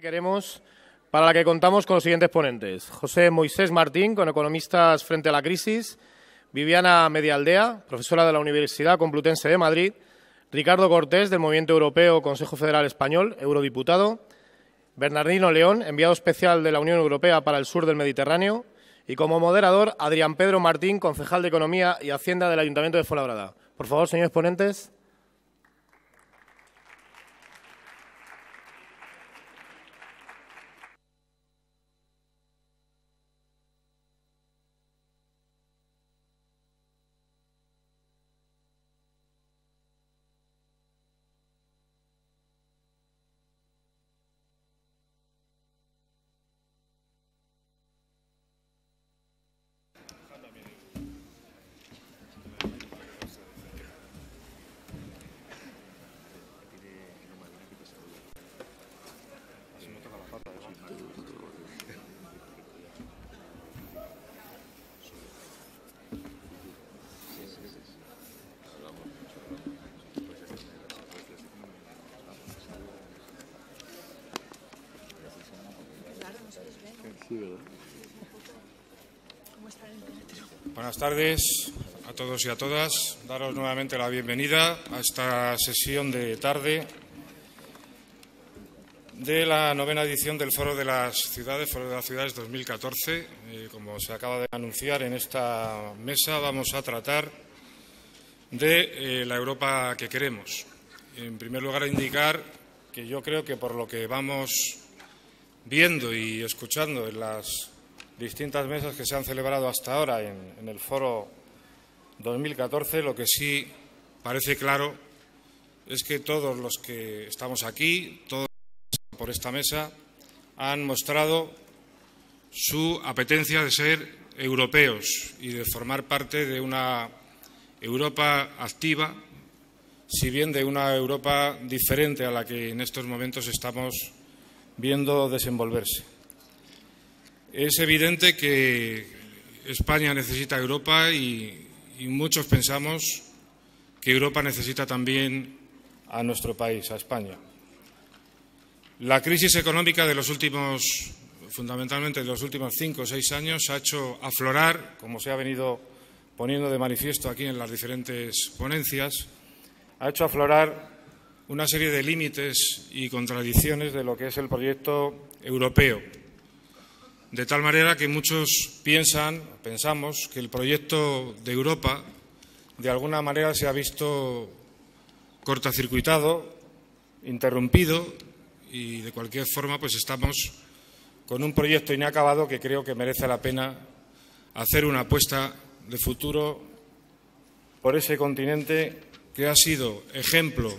queremos, para la que contamos con los siguientes ponentes. José Moisés Martín, con Economistas frente a la crisis. Viviana Medialdea, profesora de la Universidad Complutense de Madrid. Ricardo Cortés, del Movimiento Europeo Consejo Federal Español, eurodiputado. Bernardino León, enviado especial de la Unión Europea para el sur del Mediterráneo. Y como moderador, Adrián Pedro Martín, concejal de Economía y Hacienda del Ayuntamiento de Fuenlabrada. Por favor, señores ponentes. Buenas tardes a todos y a todas. Daros nuevamente la bienvenida a esta sesión de tarde de la novena edición del Foro de las Ciudades, Foro de las Ciudades 2014. Eh, como se acaba de anunciar en esta mesa, vamos a tratar de eh, la Europa que queremos. En primer lugar, indicar que yo creo que por lo que vamos viendo y escuchando en las distintas mesas que se han celebrado hasta ahora en, el foro 2014, lo que sí parece claro es que todos los que estamos aquí, todos por esta mesa, han mostrado su apetencia de ser europeos y de formar parte de una Europa activa, si bien de una Europa diferente a la que en estos momentos estamos viendo desenvolverse. Es evidente que España necesita a Europa y, muchos pensamos que Europa necesita también a nuestro país, a España. La crisis económica de los últimos, fundamentalmente de los últimos cinco o seis años, ha hecho aflorar, como se ha venido poniendo de manifiesto aquí en las diferentes ponencias, ha hecho aflorar una serie de límites y contradicciones de lo que es el proyecto europeo. De tal manera que muchos piensan, pensamos, que el proyecto de Europa de alguna manera se ha visto cortacircuitado, interrumpido y de cualquier forma pues estamos con un proyecto inacabado que creo que merece la pena hacer una apuesta de futuro por ese continente que ha sido ejemplo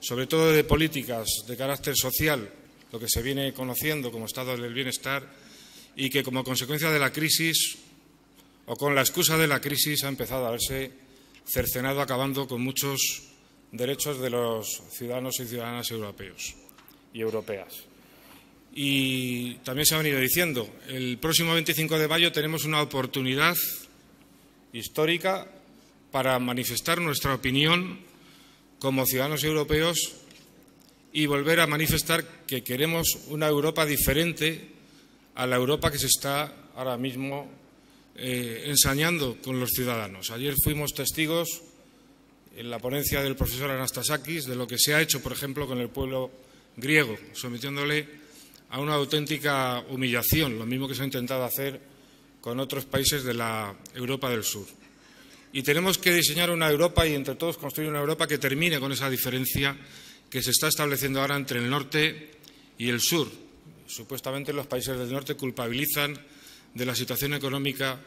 sobre todo de políticas de carácter social, lo que se viene conociendo como estado del bienestar, y que como consecuencia de la crisis o con la excusa de la crisis ha empezado a verse cercenado acabando con muchos derechos de los ciudadanos y ciudadanas europeos y europeas. Y también se ha venido diciendo, el próximo 25 de mayo tenemos una oportunidad histórica para manifestar nuestra opinión como ciudadanos europeos y volver a manifestar que queremos una Europa diferente a la Europa que se está ahora mismo eh, ensañando con los ciudadanos. Ayer fuimos testigos en la ponencia del profesor Anastasakis de lo que se ha hecho, por ejemplo, con el pueblo griego, sometiéndole a una auténtica humillación, lo mismo que se ha intentado hacer con otros países de la Europa del Sur. Y tenemos que diseñar una Europa y entre todos construir una Europa que termine con esa diferencia que se está estableciendo ahora entre el norte y el sur. Supuestamente los países del norte culpabilizan de la situación económica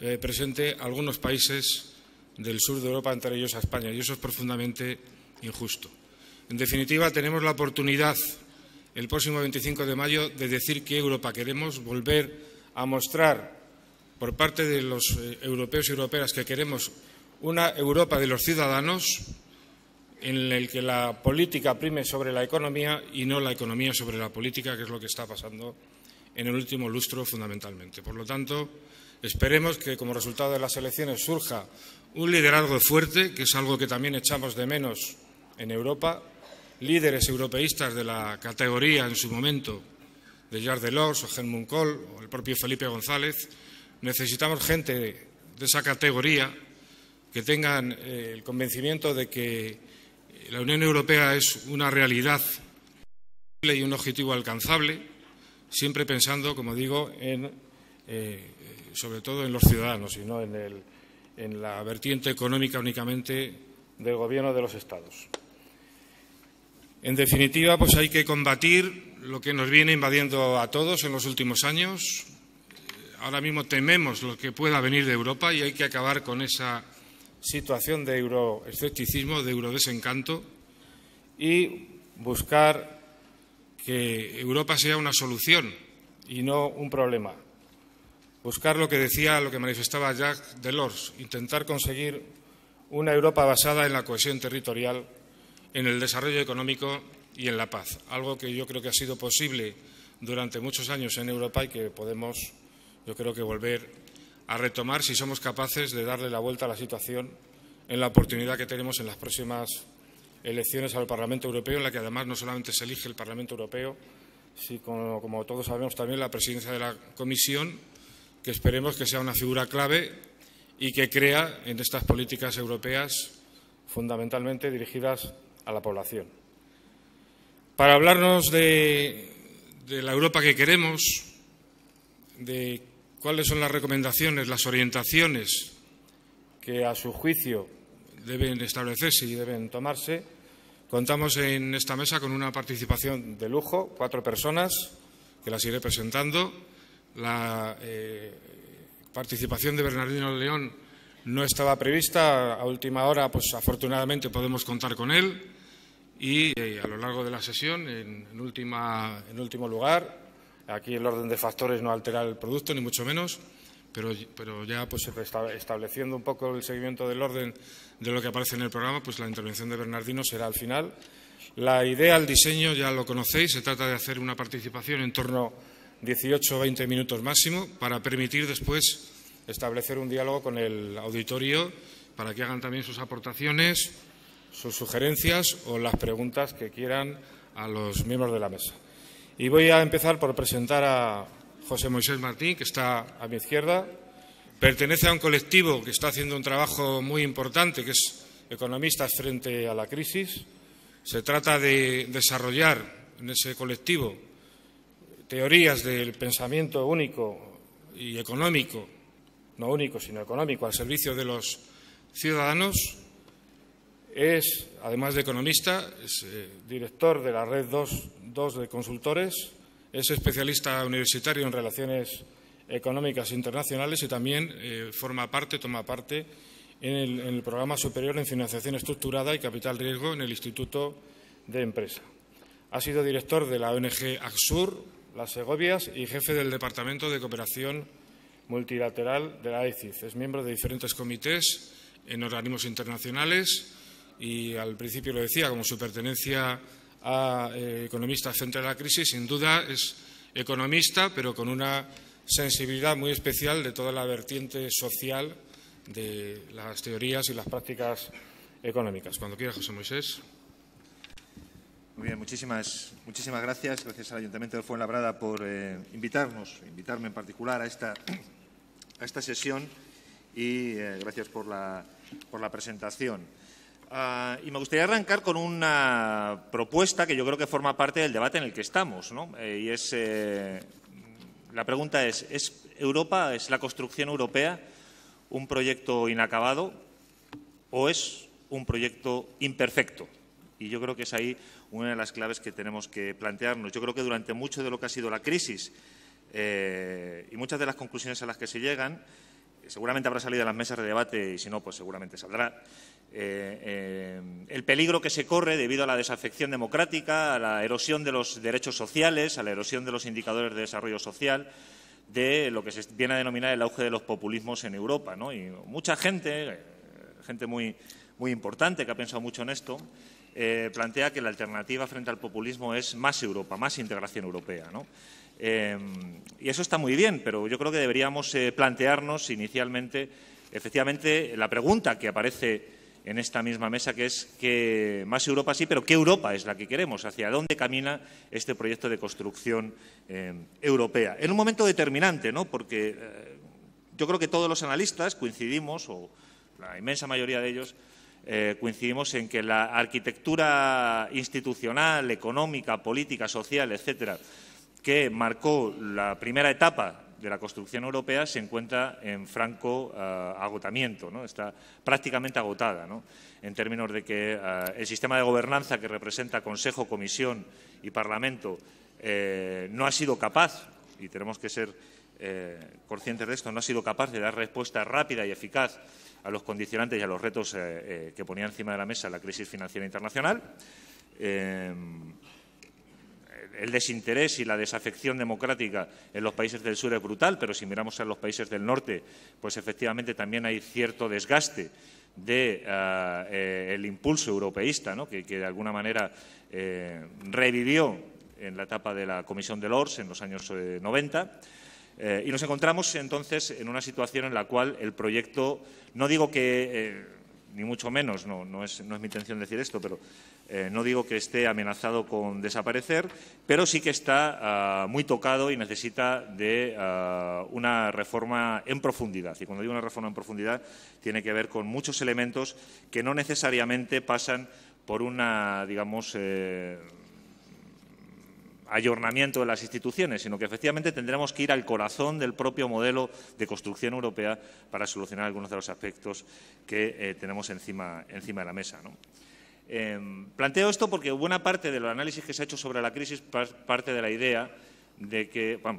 eh, presente algunos países del sur de Europa, entre ellos a España, y eso es profundamente injusto. En definitiva, tenemos la oportunidad el próximo 25 de mayo de decir qué Europa queremos, volver a mostrar por parte de los eh, europeos y europeas que queremos una Europa de los ciudadanos, en el que la política prime sobre la economía y no la economía sobre la política, que es lo que está pasando en el último lustro fundamentalmente. Por lo tanto, esperemos que como resultado de las elecciones surja un liderazgo fuerte, que es algo que también echamos de menos en Europa, líderes europeístas de la categoría en su momento de Jacques Delors o Helmut Kohl o el propio Felipe González. Necesitamos gente de esa categoría que tengan eh, el convencimiento de que la Unión Europea es una realidad y un objetivo alcanzable, siempre pensando, como digo, eh, sobre todo en los ciudadanos y no en, en la vertiente económica únicamente del Gobierno de los Estados. En definitiva, pues hay que combatir lo que nos viene invadiendo a todos en los últimos años. Ahora mismo tememos lo que pueda venir de Europa y hay que acabar con esa situación de euroescepticismo, de eurodesencanto y buscar que Europa sea una solución y no un problema. Buscar lo que decía, lo que manifestaba Jacques Delors, intentar conseguir una Europa basada en la cohesión territorial, en el desarrollo económico y en la paz, algo que yo creo que ha sido posible durante muchos años en Europa y que podemos, yo creo que volver a retomar si somos capaces de darle la vuelta a la situación en la oportunidad que tenemos en las próximas elecciones al Parlamento Europeo, en la que además no solamente se elige el Parlamento Europeo, sino, como, todos sabemos, también la presidencia de la Comisión, que esperemos que sea una figura clave y que crea en estas políticas europeas fundamentalmente dirigidas a la población. Para hablarnos de, de la Europa que queremos, de cuáles son las recomendaciones, las orientaciones que a su juicio deben establecerse y deben tomarse. Contamos en esta mesa con una participación de lujo, cuatro personas, que las iré presentando. La eh, participación de Bernardino León no estaba prevista. A última hora, pues afortunadamente podemos contar con él. Y eh, a lo largo de la sesión, en, última, en último lugar, Aquí el orden de factores no altera el producto, ni mucho menos, pero, ya pues, estableciendo un poco el seguimiento del orden de lo que aparece en el programa, pues la intervención de Bernardino será al final. La idea, el diseño, ya lo conocéis, se trata de hacer una participación en torno a 18 o 20 minutos máximo para permitir después establecer un diálogo con el auditorio para que hagan también sus aportaciones, sus sugerencias o las preguntas que quieran a los miembros de la mesa. Y voy a empezar por presentar a José Moisés Martín, que está a mi izquierda. Pertenece a un colectivo que está haciendo un trabajo muy importante, que es Economistas frente a la crisis. Se trata de desarrollar en ese colectivo teorías del pensamiento único y económico, no único, sino económico, al servicio de los ciudadanos es, además de economista, es eh, director de la Red 2, de consultores, es especialista universitario en relaciones económicas internacionales y también eh, forma parte, toma parte en el, en el, programa superior en financiación estructurada y capital riesgo en el Instituto de Empresa. Ha sido director de la ONG AXUR, Las Segovias, y jefe del Departamento de Cooperación Multilateral de la ECIF. Es miembro de diferentes comités en organismos internacionales y al principio lo decía, como su pertenencia a eh, economistas frente a la crisis, sin duda es economista, pero con una sensibilidad muy especial de toda la vertiente social de las teorías y las prácticas económicas. Cuando quiera, José Moisés. Muy bien, muchísimas, gracias. Gracias al Ayuntamiento de Fuenlabrada por eh, invitarnos, invitarme en particular a esta, sesión y eh, gracias por la presentación. Ah, y me gustaría arrancar con una propuesta que yo creo que forma parte del debate en el que estamos. Eh, y es, eh, la pregunta es, ¿es Europa, es la construcción europea un proyecto inacabado o es un proyecto imperfecto? Y yo creo que es ahí una de las claves que tenemos que plantearnos. Yo creo que durante mucho de lo que ha sido la crisis eh, y muchas de las conclusiones a las que se llegan, seguramente habrá salido de las mesas de debate y si no, pues seguramente saldrá. Eh, eh, el peligro que se corre debido a la desafección democrática, a la erosión de los derechos sociales, a la erosión de los indicadores de desarrollo social, de lo que se viene a denominar el auge de los populismos en Europa. Y mucha gente, eh, gente muy, muy importante que ha pensado mucho en esto, plantea que la alternativa frente al populismo es más Europa, más integración europea. y eso está muy bien, pero yo creo que deberíamos plantearnos inicialmente, efectivamente, la pregunta que aparece en esta misma mesa, que es que más Europa sí, pero ¿qué Europa es la que queremos? ¿Hacia dónde camina este proyecto de construcción eh, europea? En un momento determinante, ¿no? Porque eh, yo creo que todos los analistas coincidimos, o la inmensa mayoría de ellos, eh, coincidimos en que la arquitectura institucional, económica, política, social, etcétera, que marcó la primera etapa de la construcción europea se encuentra en franco eh, agotamiento, ¿no? está prácticamente agotada, ¿no? en términos de que eh, el sistema de gobernanza que representa Consejo, Comisión y Parlamento eh, no ha sido capaz, y tenemos que ser conscientes de esto, no ha sido capaz de dar respuesta rápida y eficaz a los condicionantes y a los retos que ponía encima de la mesa la crisis financiera internacional el desinterés y la desafección democrática en los países del sur es brutal, pero si miramos a los países del norte, pues efectivamente también hay cierto desgaste del de, ah, eh, el impulso europeísta, que, de alguna manera eh, revivió en la etapa de la Comisión de Lors en los años 90. Eh, y nos encontramos entonces en una situación en la cual el proyecto, no digo que ni mucho menos, no, es, mi intención decir esto, pero eh, no digo que esté amenazado con desaparecer, pero sí que está ah, muy tocado y necesita de ah, una reforma en profundidad. Y cuando digo una reforma en profundidad, tiene que ver con muchos elementos que no necesariamente pasan por un digamos, eh, ayornamiento de las instituciones, sino que efectivamente tendremos que ir al corazón del propio modelo de construcción europea para solucionar algunos de los aspectos que eh, tenemos encima, de la mesa. Em, planteo esto porque buena parte del análisis que se ha hecho sobre la crisis parte de la idea de que, bueno,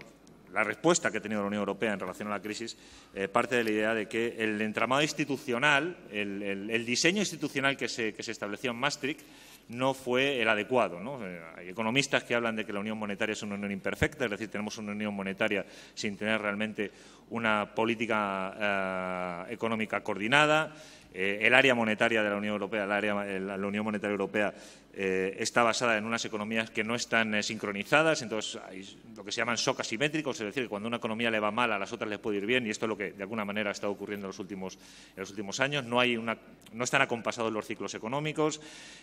la respuesta que ha tenido la Unión Europea en relación a la crisis eh, parte de la idea de que el entramado institucional, el, diseño institucional que se, estableció en Maastricht no fue el adecuado. Eh, hay economistas que hablan de que la Unión Monetaria es una unión imperfecta, es decir, tenemos una Unión Monetaria sin tener realmente una política eh, económica coordinada. Eh, el área monetaria de la Unión Europea, la Unión Monetaria Europea eh, está basada en unas economías que no están eh, sincronizadas, entonces hay lo que se llaman socas simétricos, es decir, que cuando una economía le va mal a las otras les puede ir bien y esto es lo que de alguna manera ha estado ocurriendo en los últimos, años. no están acompasados los ciclos económicos.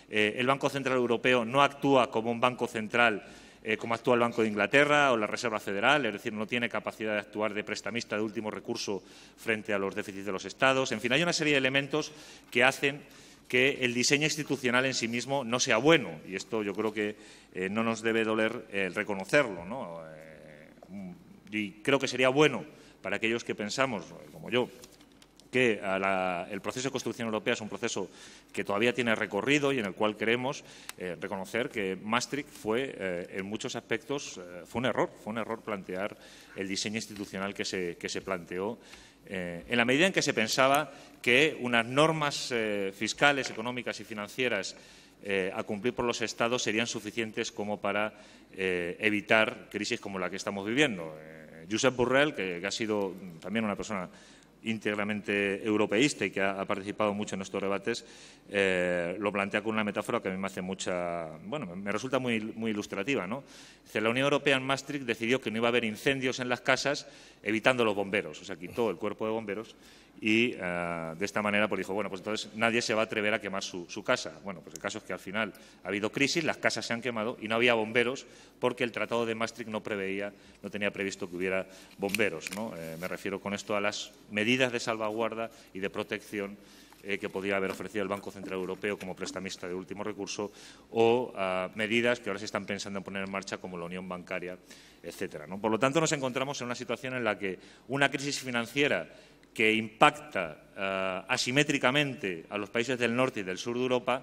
el Banco Central Europeo no actúa como un banco central eh, como actúa el Banco de Inglaterra o la Reserva Federal, es decir, no tiene capacidad de actuar de prestamista de último recurso frente a los déficits de los Estados. En fin, hay una serie de elementos que hacen que el diseño institucional en sí mismo no sea bueno. Y esto yo creo que eh, no nos debe doler eh, el reconocerlo. ¿no? y creo que sería bueno para aquellos que pensamos, como yo, el proceso de construcción europea es un proceso que todavía tiene recorrido y en el cual queremos eh, reconocer que Maastricht fue, eh, en muchos aspectos, eh, fue un error, fue un error plantear el diseño institucional que se, que se planteó. en la medida en que se pensaba que unas normas fiscales, económicas y financieras a cumplir por los Estados serían suficientes como para evitar crisis como la que estamos viviendo. Josep Burrell, que, ha sido también una persona íntegramente europeísta y que ha, participado mucho en estos debates, eh, lo plantea con una metáfora que a mí me hace mucha, bueno, me resulta muy, muy ilustrativa, ¿no? Dice, la Unión Europea en Maastricht decidió que no iba a haber incendios en las casas evitando los bomberos, o sea, quitó el cuerpo de bomberos y eh, de esta manera pues dijo, bueno, pues entonces nadie se va a atrever a quemar su, casa. Bueno, pues el caso es que al final ha habido crisis, las casas se han quemado y no había bomberos porque el Tratado de Maastricht no preveía, no tenía previsto que hubiera bomberos. Eh, me refiero con esto a las medidas de salvaguarda y de protección eh, que podía haber ofrecido el Banco Central Europeo como prestamista de último recurso o ah, medidas que ahora se están pensando en poner en marcha como la Unión Bancaria, etcétera. ¿no? Por lo tanto, nos encontramos en una situación en la que una crisis financiera que impacta eh, asimétricamente a los países del norte y del sur de Europa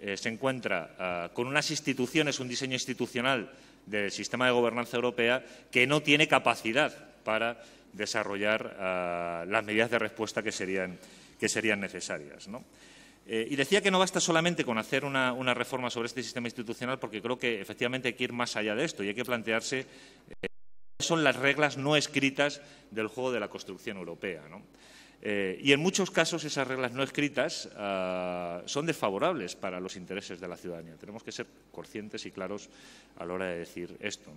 eh, se encuentra eh, con unas instituciones, un diseño institucional del sistema de gobernanza europea que no tiene capacidad para desarrollar las medidas de respuesta que serían, necesarias. y decía que no basta solamente con hacer una, reforma sobre este sistema institucional, porque creo que efectivamente hay que ir más allá de esto y hay que plantearse son las reglas no escritas del juego de la construcción europea. Eh, y en muchos casos esas reglas no escritas ah, son desfavorables para los intereses de la ciudadanía. Tenemos que ser conscientes y claros a la hora de decir esto.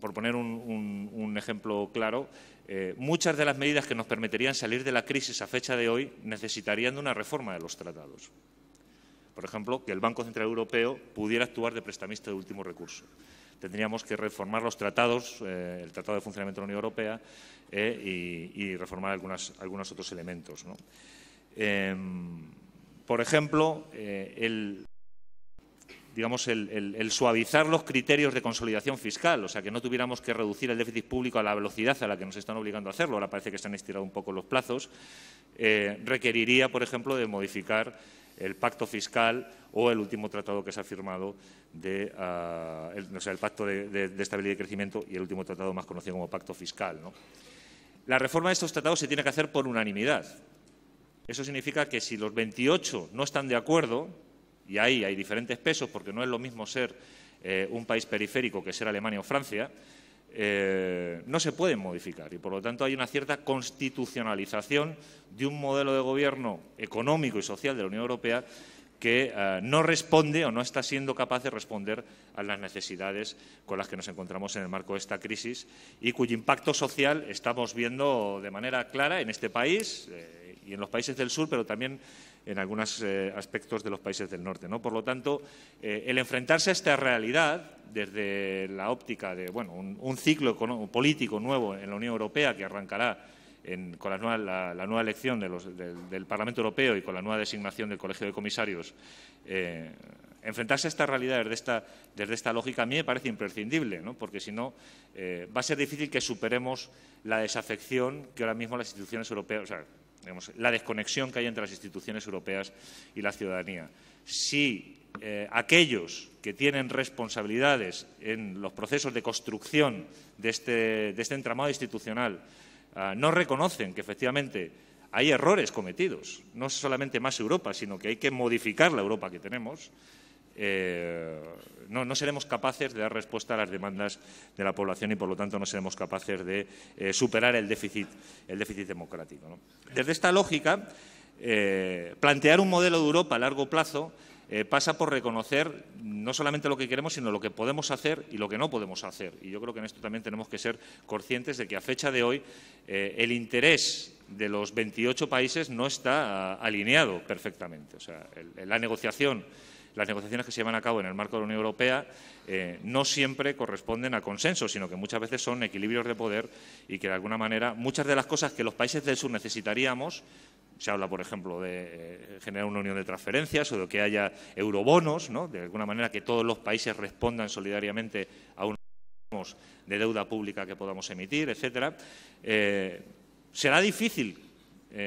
por poner un, ejemplo claro, eh, muchas de las medidas que nos permitirían salir de la crisis a fecha de hoy necesitarían de una reforma de los tratados. Por ejemplo, que el Banco Central Europeo pudiera actuar de prestamista de último recurso tendríamos que reformar los tratados, eh, el Tratado de Funcionamiento de la Unión Europea eh, y, reformar algunos otros elementos. Em, por ejemplo, eh, el digamos, suavizar los criterios de consolidación fiscal, o sea, que no tuviéramos que reducir el déficit público a la velocidad a la que nos están obligando a hacerlo, ahora parece que se han estirado un poco los plazos, requeriría, por ejemplo, de modificar el pacto fiscal o el último tratado que se ha firmado, de, ah, el, pacto de, estabilidad y crecimiento y el último tratado más conocido como pacto fiscal. La reforma de estos tratados se tiene que hacer por unanimidad. Eso significa que si los 28 no están de acuerdo, y ahí hay diferentes pesos, porque no es lo mismo ser eh, un país periférico que ser Alemania o Francia, eh, no se pueden modificar y, por lo tanto, hay una cierta constitucionalización de un modelo de gobierno económico y social de la Unión Europea que eh, no responde o no está siendo capaz de responder a las necesidades con las que nos encontramos en el marco de esta crisis y cuyo impacto social estamos viendo de manera clara en este país eh, y en los países del sur, pero también en algunos eh, aspectos de los países del norte. ¿no? Por lo tanto, eh, el enfrentarse a esta realidad desde la óptica de bueno, un, ciclo político nuevo en la Unión Europea que arrancará con la nueva, elección del Parlamento Europeo y con la nueva designación del Colegio de Comisarios, eh, enfrentarse a esta realidad desde esta, lógica a mí me parece imprescindible, ¿no? porque si no va a ser difícil que superemos la desafección que ahora mismo las instituciones europeas, la desconexión que hay entre las instituciones europeas y la ciudadanía. Si eh, aquellos que tienen responsabilidades en los procesos de construcción de este, este entramado institucional ah, no reconocen que efectivamente hay errores cometidos, no solamente más Europa, sino que hay que modificar la Europa que tenemos, eh, no, seremos capaces de dar respuesta a las demandas de la población y, por lo tanto, no seremos capaces de eh, superar el déficit, el déficit democrático. Desde esta lógica, eh, plantear un modelo de Europa a largo plazo pasa por reconocer no solamente lo que queremos, sino lo que podemos hacer y lo que no podemos hacer. Y yo creo que en esto también tenemos que ser conscientes de que a fecha de hoy el interés de los 28 países no está ah, alineado perfectamente. O sea, la negociación las negociaciones que se llevan a cabo en el marco de la Unión Europea eh, no siempre corresponden a consenso, sino que muchas veces son equilibrios de poder y que de alguna manera muchas de las cosas que los países del sur necesitaríamos se habla, por ejemplo, de eh, generar una unión de transferencias o de que haya eurobonos, de alguna manera que todos los países respondan solidariamente a unos de deuda pública que podamos emitir, etcétera. Eh, será difícil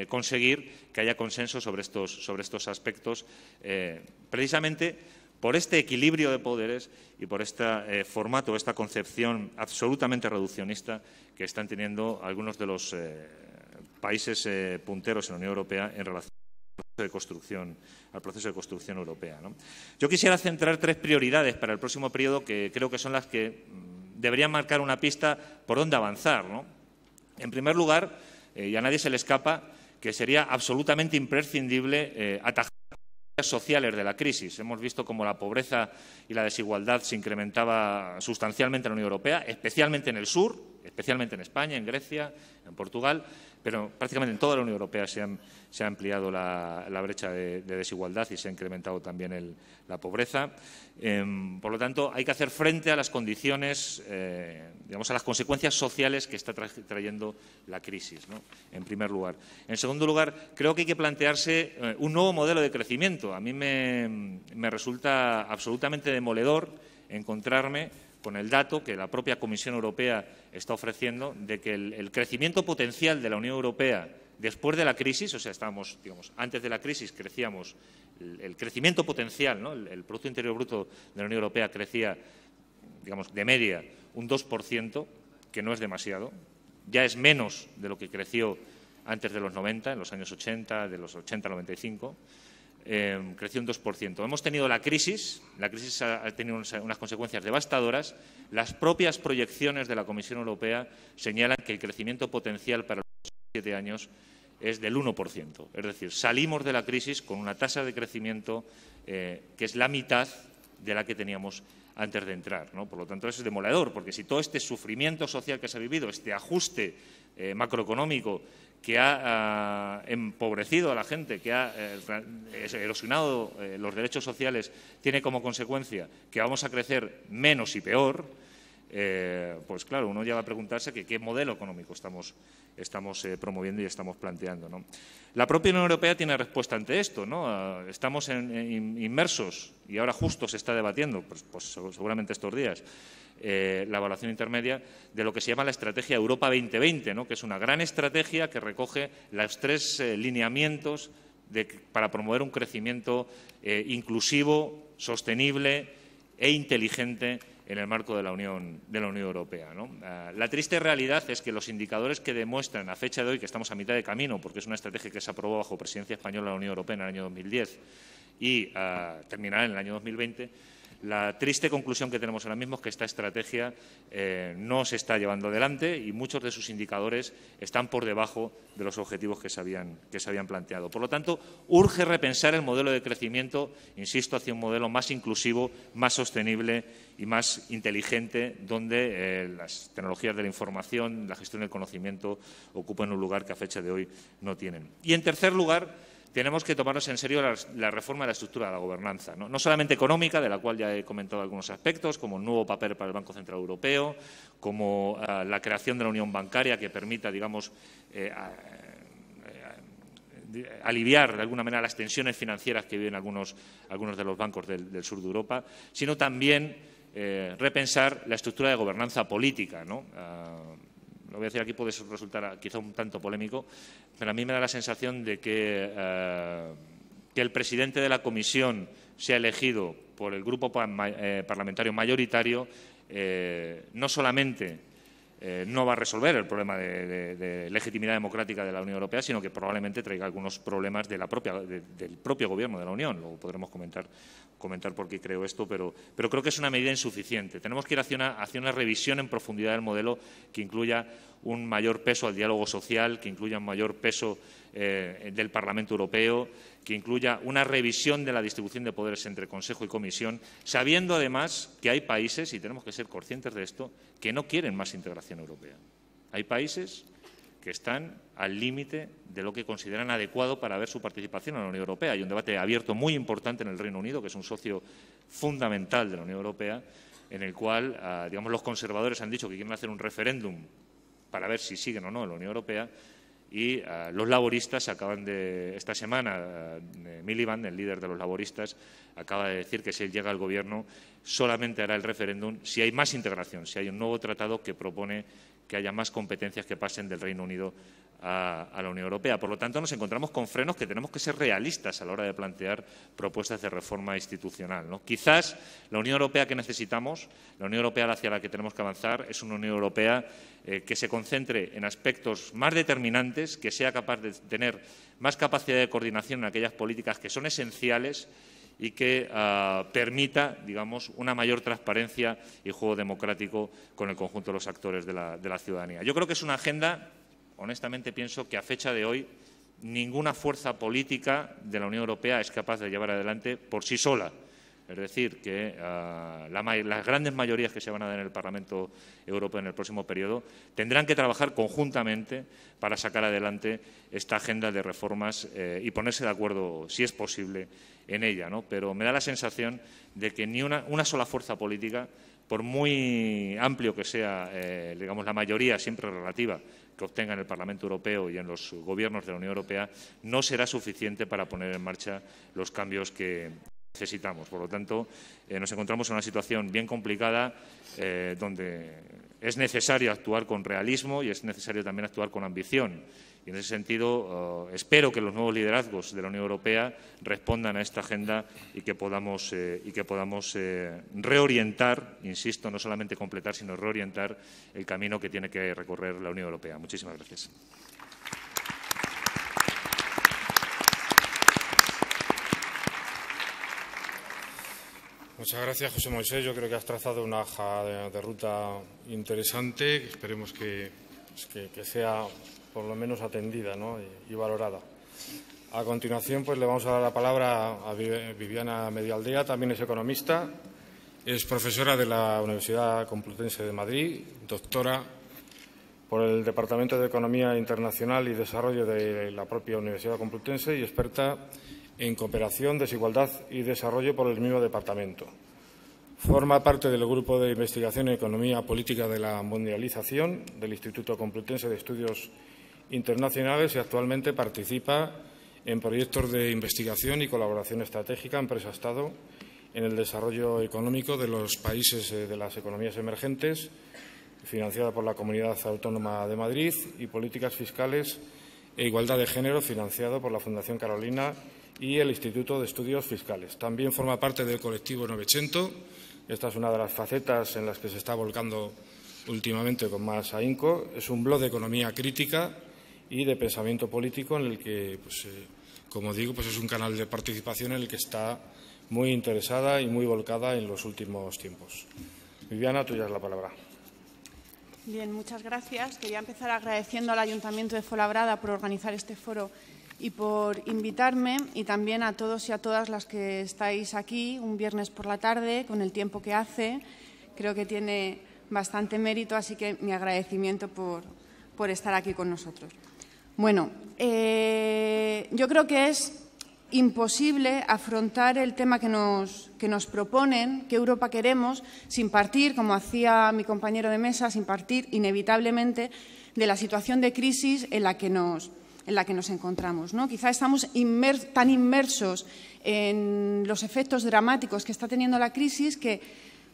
conseguir que haya consenso sobre estos, sobre estos aspectos, eh, precisamente por este equilibrio de poderes y por este eh, formato, esta concepción absolutamente reduccionista que están teniendo algunos de los eh, países punteros en la Unión Europea en relación de construcción, al proceso de construcción europea. Yo quisiera centrar tres prioridades para el próximo periodo que creo que son las que mm, deberían marcar una pista por dónde avanzar. En primer lugar, y a nadie se le escapa, que sería absolutamente imprescindible eh, atajar las sociales de la crisis. Hemos visto cómo la pobreza y la desigualdad se incrementaba sustancialmente en la Unión Europea, especialmente en el sur, especialmente en España, en Grecia, en Portugal, pero prácticamente en toda la Unión Europea se, ha ampliado la, brecha de, desigualdad y se ha incrementado también la pobreza. Em, por lo tanto, hay que hacer frente a las condiciones, eh, digamos, a las consecuencias sociales que está trayendo la crisis, en primer lugar. En segundo lugar, creo que hay que plantearse eh, un nuevo modelo de crecimiento. A mí me, me resulta absolutamente demoledor encontrarme con el dato que la propia Comisión Europea está ofreciendo de que el, crecimiento potencial de la Unión Europea después de la crisis, o sea, estábamos, digamos, antes de la crisis crecíamos, el, crecimiento potencial, el, el, Producto Interior Bruto de la Unión Europea crecía, digamos, de media un 2%, que no es demasiado, ya es menos de lo que creció antes de los 90, en los años 80, de los 80 95. Em, creció un 2%. Hemos tenido la crisis, la crisis ha, tenido unas, consecuencias devastadoras. Las propias proyecciones de la Comisión Europea señalan que el crecimiento potencial para los siete años es del 1%. Es decir, salimos de la crisis con una tasa de crecimiento eh, que es la mitad de la que teníamos antes de entrar. Por lo tanto, eso es demoledor, porque si todo este sufrimiento social que se ha vivido, este ajuste eh, macroeconómico que ha ah, empobrecido a la gente, que ha eh, erosionado eh, los derechos sociales, tiene como consecuencia que vamos a crecer menos y peor, eh, pues claro, uno va a preguntarse qué modelo económico estamos, estamos promoviendo y estamos planteando. La propia Unión Europea tiene respuesta ante esto. ¿no? Ah, estamos inmersos, y ahora justo se está debatiendo, pues, pues seguramente estos días, eh, la evaluación intermedia de lo que se llama la Estrategia Europa 2020, que es una gran estrategia que recoge los tres eh, lineamientos para promover un crecimiento eh, inclusivo, sostenible e inteligente en el marco de la Unión, Europea. Ah, la triste realidad es que los indicadores que demuestran a fecha de hoy que estamos a mitad de camino, porque es una estrategia que se aprobó bajo presidencia española de la Unión Europea en el año 2010 y ah, terminará en el año 2020, la triste conclusión que tenemos ahora mismo es que esta estrategia eh, no se está llevando adelante y muchos de sus indicadores están por debajo de los objetivos que se, habían, que se habían planteado. Por lo tanto, urge repensar el modelo de crecimiento, insisto, hacia un modelo más inclusivo, más sostenible y más inteligente, donde eh, las tecnologías de la información, la gestión del conocimiento ocupen un lugar que a fecha de hoy no tienen. Y, en tercer lugar, tenemos que tomarnos en serio la, reforma de la estructura de la gobernanza, ¿no? solamente económica, de la cual ya he comentado algunos aspectos, como el nuevo papel para el Banco Central Europeo, como eh, la creación de la unión bancaria que permita, digamos, eh, eh, aliviar de alguna manera las tensiones financieras que viven algunos, algunos de los bancos del, sur de Europa, sino también repensar la estructura de gobernanza política, ¿no? Ah, lo voy a decir aquí, puede resultar quizá un tanto polémico, pero a mí me da la sensación de que, eh, que el presidente de la comisión sea elegido por el grupo eh, parlamentario mayoritario eh, no solamente no va a resolver el problema de, legitimidad democrática de la Unión Europea, sino que probablemente traiga algunos problemas del propio Gobierno de la Unión. lo podremos comentar comentar por qué creo esto, pero, creo que es una medida insuficiente. Tenemos que ir hacia una, revisión en profundidad del modelo que incluya un mayor peso al diálogo social, que incluya un mayor peso eh, del Parlamento Europeo, que incluya una revisión de la distribución de poderes entre Consejo y Comisión, sabiendo además que hay países, y tenemos que ser conscientes de esto, que no quieren más integración europea. Hay países que están al límite de lo que consideran adecuado para ver su participación en la Unión Europea. Hay un debate abierto muy importante en el Reino Unido, que es un socio fundamental de la Unión Europea, en el cual, ah, digamos, los conservadores han dicho que quieren hacer un referéndum para ver si siguen o no en la Unión Europea y ah, los laboristas acaban de esta semana ah, eh, Miliband, el líder de los laboristas, acaba de decir que si él llega al gobierno solamente hará el referéndum si hay más integración, si hay un nuevo tratado que propone que haya más competencias que pasen del Reino Unido a, la Unión Europea. Por lo tanto, nos encontramos con frenos que tenemos que ser realistas a la hora de plantear propuestas de reforma institucional. Quizás la Unión Europea que necesitamos, la Unión Europea hacia la que tenemos que avanzar, es una Unión Europea eh, que se concentre en aspectos más determinantes, que sea capaz de tener más capacidad de coordinación en aquellas políticas que son esenciales y que ah, permita, digamos, una mayor transparencia y juego democrático con el conjunto de los actores de la ciudadanía. Yo creo que es una agenda, honestamente pienso que a fecha de hoy ninguna fuerza política de la Unión Europea es capaz de llevar adelante por sí sola. Es decir, que ah, las grandes mayorías que se van a dar en el Parlamento Europeo en el próximo periodo tendrán que trabajar conjuntamente para sacar adelante esta agenda de reformas eh, y ponerse de acuerdo, si es posible, en ella. ¿no? Pero me da la sensación de que ni una, sola fuerza política, por muy amplio que sea eh, digamos, la mayoría siempre relativa que obtenga en el Parlamento Europeo y en los gobiernos de la Unión Europea, no será suficiente para poner en marcha los cambios que necesitamos. Por lo tanto, eh, nos encontramos en una situación bien complicada eh, donde es necesario actuar con realismo y es necesario también actuar con ambición. Y en ese sentido, oh, espero que los nuevos liderazgos de la Unión Europea respondan a esta agenda y que podamos, eh, y que podamos reorientar, insisto, no solamente completar, sino reorientar el camino que tiene que recorrer la Unión Europea. Muchísimas gracias. Muchas gracias, José Moisés. Yo creo que has trazado una hoja de, ruta interesante. Esperemos pues que, sea por lo menos atendida y, valorada. A continuación, pues le vamos a dar la palabra a Viviana Medialdea, también es economista, es profesora de la Universidad Complutense de Madrid, doctora por el Departamento de Economía Internacional y Desarrollo de la propia Universidad Complutense y experta en Cooperación, Desigualdad y Desarrollo por el mismo departamento. Forma parte del Grupo de Investigación en Economía Política de la Mundialización del Instituto Complutense de Estudios Internacionales y actualmente participa en proyectos de investigación y colaboración estratégica empresa-estado en el desarrollo económico de los países eh, de las economías emergentes, financiada por la Comunidad Autónoma de Madrid, y políticas fiscales e igualdad de género, financiado por la Fundación Carolina y el Instituto de Estudios Fiscales. También forma parte del colectivo 900. Esta es una de las facetas en las que se está volcando últimamente con más ahínco. Es un blog de economía crítica y de pensamiento político en el que, pues, eh, como digo, pues es un canal de participación en el que está muy interesada y muy volcada en los últimos tiempos. Viviana, tuya es la palabra. Bien, muchas gracias. Quería empezar agradeciendo al Ayuntamiento de Folabrada por organizar este foro y por invitarme y también a todos y a todas las que estáis aquí un viernes por la tarde con el tiempo que hace. Creo que tiene bastante mérito, así que mi agradecimiento por, por estar aquí con nosotros. Bueno, eh, yo creo que es imposible afrontar el tema que nos, que nos proponen, qué Europa queremos, sin partir, como hacía mi compañero de mesa, sin partir inevitablemente de la situación de crisis en la que nos, en la que nos encontramos. ¿no? Quizá estamos tan inmersos en los efectos dramáticos que está teniendo la crisis que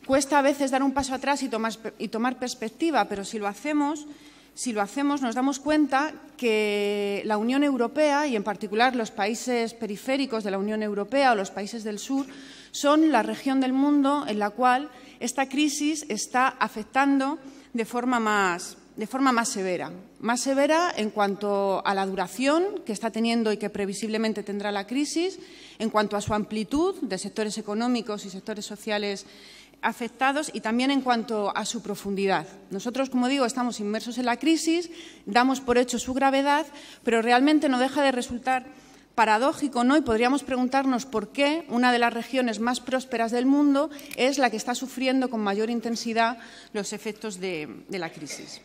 cuesta a veces dar un paso atrás y tomar, y tomar perspectiva, pero si lo hacemos, si lo hacemos nos damos cuenta que la Unión Europea y en particular los países periféricos de la Unión Europea o los países del sur son la región del mundo en la cual esta crisis está afectando de forma más, de forma más severa. Más severa en cuanto a la duración que está teniendo y que previsiblemente tendrá la crisis, en cuanto a su amplitud de sectores económicos y sectores sociales afectados y también en cuanto a su profundidad. Nosotros, como digo, estamos inmersos en la crisis, damos por hecho su gravedad, pero realmente no deja de resultar paradójico, ¿no? Y podríamos preguntarnos por qué una de las regiones más prósperas del mundo es la que está sufriendo con mayor intensidad los efectos de, de la crisis.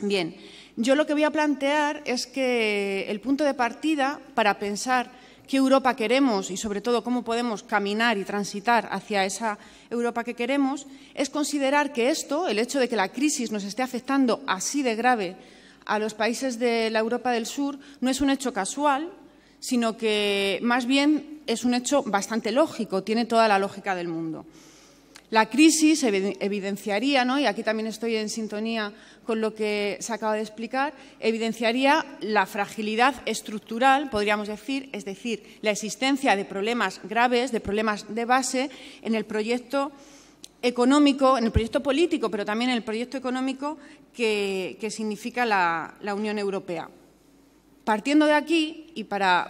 Bien, yo lo que voy a plantear es que el punto de partida para pensar qué Europa queremos y sobre todo cómo podemos caminar y transitar hacia esa Europa que queremos es considerar que esto, el hecho de que la crisis nos esté afectando así de grave a los países de la Europa del Sur, no es un hecho casual, sino que más bien es un hecho bastante lógico, tiene toda la lógica del mundo. La crisis evidenciaría, y aquí también estoy en sintonía con lo que se acaba de explicar, evidenciaría la fragilidad estructural, podríamos decir, es decir, la existencia de problemas graves, de problemas de base en el proyecto económico, en el proyecto político, pero también en el proyecto económico que, significa la, Unión Europea. Partiendo de aquí y para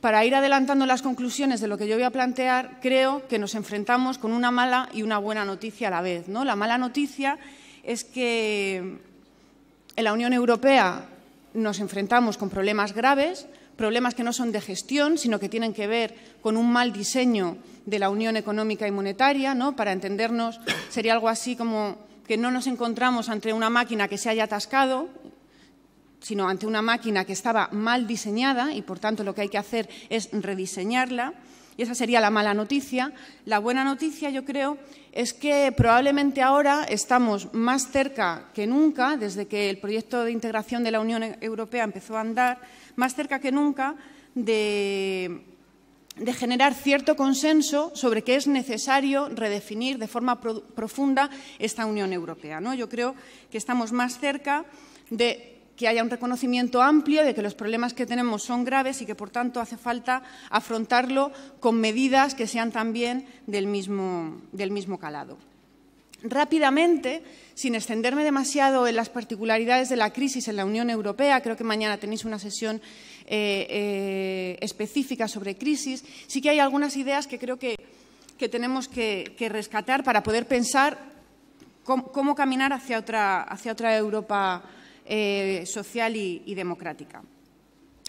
para ir adelantando las conclusiones de lo que yo voy a plantear, creo que nos enfrentamos con una mala y una buena noticia a la vez. ¿no? La mala noticia es que en la Unión Europea nos enfrentamos con problemas graves, problemas que no son de gestión, sino que tienen que ver con un mal diseño de la Unión Económica y Monetaria. Para entendernos, sería algo así como que no nos encontramos ante una máquina que se haya atascado sino ante una máquina que estaba mal diseñada y, por tanto, lo que hay que hacer es rediseñarla. Y esa sería la mala noticia. La buena noticia, yo creo, es que probablemente ahora estamos más cerca que nunca, desde que el proyecto de integración de la Unión Europea empezó a andar, más cerca que nunca de, generar cierto consenso sobre que es necesario redefinir de forma profunda esta Unión Europea. ¿no? Yo creo que estamos más cerca de que haya un reconocimiento amplio de que los problemas que tenemos son graves y que, por tanto, hace falta afrontarlo con medidas que sean también del mismo, del mismo calado. Rápidamente, sin extenderme demasiado en las particularidades de la crisis en la Unión Europea, creo que mañana tenéis una sesión eh, eh, específica sobre crisis, sí que hay algunas ideas que creo que, que tenemos que, rescatar para poder pensar cómo, caminar hacia otra, hacia otra Europa eh, social y democrática.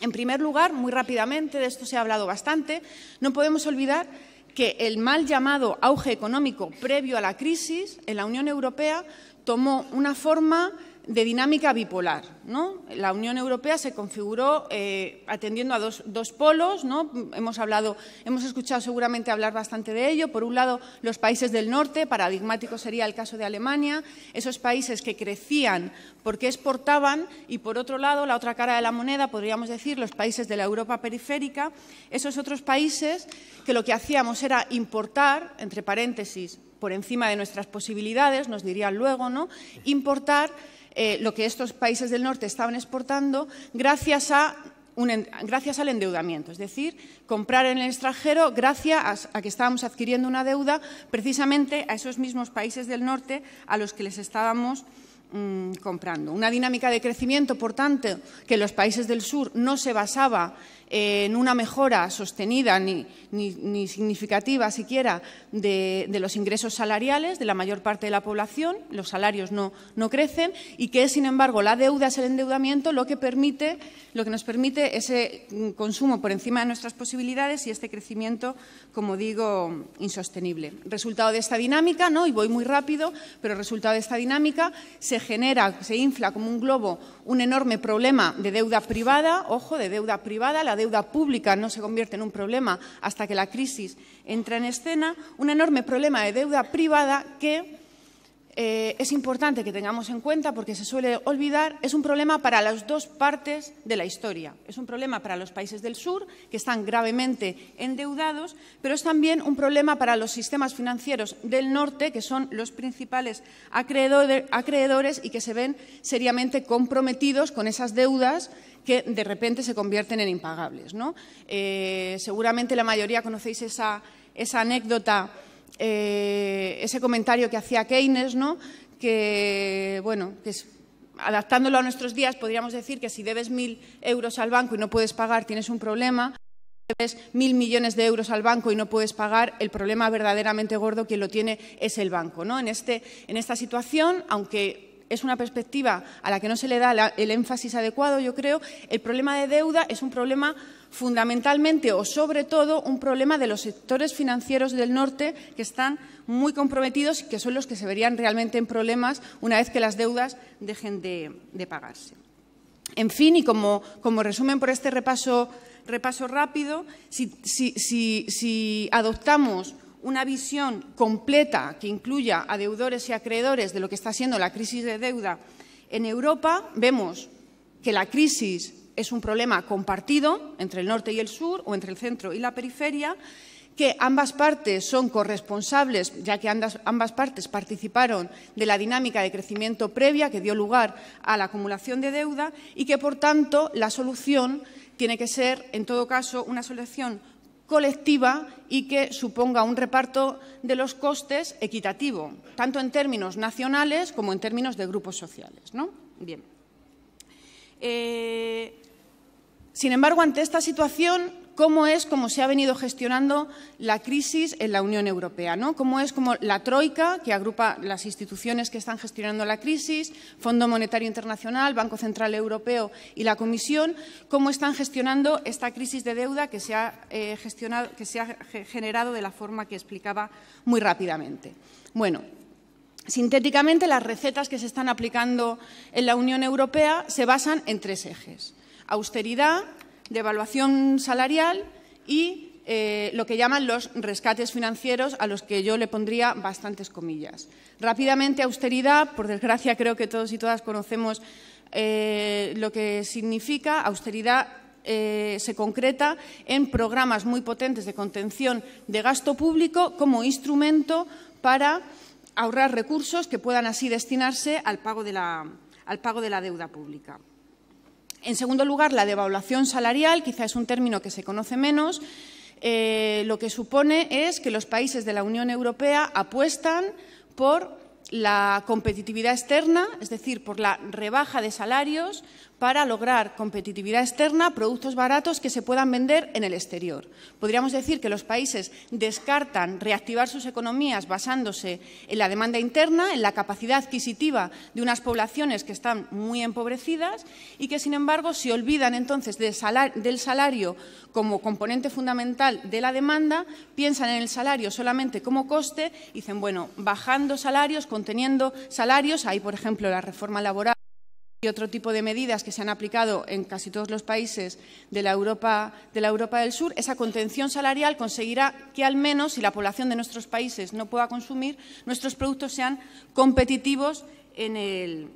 En primer lugar, muy rápidamente, de esto se ha hablado bastante, no podemos olvidar que el mal llamado auge económico previo a la crisis en la Unión Europea tomó una forma de dinámica bipolar. ¿no? La Unión Europea se configuró eh, atendiendo a dos, dos polos. ¿no? Hemos, hablado, hemos escuchado seguramente hablar bastante de ello. Por un lado, los países del norte, paradigmático sería el caso de Alemania, esos países que crecían porque exportaban, y por otro lado, la otra cara de la moneda, podríamos decir, los países de la Europa periférica, esos otros países que lo que hacíamos era importar, entre paréntesis, por encima de nuestras posibilidades, nos dirían luego, ¿no? Importar eh, lo que estos países del norte estaban exportando gracias al endeudamiento, es decir, comprar en el extranjero gracias a, que estábamos adquiriendo una deuda precisamente a esos mismos países del norte a los que les estábamos mm, comprando. Una dinámica de crecimiento, por tanto, que en los países del sur no se basaba en una mejora sostenida ni, significativa siquiera de, los ingresos salariales de la mayor parte de la población, los salarios no, crecen y que sin embargo, la deuda es el endeudamiento lo que, permite, lo que nos permite ese consumo por encima de nuestras posibilidades y este crecimiento, como digo, insostenible. Resultado de esta dinámica, ¿no? y voy muy rápido, pero resultado de esta dinámica se genera, se infla como un globo un enorme problema de deuda privada, ojo, de deuda privada, deuda pública no se convierte en un problema hasta que la crisis entra en escena, un enorme problema de deuda privada que eh, es importante que tengamos en cuenta porque se suele olvidar, es un problema para las dos partes de la historia. Es un problema para los países del sur, que están gravemente endeudados, pero es también un problema para los sistemas financieros del norte, que son los principales acreedores y que se ven seriamente comprometidos con esas deudas que de repente se convierten en impagables. Eh, seguramente la mayoría conocéis esa, esa anécdota eh, ese comentario que hacía Keynes, ¿no? que, bueno, que adaptándolo a nuestros días podríamos decir que si debes mil euros al banco y no puedes pagar, tienes un problema. Si debes mil millones de euros al banco y no puedes pagar, el problema verdaderamente gordo que lo tiene es el banco. ¿no? En, este, en esta situación, aunque es una perspectiva a la que no se le da el énfasis adecuado, yo creo, el problema de deuda es un problema fundamentalmente o sobre todo un problema de los sectores financieros del norte que están muy comprometidos y que son los que se verían realmente en problemas una vez que las deudas dejen de, pagarse. En fin, y como, resumen por este repaso, rápido, si, si adoptamos una visión completa que incluya a deudores y acreedores de lo que está siendo la crisis de deuda en Europa, vemos que la crisis es un problema compartido entre el norte y el sur o entre el centro y la periferia que ambas partes son corresponsables, ya que ambas, partes participaron de la dinámica de crecimiento previa que dio lugar a la acumulación de deuda y que, por tanto, la solución tiene que ser, en todo caso, una solución colectiva y que suponga un reparto de los costes equitativo, tanto en términos nacionales como en términos de grupos sociales. ¿no? Bien. Eh, sin embargo, ante esta situación, cómo es como se ha venido gestionando la crisis en la Unión Europea, ¿no? Cómo es como la Troika, que agrupa las instituciones que están gestionando la crisis, Fondo Monetario Internacional, Banco Central Europeo y la Comisión, cómo están gestionando esta crisis de deuda que se ha eh, generado de la forma que explicaba muy rápidamente. Bueno, sintéticamente las recetas que se están aplicando en la Unión Europea se basan en tres ejes austeridad, devaluación salarial y eh, lo que llaman los rescates financieros, a los que yo le pondría bastantes comillas. Rápidamente, austeridad, por desgracia creo que todos y todas conocemos eh, lo que significa. Austeridad eh, se concreta en programas muy potentes de contención de gasto público como instrumento para ahorrar recursos que puedan así destinarse al pago de la deuda pública. En segundo lugar, la devaluación salarial, quizá es un término que se conoce menos, eh, lo que supone es que los países de la Unión Europea apuestan por la competitividad externa, es decir, por la rebaja de salarios, para lograr competitividad externa, productos baratos que se puedan vender en el exterior. Podríamos decir que los países descartan reactivar sus economías basándose en la demanda interna, en la capacidad adquisitiva de unas poblaciones que están muy empobrecidas y que, sin embargo, se olvidan entonces del salario como componente fundamental de la demanda, piensan en el salario solamente como coste y dicen, bueno, bajando salarios, conteniendo salarios, hay, por ejemplo, la reforma laboral y otro tipo de medidas que se han aplicado en casi todos los países de la Europa, del Sur, esa contención salarial conseguirá que al menos, si la población de nuestros países no pueda consumir, nuestros productos sean competitivos en el,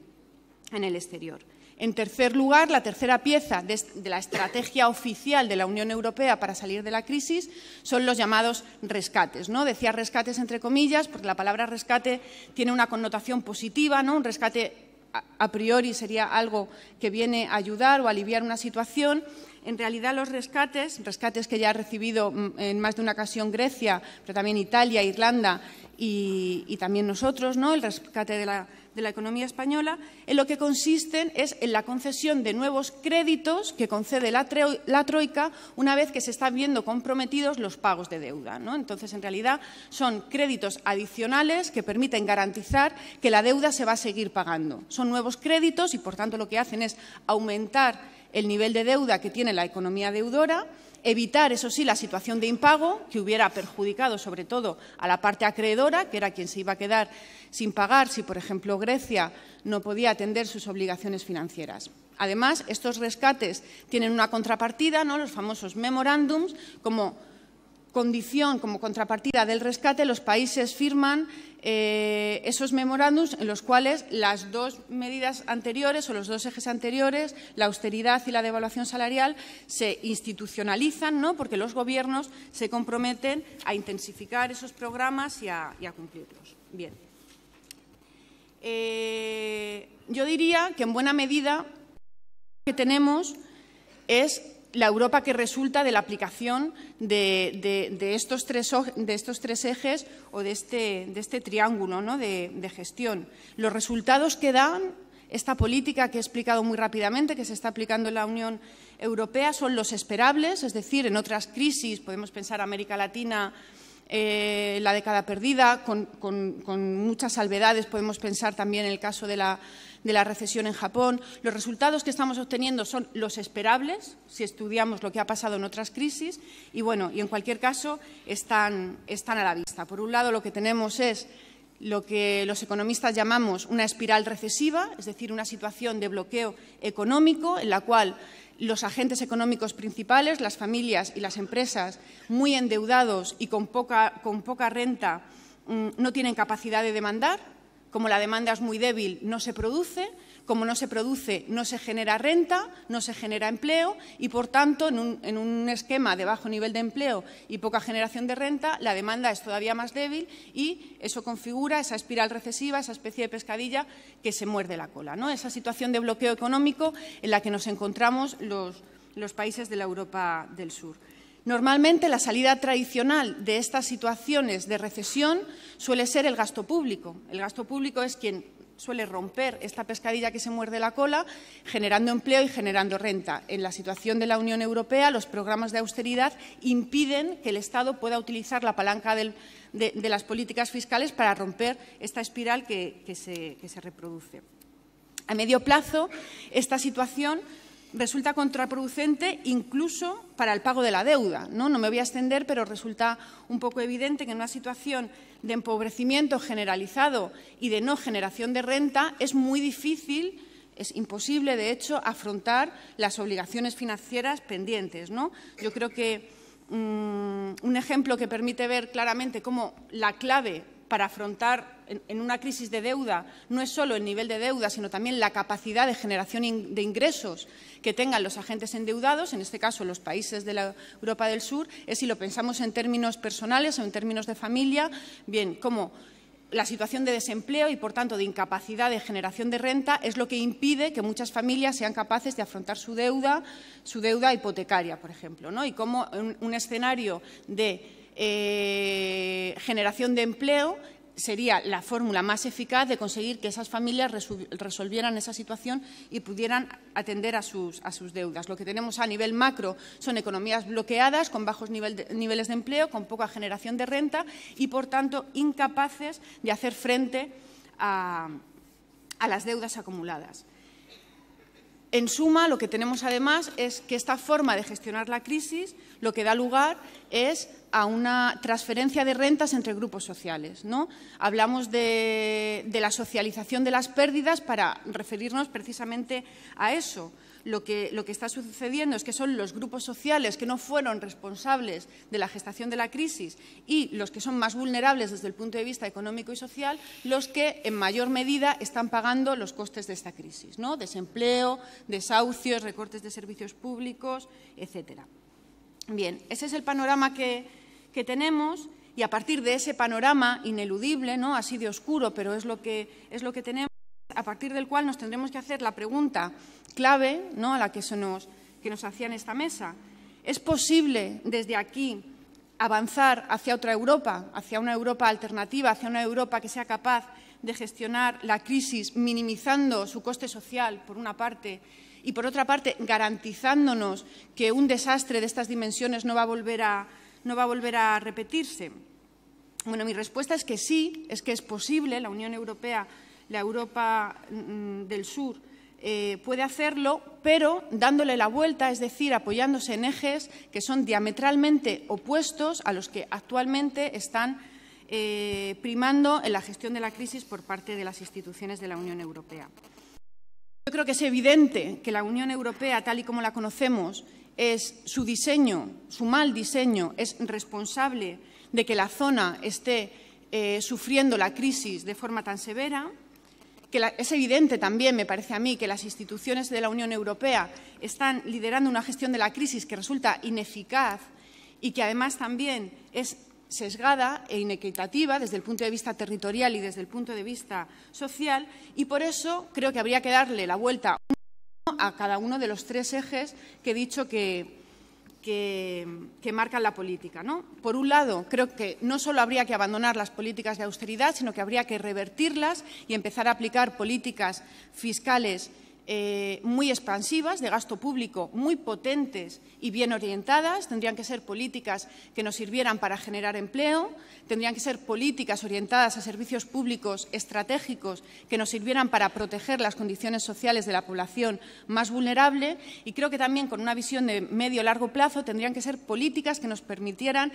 en el exterior. En tercer lugar, la tercera pieza de, la estrategia oficial de la Unión Europea para salir de la crisis son los llamados rescates. ¿no? Decía rescates entre comillas, porque la palabra rescate tiene una connotación positiva, ¿no? un rescate a priori sería algo que viene a ayudar o aliviar una situación, en realidad los rescates, rescates que ya ha recibido mm, en más de una ocasión Grecia, pero también Italia, Irlanda y, y también nosotros, ¿no? el rescate de la de la economía española, en lo que consisten es en la concesión de nuevos créditos que concede la, Troika una vez que se están viendo comprometidos los pagos de deuda. Entonces, en realidad, son créditos adicionales que permiten garantizar que la deuda se va a seguir pagando. Son nuevos créditos y, por tanto, lo que hacen es aumentar el nivel de deuda que tiene la economía deudora evitar, eso sí, la situación de impago, que hubiera perjudicado sobre todo a la parte acreedora, que era quien se iba a quedar sin pagar si, por ejemplo, Grecia no podía atender sus obligaciones financieras. Además, estos rescates tienen una contrapartida, ¿no? los famosos memorándums, como condición, como contrapartida del rescate, los países firman eh, esos memorándums en los cuales las dos medidas anteriores o los dos ejes anteriores, la austeridad y la devaluación salarial, se institucionalizan, porque los gobiernos se comprometen a intensificar esos programas y a, y a cumplirlos. Bien. Eh, yo diría que en buena medida que tenemos es la Europa que resulta de la aplicación de, estos, tres, ejes o de este, este triángulo de gestión. Los resultados que dan esta política que he explicado muy rápidamente, que se está aplicando en la Unión Europea, son los esperables, es decir, en otras crisis, podemos pensar América Latina, eh, la década perdida, con, muchas salvedades. Podemos pensar también en el caso de la, recesión en Japón. Los resultados que estamos obteniendo son los esperables, si estudiamos lo que ha pasado en otras crisis, y bueno, y en cualquier caso están, están a la vista. Por un lado, lo que tenemos es lo que los economistas llamamos una espiral recesiva, es decir, una situación de bloqueo económico en la cual los agentes económicos principales, las familias y las empresas muy endeudados y con poca, con poca renta mm, no tienen capacidad de demandar, como la demanda es muy débil, no se produce como no se produce, no se genera renta, no se genera empleo y, por tanto, en un, esquema de bajo nivel de empleo y poca generación de renta, la demanda es todavía más débil y eso configura esa espiral recesiva, esa especie de pescadilla que se muerde la cola. ¿no? Esa situación de bloqueo económico en la que nos encontramos los, los países de la Europa del Sur. Normalmente la salida tradicional de estas situaciones de recesión suele ser el gasto público. El gasto público es quien suele romper esta pescadilla que se muerde la cola, generando empleo y generando renta. En la situación de la Unión Europea, los programas de austeridad impiden que el Estado pueda utilizar la palanca de, las políticas fiscales para romper esta espiral que se reproduce. A medio plazo, esta situación resulta contraproducente incluso para el pago de la deuda. ¿no? no me voy a extender, pero resulta un poco evidente que en una situación de empobrecimiento generalizado y de no generación de renta es muy difícil es imposible, de hecho, afrontar las obligaciones financieras pendientes. ¿no? Yo creo que mm, un ejemplo que permite ver claramente cómo la clave para afrontar en una crisis de deuda no es solo el nivel de deuda, sino también la capacidad de generación de ingresos que tengan los agentes endeudados, en este caso los países de la Europa del Sur, es si lo pensamos en términos personales o en términos de familia, bien, cómo la situación de desempleo y, por tanto, de incapacidad de generación de renta es lo que impide que muchas familias sean capaces de afrontar su deuda, su deuda hipotecaria, por ejemplo, ¿no? Y cómo un escenario de eh, generación de empleo sería la fórmula más eficaz de conseguir que esas familias resolvieran esa situación y pudieran atender a sus, deudas. Lo que tenemos a nivel macro son economías bloqueadas, con bajos niveles de empleo, con poca generación de renta y, por tanto, incapaces de hacer frente a las deudas acumuladas. En suma, lo que tenemos además es que esta forma de gestionar la crisis lo que da lugar es a una transferencia de rentas entre grupos sociales. Hablamos de la socialización de las pérdidas para referirnos precisamente a eso, lo que, está sucediendo es que son los grupos sociales que no fueron responsables de la gestación de la crisis y los que son más vulnerables desde el punto de vista económico y social los que en mayor medida están pagando los costes de esta crisis, ¿no? desempleo, desahucios, recortes de servicios públicos, etcétera. Bien, ese es el panorama que, tenemos y a partir de ese panorama ineludible, ¿no? así de oscuro, pero es lo que, es lo que tenemos, a partir del cual nos tendremos que hacer la pregunta clave a la que, nos, que hacía en esta mesa. ¿Es posible desde aquí avanzar hacia otra Europa, hacia una Europa alternativa, hacia una Europa que sea capaz de gestionar la crisis minimizando su coste social, por una parte, y por otra parte garantizándonos que un desastre de estas dimensiones no va a volver a, no va a, volver a repetirse? Bueno, mi respuesta es que sí, es que es posible, la Unión Europea, la Europa mm, del Sur, eh, puede hacerlo, pero dándole la vuelta, es decir, apoyándose en ejes que son diametralmente opuestos a los que actualmente están eh, primando en la gestión de la crisis por parte de las instituciones de la Unión Europea. Yo creo que es evidente que la Unión Europea, tal y como la conocemos, es su diseño, su mal diseño, es responsable de que la zona esté eh, sufriendo la crisis de forma tan severa es evidente también, me parece a mí, que las instituciones de la Unión Europea están liderando una gestión de la crisis que resulta ineficaz y que además también es sesgada e inequitativa desde el punto de vista territorial y desde el punto de vista social y por eso creo que habría que darle la vuelta a cada uno de los tres ejes que he dicho que, que, marcan la política. ¿no? Por un lado, creo que no solo habría que abandonar las políticas de austeridad, sino que habría que revertirlas y empezar a aplicar políticas fiscales eh, muy expansivas, de gasto público, muy potentes y bien orientadas. Tendrían que ser políticas que nos sirvieran para generar empleo, tendrían que ser políticas orientadas a servicios públicos estratégicos que nos sirvieran para proteger las condiciones sociales de la población más vulnerable y creo que también con una visión de medio-largo plazo tendrían que ser políticas que nos permitieran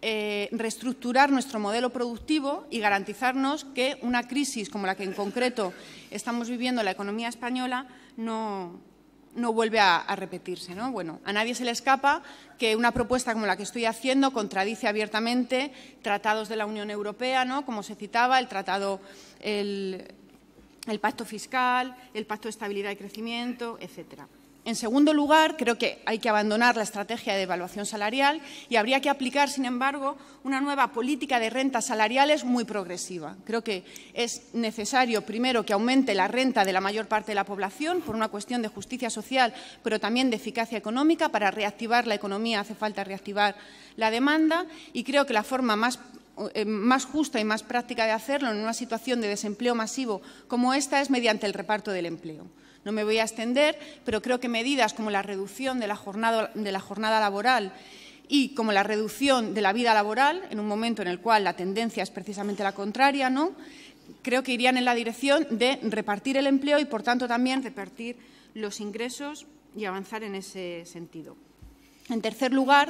eh, reestructurar nuestro modelo productivo y garantizarnos que una crisis como la que en concreto estamos viviendo en la economía española no, vuelve a, repetirse. Bueno, a nadie se le escapa que una propuesta como la que estoy haciendo contradice abiertamente tratados de la Unión Europea, ¿no? como se citaba, el tratado, el, el pacto fiscal, el pacto de estabilidad y crecimiento, etcétera. En segundo lugar, creo que hay que abandonar la estrategia de evaluación salarial y habría que aplicar, sin embargo, una nueva política de rentas salariales muy progresiva. Creo que es necesario, primero, que aumente la renta de la mayor parte de la población por una cuestión de justicia social, pero también de eficacia económica. Para reactivar la economía hace falta reactivar la demanda y creo que la forma más eh, más justa y más práctica de hacerlo en una situación de desempleo masivo como esta es mediante el reparto del empleo. No me voy a extender, pero creo que medidas como la reducción de la jornada, laboral y como la reducción de la vida laboral, en un momento en el cual la tendencia es precisamente la contraria, ¿no? creo que irían en la dirección de repartir el empleo y, por tanto, también repartir los ingresos y avanzar en ese sentido. En tercer lugar,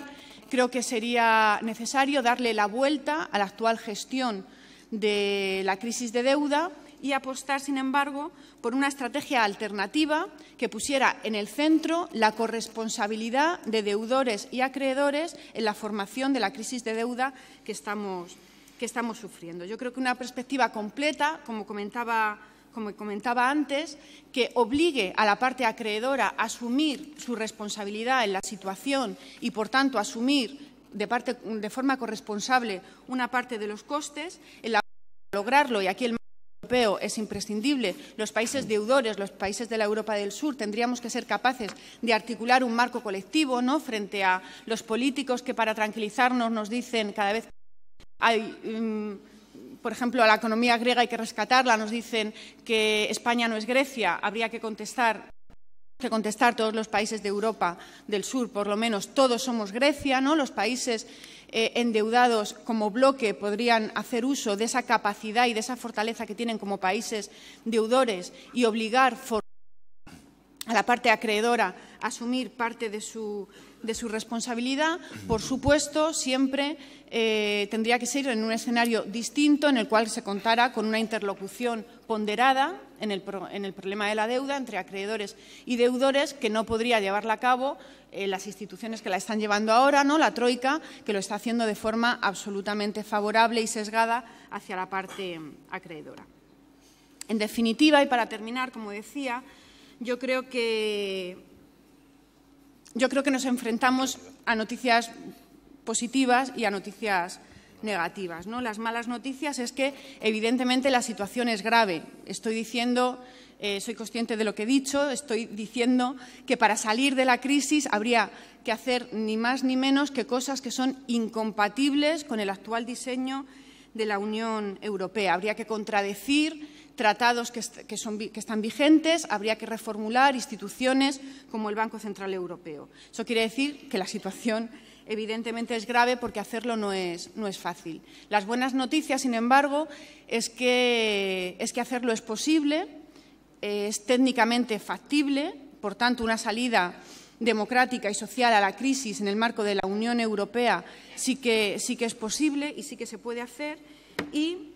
creo que sería necesario darle la vuelta a la actual gestión de la crisis de deuda y apostar, sin embargo, por una estrategia alternativa que pusiera en el centro la corresponsabilidad de deudores y acreedores en la formación de la crisis de deuda que estamos, que estamos sufriendo. Yo creo que una perspectiva completa, como comentaba como comentaba antes, que obligue a la parte acreedora a asumir su responsabilidad en la situación y, por tanto, asumir de, parte, de forma corresponsable una parte de los costes, en lograrlo, y aquí europeo es imprescindible. Los países deudores, los países de la Europa del Sur, tendríamos que ser capaces de articular un marco colectivo ¿no? frente a los políticos que para tranquilizarnos nos dicen cada vez hay... Mm, por ejemplo, a la economía griega hay que rescatarla, nos dicen que España no es Grecia, habría que contestar que contestar todos los países de Europa del Sur, por lo menos todos somos Grecia, ¿no? Los países eh, endeudados como bloque podrían hacer uso de esa capacidad y de esa fortaleza que tienen como países deudores y obligar a la parte acreedora a asumir parte de su, de su responsabilidad, por supuesto, siempre eh, tendría que ser en un escenario distinto en el cual se contara con una interlocución ponderada en el, problema de la deuda entre acreedores y deudores que no podría llevarla a cabo eh, las instituciones que la están llevando ahora, ¿no? la Troika, que lo está haciendo de forma absolutamente favorable y sesgada hacia la parte acreedora. En definitiva, y para terminar, como decía, yo creo que yo creo que nos enfrentamos a noticias positivas y a noticias negativas. Las malas noticias es que, evidentemente, la situación es grave. Estoy diciendo, eh, soy consciente de lo que he dicho, estoy diciendo que para salir de la crisis habría que hacer ni más ni menos que cosas que son incompatibles con el actual diseño de la Unión Europea. Habría que contradecir tratados que, que, están vigentes, habría que reformular instituciones como el Banco Central Europeo. Eso quiere decir que la situación evidentemente es grave porque hacerlo no es, fácil. Las buenas noticias, sin embargo, es que, hacerlo es posible, eh, es técnicamente factible, por tanto, una salida democrática y social a la crisis en el marco de la Unión Europea sí que, sí que es posible y sí que se puede hacer y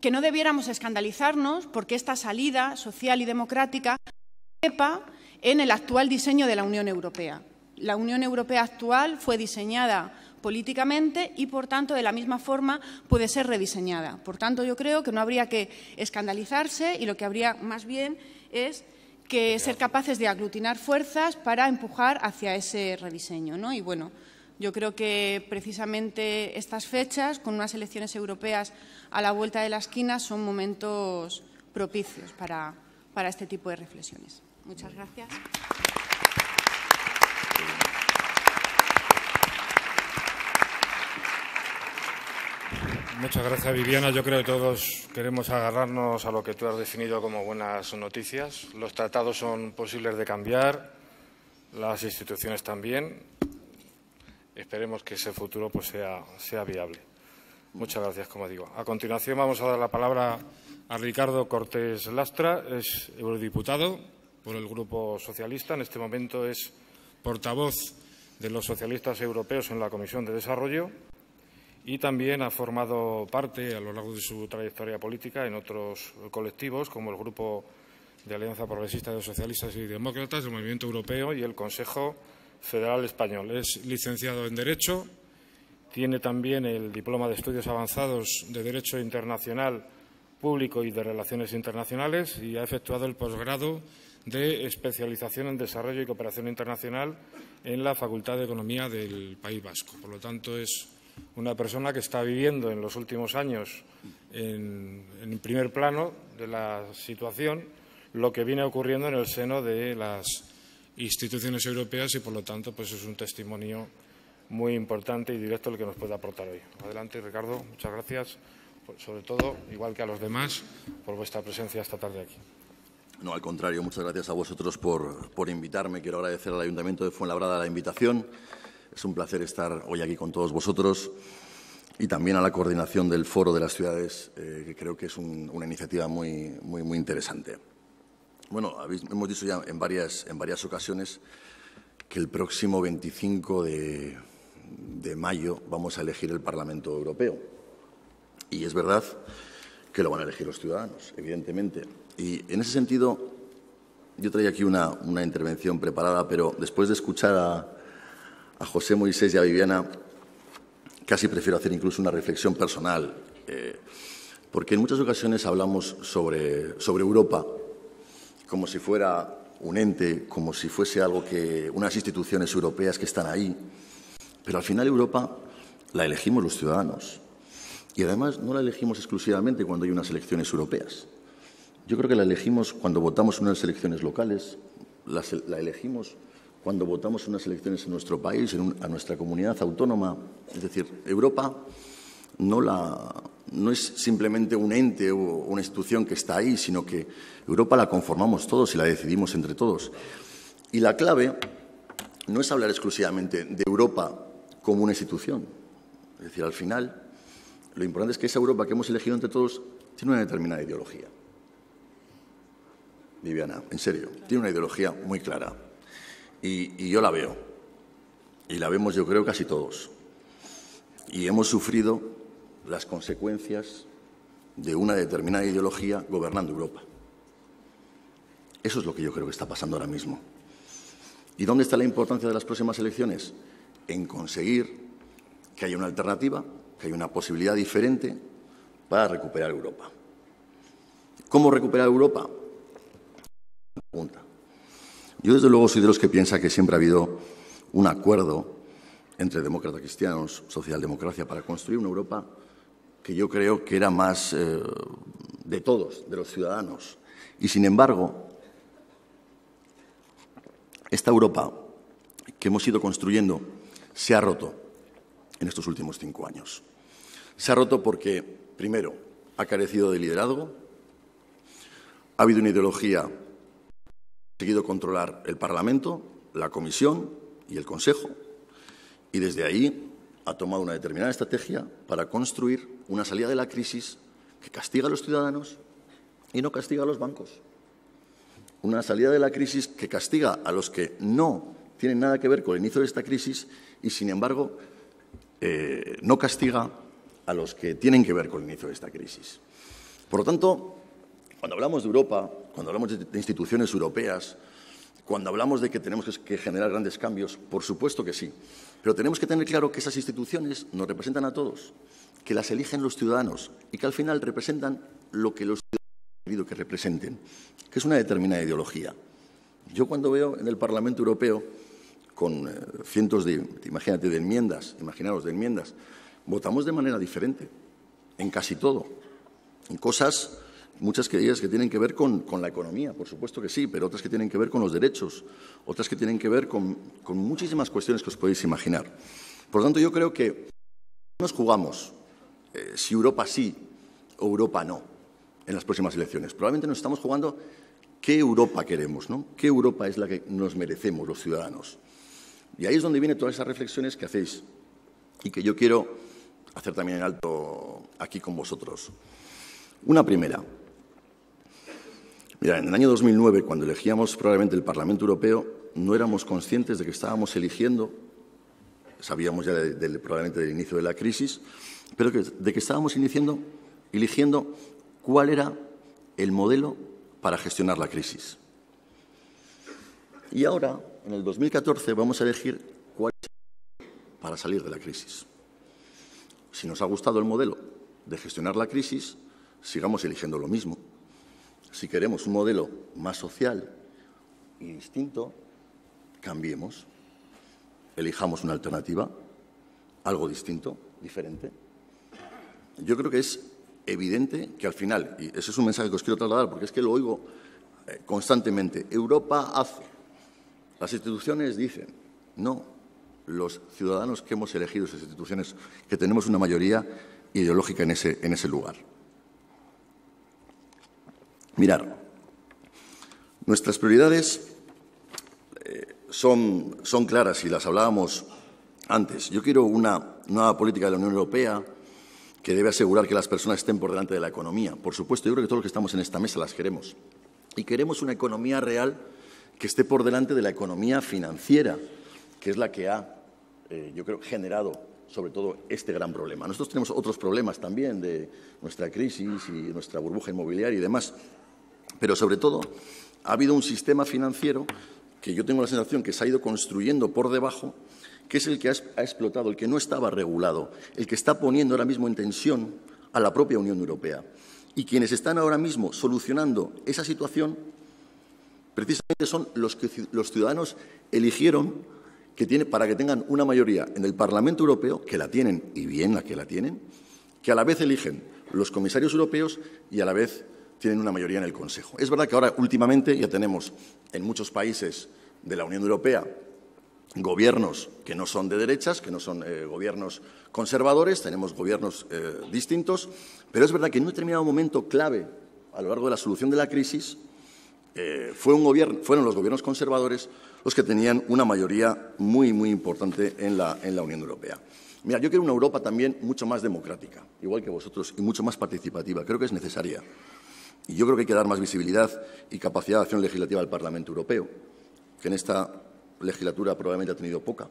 que no debiéramos escandalizarnos porque esta salida social y democrática sepa en el actual diseño de la Unión Europea. La Unión Europea actual fue diseñada políticamente y, por tanto, de la misma forma puede ser rediseñada. Por tanto, yo creo que no habría que escandalizarse y lo que habría más bien es que ser capaces de aglutinar fuerzas para empujar hacia ese rediseño. ¿no? Y bueno, yo creo que precisamente estas fechas, con unas elecciones europeas a la vuelta de la esquina, son momentos propicios para, para este tipo de reflexiones. Muchas gracias. Muchas gracias, Viviana. Yo creo que todos queremos agarrarnos a lo que tú has definido como buenas noticias. Los tratados son posibles de cambiar, las instituciones también esperemos que ese futuro pues, sea, sea viable. Muchas gracias, como digo. A continuación vamos a dar la palabra a Ricardo Cortés Lastra, es eurodiputado por el Grupo Socialista. En este momento es portavoz de los socialistas europeos en la Comisión de Desarrollo y también ha formado parte a lo largo de su trayectoria política en otros colectivos como el Grupo de Alianza Progresista de Socialistas y Demócratas, el Movimiento Europeo y el Consejo Federal Español. Es licenciado en Derecho, tiene también el diploma de estudios avanzados de Derecho Internacional Público y de Relaciones Internacionales y ha efectuado el posgrado de especialización en Desarrollo y Cooperación Internacional en la Facultad de Economía del País Vasco. Por lo tanto, es una persona que está viviendo en los últimos años en, en primer plano de la situación lo que viene ocurriendo en el seno de las instituciones europeas y, por lo tanto, pues es un testimonio muy importante y directo el que nos puede aportar hoy. Adelante, Ricardo. Muchas gracias, sobre todo, igual que a los demás, por vuestra presencia esta tarde aquí. No, al contrario, muchas gracias a vosotros por, por invitarme. Quiero agradecer al Ayuntamiento de Fuenlabrada la invitación. Es un placer estar hoy aquí con todos vosotros y también a la coordinación del Foro de las Ciudades, eh, que creo que es una iniciativa muy, muy, muy interesante. Bueno, hemos dicho ya en varias, en varias ocasiones que el próximo 25 de, mayo vamos a elegir el Parlamento Europeo. Y es verdad que lo van a elegir los ciudadanos, evidentemente. Y en ese sentido, yo traía aquí una, intervención preparada, pero después de escuchar a, José Moisés y a Viviana, casi prefiero hacer incluso una reflexión personal. Eh, porque en muchas ocasiones hablamos sobre Europa como si fuera un ente, como si fuese algo que unas instituciones europeas que están ahí. Pero al final Europa la elegimos los ciudadanos. Y además no la elegimos exclusivamente cuando hay unas elecciones europeas. Yo creo que la elegimos cuando votamos unas elecciones locales, la elegimos cuando votamos unas elecciones en nuestro país, en a nuestra comunidad autónoma. Es decir, Europa no, es simplemente un ente o una institución que está ahí, sino que Europa la conformamos todos y la decidimos entre todos. Y la clave no es hablar exclusivamente de Europa como una institución. Es decir, al final, lo importante es que esa Europa que hemos elegido entre todos tiene una determinada ideología. Viviana, en serio, tiene una ideología muy clara. y yo la veo. Y la vemos, yo creo, casi todos. Y hemos sufrido las consecuencias de una determinada ideología gobernando Europa. Eso es lo que yo creo que está pasando ahora mismo. ¿Y dónde está la importancia de las próximas elecciones? En conseguir que haya una alternativa, que haya una posibilidad diferente para recuperar Europa. ¿Cómo recuperar Europa? Yo desde luego soy de los que piensa que siempre ha habido un acuerdo entre demócratas cristianos, socialdemocracia, para construir una Europa que yo creo que era más eh, de todos, de los ciudadanos. Y sin embargo, esta Europa que hemos ido construyendo se ha roto en estos últimos cinco años. Se ha roto porque, primero, ha carecido de liderazgo, ha habido una ideología que ha conseguido controlar el Parlamento, la Comisión y el Consejo, y desde ahí ha tomado una determinada estrategia para construir una salida de la crisis que castiga a los ciudadanos y no castiga a los bancos. Una salida de la crisis que castiga a los que no tienen nada que ver con el inicio de esta crisis y, sin embargo, eh, no castiga a los que tienen que ver con el inicio de esta crisis. Por lo tanto, cuando hablamos de Europa, cuando hablamos de instituciones europeas, cuando hablamos de que tenemos que generar grandes cambios, por supuesto que sí, pero tenemos que tener claro que esas instituciones nos representan a todos, que las eligen los ciudadanos y que al final representan lo que los ciudadanos han querido que representen, que es una determinada ideología. Yo cuando veo en el Parlamento Europeo, con eh, cientos de, imagínate, de enmiendas, imaginaros, de enmiendas, votamos de manera diferente, en casi todo, en cosas muchas que tienen que ver con, la economía, por supuesto que sí, pero otras que tienen que ver con los derechos, otras que tienen que ver con, muchísimas cuestiones que os podéis imaginar. Por lo tanto, yo creo que no nos jugamos eh, si Europa sí o Europa no en las próximas elecciones. Probablemente nos estamos jugando qué Europa queremos, ¿no? qué Europa es la que nos merecemos los ciudadanos. Y ahí es donde vienen todas esas reflexiones que hacéis y que yo quiero hacer también en alto aquí con vosotros. Una primera, Mira, en el año 2009, cuando elegíamos probablemente el Parlamento Europeo, no éramos conscientes de que estábamos eligiendo, sabíamos ya probablemente del inicio de la crisis, pero de que estábamos iniciando, eligiendo cuál era el modelo para gestionar la crisis. Y ahora, en el 2014, vamos a elegir cuál es el modelo para salir de la crisis. Si nos ha gustado el modelo de gestionar la crisis, sigamos eligiendo lo mismo. Si queremos un modelo más social y distinto, cambiemos, elijamos una alternativa, algo distinto, diferente. Yo creo que es evidente que al final, y ese es un mensaje que os quiero trasladar porque es que lo oigo eh, constantemente, Europa hace, las instituciones dicen, no, los ciudadanos que hemos elegido esas instituciones, que tenemos una mayoría ideológica en ese, en ese lugar. Mirar, nuestras prioridades eh, son, son claras y las hablábamos antes. Yo quiero una nueva política de la Unión Europea que debe asegurar que las personas estén por delante de la economía. Por supuesto, yo creo que todos los que estamos en esta mesa las queremos. Y queremos una economía real que esté por delante de la economía financiera, que es la que ha, eh, yo creo, generado sobre todo este gran problema. Nosotros tenemos otros problemas también de nuestra crisis y nuestra burbuja inmobiliaria y demás, pero, sobre todo, ha habido un sistema financiero que yo tengo la sensación que se ha ido construyendo por debajo, que es el que ha, explotado, el que no estaba regulado, el que está poniendo ahora mismo en tensión a la propia Unión Europea. Y quienes están ahora mismo solucionando esa situación, precisamente son los que los ciudadanos eligieron que tiene, para que tengan una mayoría en el Parlamento Europeo, que la tienen y bien la que la tienen, que a la vez eligen los comisarios europeos y a la vez tienen una mayoría en el Consejo. Es verdad que ahora últimamente ya tenemos en muchos países de la Unión Europea gobiernos que no son de derechas, que no son eh, gobiernos conservadores, tenemos gobiernos eh, distintos, pero es verdad que en un determinado momento clave a lo largo de la solución de la crisis eh, fue un gobierno, fueron los gobiernos conservadores los que tenían una mayoría muy, muy importante en la, en la Unión Europea. Mira, yo quiero una Europa también mucho más democrática, igual que vosotros, y mucho más participativa. Creo que es necesaria. Y yo creo que hay que dar más visibilidad y capacidad de acción legislativa al Parlamento Europeo, que en esta legislatura probablemente ha tenido poca.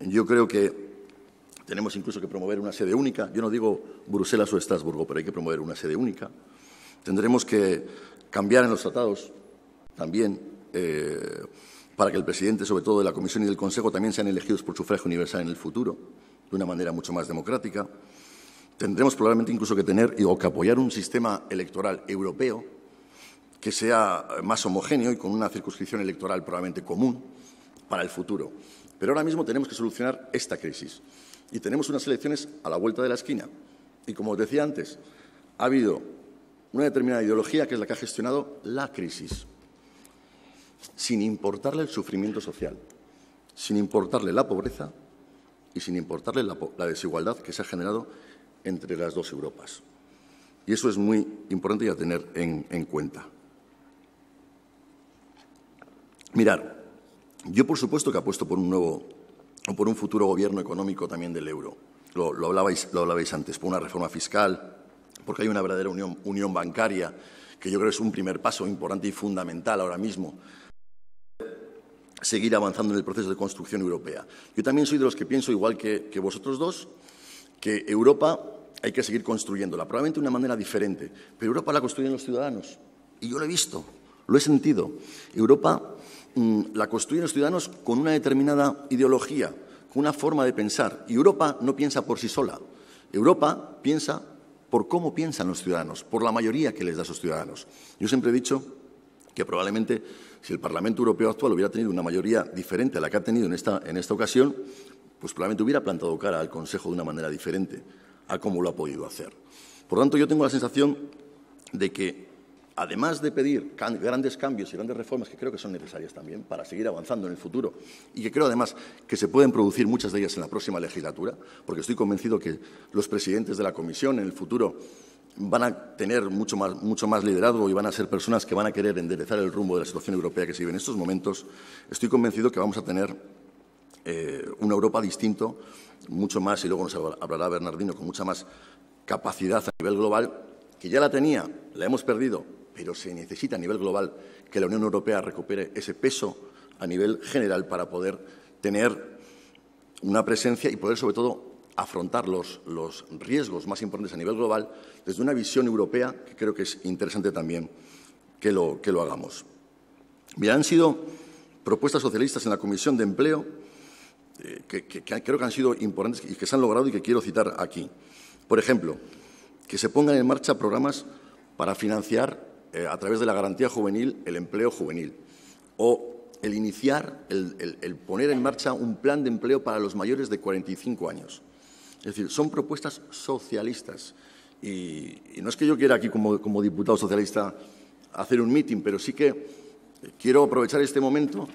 Yo creo que tenemos incluso que promover una sede única. Yo no digo Bruselas o Estrasburgo, pero hay que promover una sede única. Tendremos que cambiar en los tratados también eh, para que el presidente, sobre todo de la Comisión y del Consejo, también sean elegidos por sufragio universal en el futuro, de una manera mucho más democrática tendremos probablemente incluso que tener o que apoyar un sistema electoral europeo que sea eh, más homogéneo y con una circunscripción electoral probablemente común para el futuro. Pero ahora mismo tenemos que solucionar esta crisis y tenemos unas elecciones a la vuelta de la esquina. Y como os decía antes, ha habido una determinada ideología que es la que ha gestionado la crisis, sin importarle el sufrimiento social, sin importarle la pobreza y sin importarle la, la desigualdad que se ha generado entre las dos Europas. Y eso es muy importante ya tener en, cuenta. Mirar, yo por supuesto que apuesto por un nuevo o por un futuro gobierno económico también del euro. Lo, hablabais, lo antes, por una reforma fiscal, porque hay una verdadera unión, bancaria, que yo creo es un primer paso importante y fundamental ahora mismo seguir avanzando en el proceso de construcción europea. Yo también soy de los que pienso, igual que vosotros dos, que Europa hay que seguir construyéndola, probablemente de una manera diferente, pero Europa la construyen los ciudadanos. Y yo lo he visto, lo he sentido. Europa mm, la construyen los ciudadanos con una determinada ideología, con una forma de pensar. Y Europa no piensa por sí sola. Europa piensa por cómo piensan los ciudadanos, por la mayoría que les da a esos ciudadanos. Yo siempre he dicho que probablemente si el Parlamento Europeo actual hubiera tenido una mayoría diferente a la que ha tenido en esta, en esta ocasión, pues probablemente hubiera plantado cara al Consejo de una manera diferente a cómo lo ha podido hacer. Por lo tanto, yo tengo la sensación de que, además de pedir grandes cambios y grandes reformas, que creo que son necesarias también para seguir avanzando en el futuro, y que creo además que se pueden producir muchas de ellas en la próxima legislatura, porque estoy convencido que los presidentes de la Comisión en el futuro van a tener mucho más, mucho más liderazgo y van a ser personas que van a querer enderezar el rumbo de la situación europea que se vive en estos momentos, estoy convencido que vamos a tener eh, una Europa distinto, mucho más, y luego nos hablará Bernardino, con mucha más capacidad a nivel global, que ya la tenía, la hemos perdido, pero se necesita a nivel global que la Unión Europea recupere ese peso a nivel general para poder tener una presencia y poder, sobre todo, afrontar los, los riesgos más importantes a nivel global desde una visión europea, que creo que es interesante también que lo, que lo hagamos. han sido propuestas socialistas en la Comisión de Empleo que, creo que han sido importantes y que se han logrado y que quiero citar aquí. Por ejemplo, que se pongan en marcha programas para financiar eh, a través de la garantía juvenil el empleo juvenil o el iniciar, el, poner en marcha un plan de empleo para los mayores de 45 años. Es decir, son propuestas socialistas. Y, no es que yo quiera aquí como, como, diputado socialista hacer un mitin, pero sí que quiero aprovechar este momento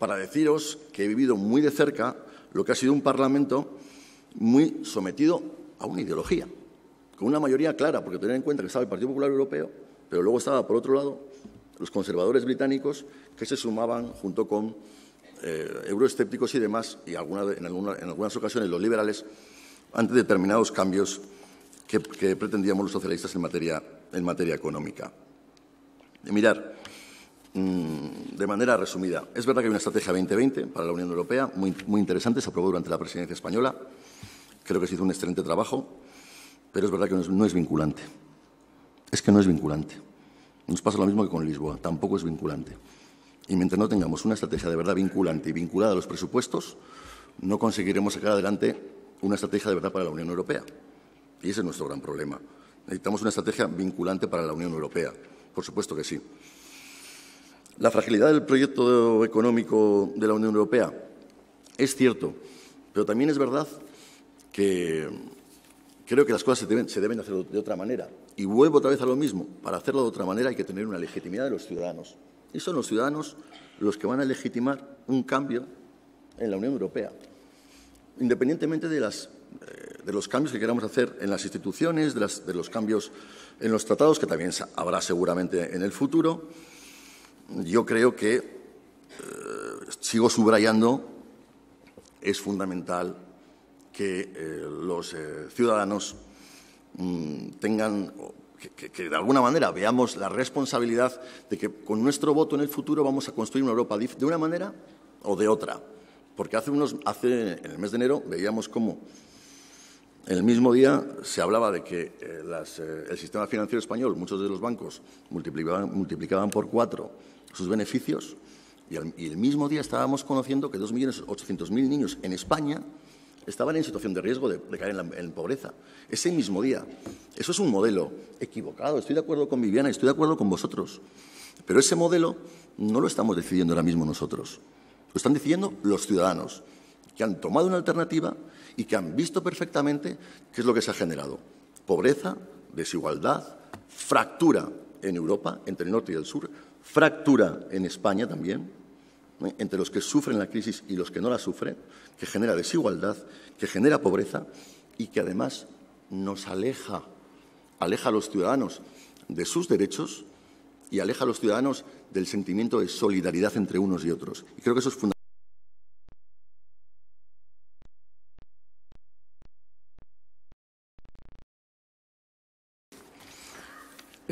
para deciros que he vivido muy de cerca lo que ha sido un Parlamento muy sometido a una ideología, con una mayoría clara, porque tenía en cuenta que estaba el Partido Popular Europeo, pero luego estaba, por otro lado, los conservadores británicos que se sumaban junto con eh, euroescépticos y demás, y en, algunas ocasiones los liberales, ante determinados cambios que, pretendíamos los socialistas en materia, económica. mirar, Mm, de manera resumida, es verdad que hay una estrategia 2020 para la Unión Europea muy, interesante, se aprobó durante la presidencia española, creo que se hizo un excelente trabajo, pero es verdad que no es, no es vinculante. Es que no es vinculante. Nos pasa lo mismo que con Lisboa, tampoco es vinculante. Y mientras no tengamos una estrategia de verdad vinculante y vinculada a los presupuestos, no conseguiremos sacar adelante una estrategia de verdad para la Unión Europea. Y ese es nuestro gran problema. Necesitamos una estrategia vinculante para la Unión Europea. Por supuesto que sí. La fragilidad del proyecto económico de la Unión Europea es cierto, pero también es verdad que creo que las cosas se deben, hacer de otra manera. Y vuelvo otra vez a lo mismo. Para hacerlo de otra manera hay que tener una legitimidad de los ciudadanos. Y son los ciudadanos los que van a legitimar un cambio en la Unión Europea. Independientemente de, eh, los cambios que queramos hacer en las instituciones, de, de los cambios en los tratados, que también habrá seguramente en el futuro, yo creo que, eh, sigo subrayando, es fundamental que eh, los eh, ciudadanos mm, tengan, que, de alguna manera veamos la responsabilidad de que con nuestro voto en el futuro vamos a construir una Europa de una manera o de otra. Porque hace unos, hace, en el mes de enero veíamos cómo el mismo día se hablaba de que el sistema financiero español, muchos de los bancos, multiplicaban por cuatro sus beneficios y, el mismo día estábamos conociendo que 2.800.000 niños en España estaban en situación de riesgo de, caer en, pobreza. Ese mismo día. Eso es un modelo equivocado. Estoy de acuerdo con Viviana, estoy de acuerdo con vosotros. Pero ese modelo no lo estamos decidiendo ahora mismo nosotros. Lo están decidiendo los ciudadanos, que han tomado una alternativa y que han visto perfectamente qué es lo que se ha generado. Pobreza, desigualdad, fractura en Europa, entre el norte y el sur, fractura en España también, entre los que sufren la crisis y los que no la sufren, que genera desigualdad, que genera pobreza y que además nos aleja, aleja a los ciudadanos de sus derechos y aleja a los ciudadanos del sentimiento de solidaridad entre unos y otros. Y creo que eso es fundamental.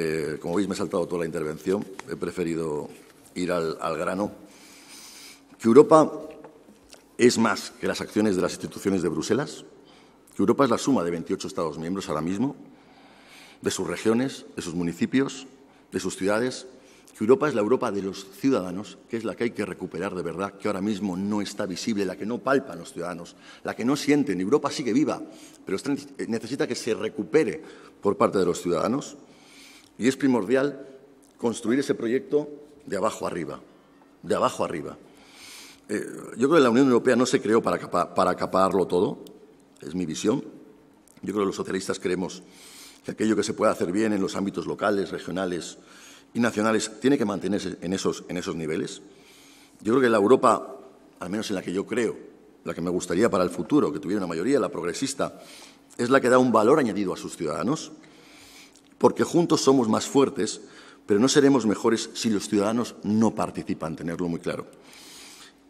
Eh, como veis, me he saltado toda la intervención, he preferido ir al, al grano. Que Europa es más que las acciones de las instituciones de Bruselas, que Europa es la suma de 28 Estados miembros ahora mismo, de sus regiones, de sus municipios, de sus ciudades, que Europa es la Europa de los ciudadanos, que es la que hay que recuperar de verdad, que ahora mismo no está visible, la que no palpan los ciudadanos, la que no sienten. Europa sigue viva, pero necesita que se recupere por parte de los ciudadanos. Y es primordial construir ese proyecto de abajo arriba, de abajo arriba. Eh, yo creo que la Unión Europea no se creó para, acapararlo todo, es mi visión. Yo creo que los socialistas creemos que aquello que se puede hacer bien en los ámbitos locales, regionales y nacionales tiene que mantenerse en esos, en esos niveles. Yo creo que la Europa, al menos en la que yo creo, la que me gustaría para el futuro, que tuviera una mayoría, la progresista, es la que da un valor añadido a sus ciudadanos, porque juntos somos más fuertes, pero no seremos mejores si los ciudadanos no participan, tenerlo muy claro.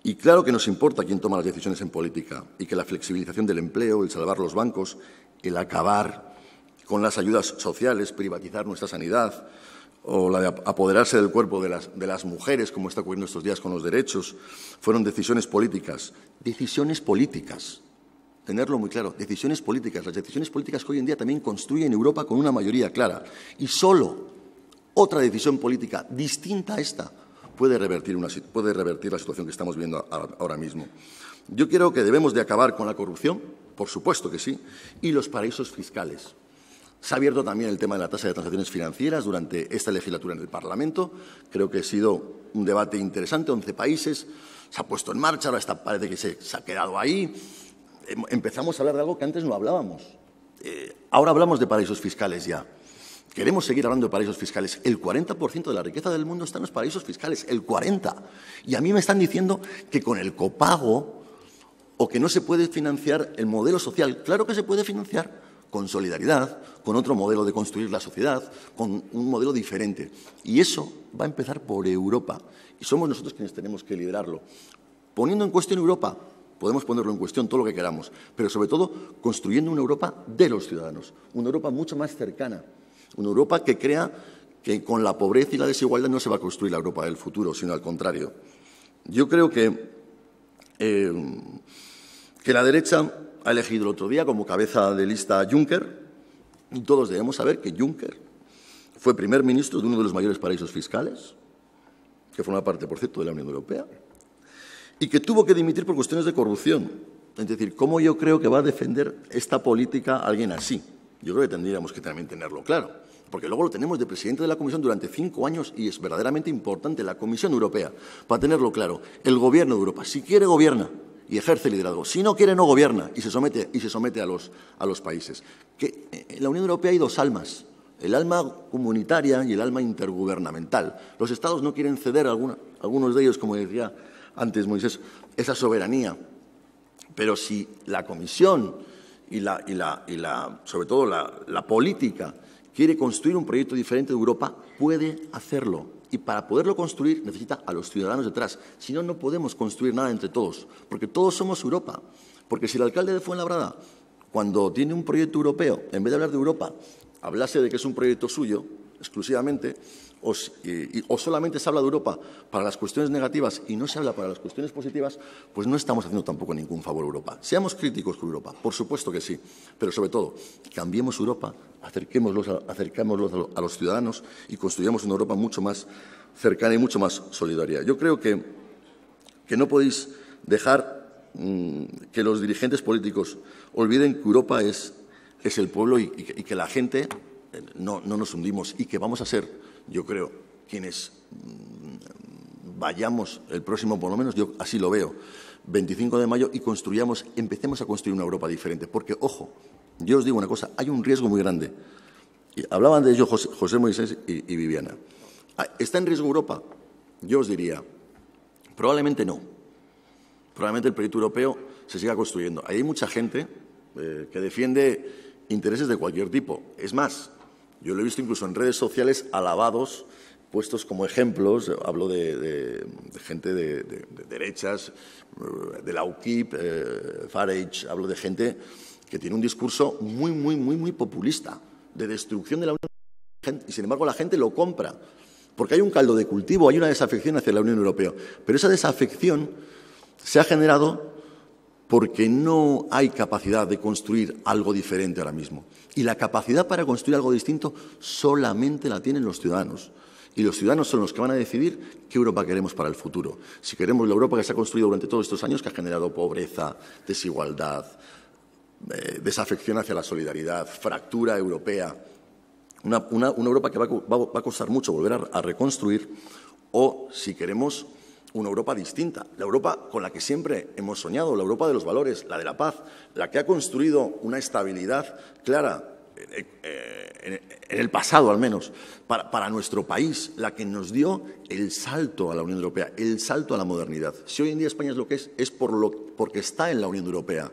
Y claro que nos importa quién toma las decisiones en política y que la flexibilización del empleo, el salvar los bancos, el acabar con las ayudas sociales, privatizar nuestra sanidad o la de apoderarse del cuerpo de las, de las mujeres, como está ocurriendo estos días con los derechos, fueron decisiones políticas. Decisiones políticas tenerlo muy claro, decisiones políticas, las decisiones políticas que hoy en día también construyen Europa con una mayoría clara. Y solo otra decisión política distinta a esta puede revertir, una, puede revertir la situación que estamos viendo ahora mismo. Yo creo que debemos de acabar con la corrupción, por supuesto que sí, y los paraísos fiscales. Se ha abierto también el tema de la tasa de transacciones financieras durante esta legislatura en el Parlamento. Creo que ha sido un debate interesante, 11 países. Se ha puesto en marcha, ahora está, parece que se ha quedado ahí. Em, empezamos a hablar de algo que antes no hablábamos. Eh, ahora hablamos de paraísos fiscales ya. Queremos seguir hablando de paraísos fiscales. El 40% de la riqueza del mundo está en los paraísos fiscales, el 40%. Y a mí me están diciendo que con el copago o que no se puede financiar el modelo social. Claro que se puede financiar con solidaridad, con otro modelo de construir la sociedad, con un modelo diferente. Y eso va a empezar por Europa. Y somos nosotros quienes tenemos que liderarlo. Poniendo en cuestión Europa, Podemos ponerlo en cuestión todo lo que queramos, pero sobre todo construyendo una Europa de los ciudadanos, una Europa mucho más cercana, una Europa que crea que con la pobreza y la desigualdad no se va a construir la Europa del futuro, sino al contrario. Yo creo que, eh, que la derecha ha elegido el otro día como cabeza de lista a Juncker. Y todos debemos saber que Juncker fue primer ministro de uno de los mayores paraísos fiscales, que forma parte, por cierto, de la Unión Europea, y que tuvo que dimitir por cuestiones de corrupción. Es decir, ¿cómo yo creo que va a defender esta política alguien así? Yo creo que tendríamos que también tenerlo claro, porque luego lo tenemos de presidente de la Comisión durante cinco años y es verdaderamente importante la Comisión Europea, para tenerlo claro. El gobierno de Europa, si quiere, gobierna y ejerce liderazgo. Si no quiere, no gobierna y se somete, y se somete a, los, a los países. Que en eh, la Unión Europea hay dos almas, el alma comunitaria y el alma intergubernamental. Los estados no quieren ceder, alguna, algunos de ellos, como decía antes Moisés, esa soberanía. Pero si la comisión y, la, y, la, y la, sobre todo la, la política quiere construir un proyecto diferente de Europa, puede hacerlo. Y para poderlo construir necesita a los ciudadanos detrás. Si no, no podemos construir nada entre todos, porque todos somos Europa. Porque si el alcalde de Fuenlabrada, cuando tiene un proyecto europeo, en vez de hablar de Europa, hablase de que es un proyecto suyo, exclusivamente, o, solamente se habla de Europa para las cuestiones negativas y no se habla para las cuestiones positivas, pues no estamos haciendo tampoco ningún favor a Europa. Seamos críticos con Europa, por supuesto que sí, pero sobre todo, cambiemos Europa, acerquémoslos a, a, los ciudadanos y construyamos una Europa mucho más cercana y mucho más solidaria. Yo creo que, que no podéis dejar mm, que los dirigentes políticos olviden que Europa es, el pueblo y, que, la gente eh, no, no nos hundimos y que vamos a ser yo creo, quienes mm, vayamos el próximo, por lo menos yo así lo veo, 25 de mayo y construyamos, empecemos a construir una Europa diferente. Porque, ojo, yo os digo una cosa, hay un riesgo muy grande. Y hablaban de ello José, Moisés y, Viviana. Ah, ¿Está en riesgo Europa? Yo os diría, probablemente no. Probablemente el proyecto europeo se siga construyendo. hay mucha gente eh, que defiende intereses de cualquier tipo. Es más, yo lo he visto incluso en redes sociales alabados, puestos como ejemplos, hablo de, gente de, derechas, eh, de la UKIP, eh, Farage, hablo de gente que tiene un discurso muy, muy, muy, muy populista, de destrucción de la Unión Europea, y sin embargo la gente lo compra, porque hay un caldo de cultivo, hay una desafección hacia la Unión Europea, pero esa desafección se ha generado porque no hay capacidad de construir algo diferente ahora mismo. Y la capacidad para construir algo distinto solamente la tienen los ciudadanos. Y los ciudadanos son los que van a decidir qué Europa queremos para el futuro. Si queremos la Europa que se ha construido durante todos estos años, que ha generado pobreza, desigualdad, eh, desafección hacia la solidaridad, fractura europea, una, Europa que va, a costar mucho volver a reconstruir, o si queremos una Europa distinta, la Europa con la que siempre hemos soñado, la Europa de los valores, la de la paz, la que ha construido una estabilidad clara eh, eh, en el pasado al menos, para, nuestro país, la que nos dio el salto a la Unión Europea, el salto a la modernidad. Si hoy en día España es lo que es, es por lo, porque está en la Unión Europea.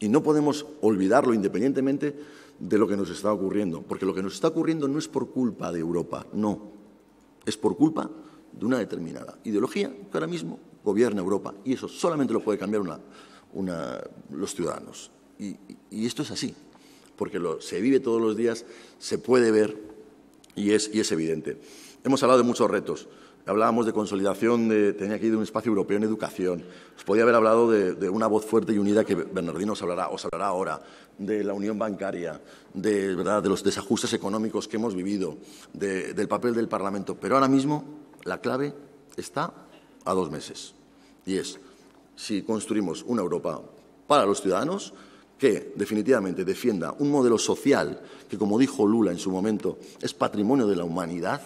Y no podemos olvidarlo independientemente de lo que nos está ocurriendo, porque lo que nos está ocurriendo no es por culpa de Europa, no, es por culpa de una determinada ideología que ahora mismo gobierna Europa. Y eso solamente lo puede cambiar una, los ciudadanos. Y, esto es así, porque se vive todos los días, se puede ver y es, y es evidente. Hemos hablado de muchos retos. Hablábamos de consolidación, de, tenía que ir de un espacio europeo en educación. Os podía haber hablado de, una voz fuerte y unida que Bernardino os hablará, os hablará ahora, de la unión bancaria, de, ¿verdad? de los desajustes económicos que hemos vivido, del papel del Parlamento. Pero ahora mismo la clave está a dos meses y es si construimos una Europa para los ciudadanos que definitivamente defienda un modelo social que, como dijo Lula en su momento, es patrimonio de la humanidad,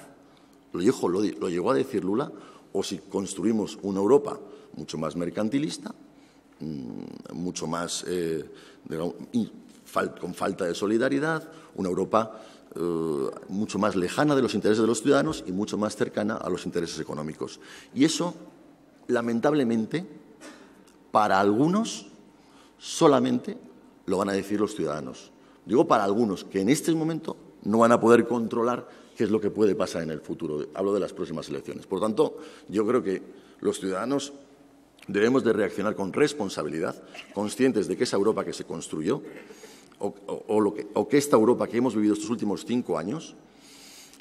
lo, lo, llegó a decir Lula, o si construimos una Europa mucho más mercantilista, mm, mucho más eh, con falta de solidaridad, una Europa eh, mucho más lejana de los intereses de los ciudadanos y mucho más cercana a los intereses económicos. Y eso, lamentablemente, para algunos solamente lo van a decir los ciudadanos. Digo para algunos que en este momento no van a poder controlar qué es lo que puede pasar en el futuro. Hablo de las próximas elecciones. Por tanto, yo creo que los ciudadanos debemos de reaccionar con responsabilidad, conscientes de que esa Europa que se construyó o, que, esta Europa que hemos vivido estos últimos cinco años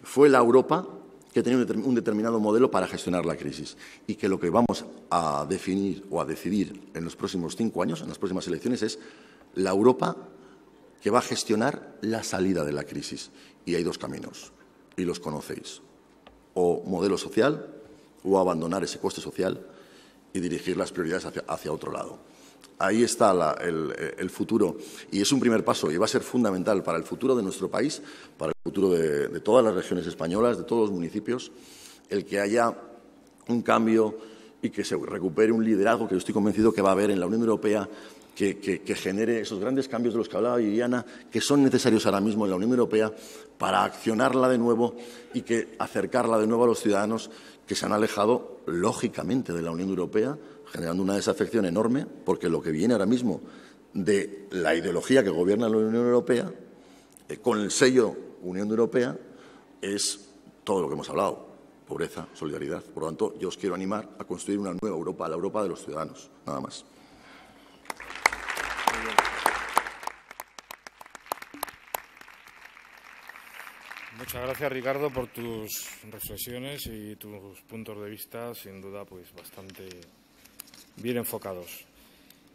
fue la Europa que tenía un determinado modelo para gestionar la crisis y que lo que vamos a definir o a decidir en los próximos cinco años, en las próximas elecciones, es la Europa que va a gestionar la salida de la crisis. Y hay dos caminos, y los conocéis. O modelo social, o abandonar ese coste social y dirigir las prioridades hacia otro lado ahí está eh, el, futuro y es un primer paso y va a ser fundamental para el futuro de nuestro país, para el futuro de, todas las regiones españolas, de todos los municipios, el que haya un cambio y que se recupere un liderazgo que yo estoy convencido que va a haber en la Unión Europea que, genere esos grandes cambios de los que hablaba Viviana, que son necesarios ahora mismo en la Unión Europea para accionarla de nuevo y que acercarla de nuevo a los ciudadanos que se han alejado lógicamente de la Unión Europea generando una desafección enorme, porque lo que viene ahora mismo de la ideología que gobierna la Unión Europea, eh, con el sello Unión Europea, es todo lo que hemos hablado, pobreza, solidaridad. Por lo tanto, yo os quiero animar a construir una nueva Europa, la Europa de los ciudadanos, nada más. Muchas gracias, Ricardo, por tus reflexiones y tus puntos de vista, sin duda, pues bastante bien enfocados.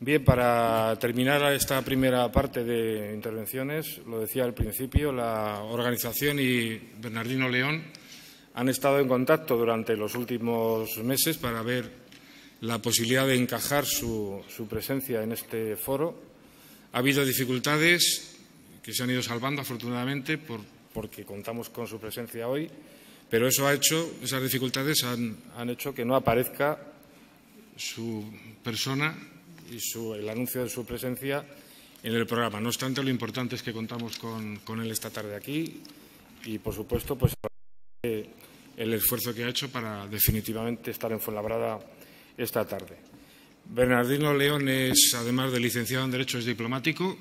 Bien, para terminar esta primera parte de intervenciones, lo decía al principio, la organización y Bernardino León han estado en contacto durante los últimos meses para ver la posibilidad de encajar su, presencia en este foro. Ha habido dificultades que se han ido salvando, afortunadamente, porque contamos con su presencia hoy, pero eso ha hecho, esas dificultades han, han hecho que no aparezca su persona y el anuncio de su presencia en el programa. No obstante, lo importante es que contamos con, él esta tarde aquí y, por supuesto, pues el esfuerzo que ha hecho para definitivamente estar en Fuenlabrada esta tarde. Bernardino León es, además de licenciado en Derecho, es diplomático.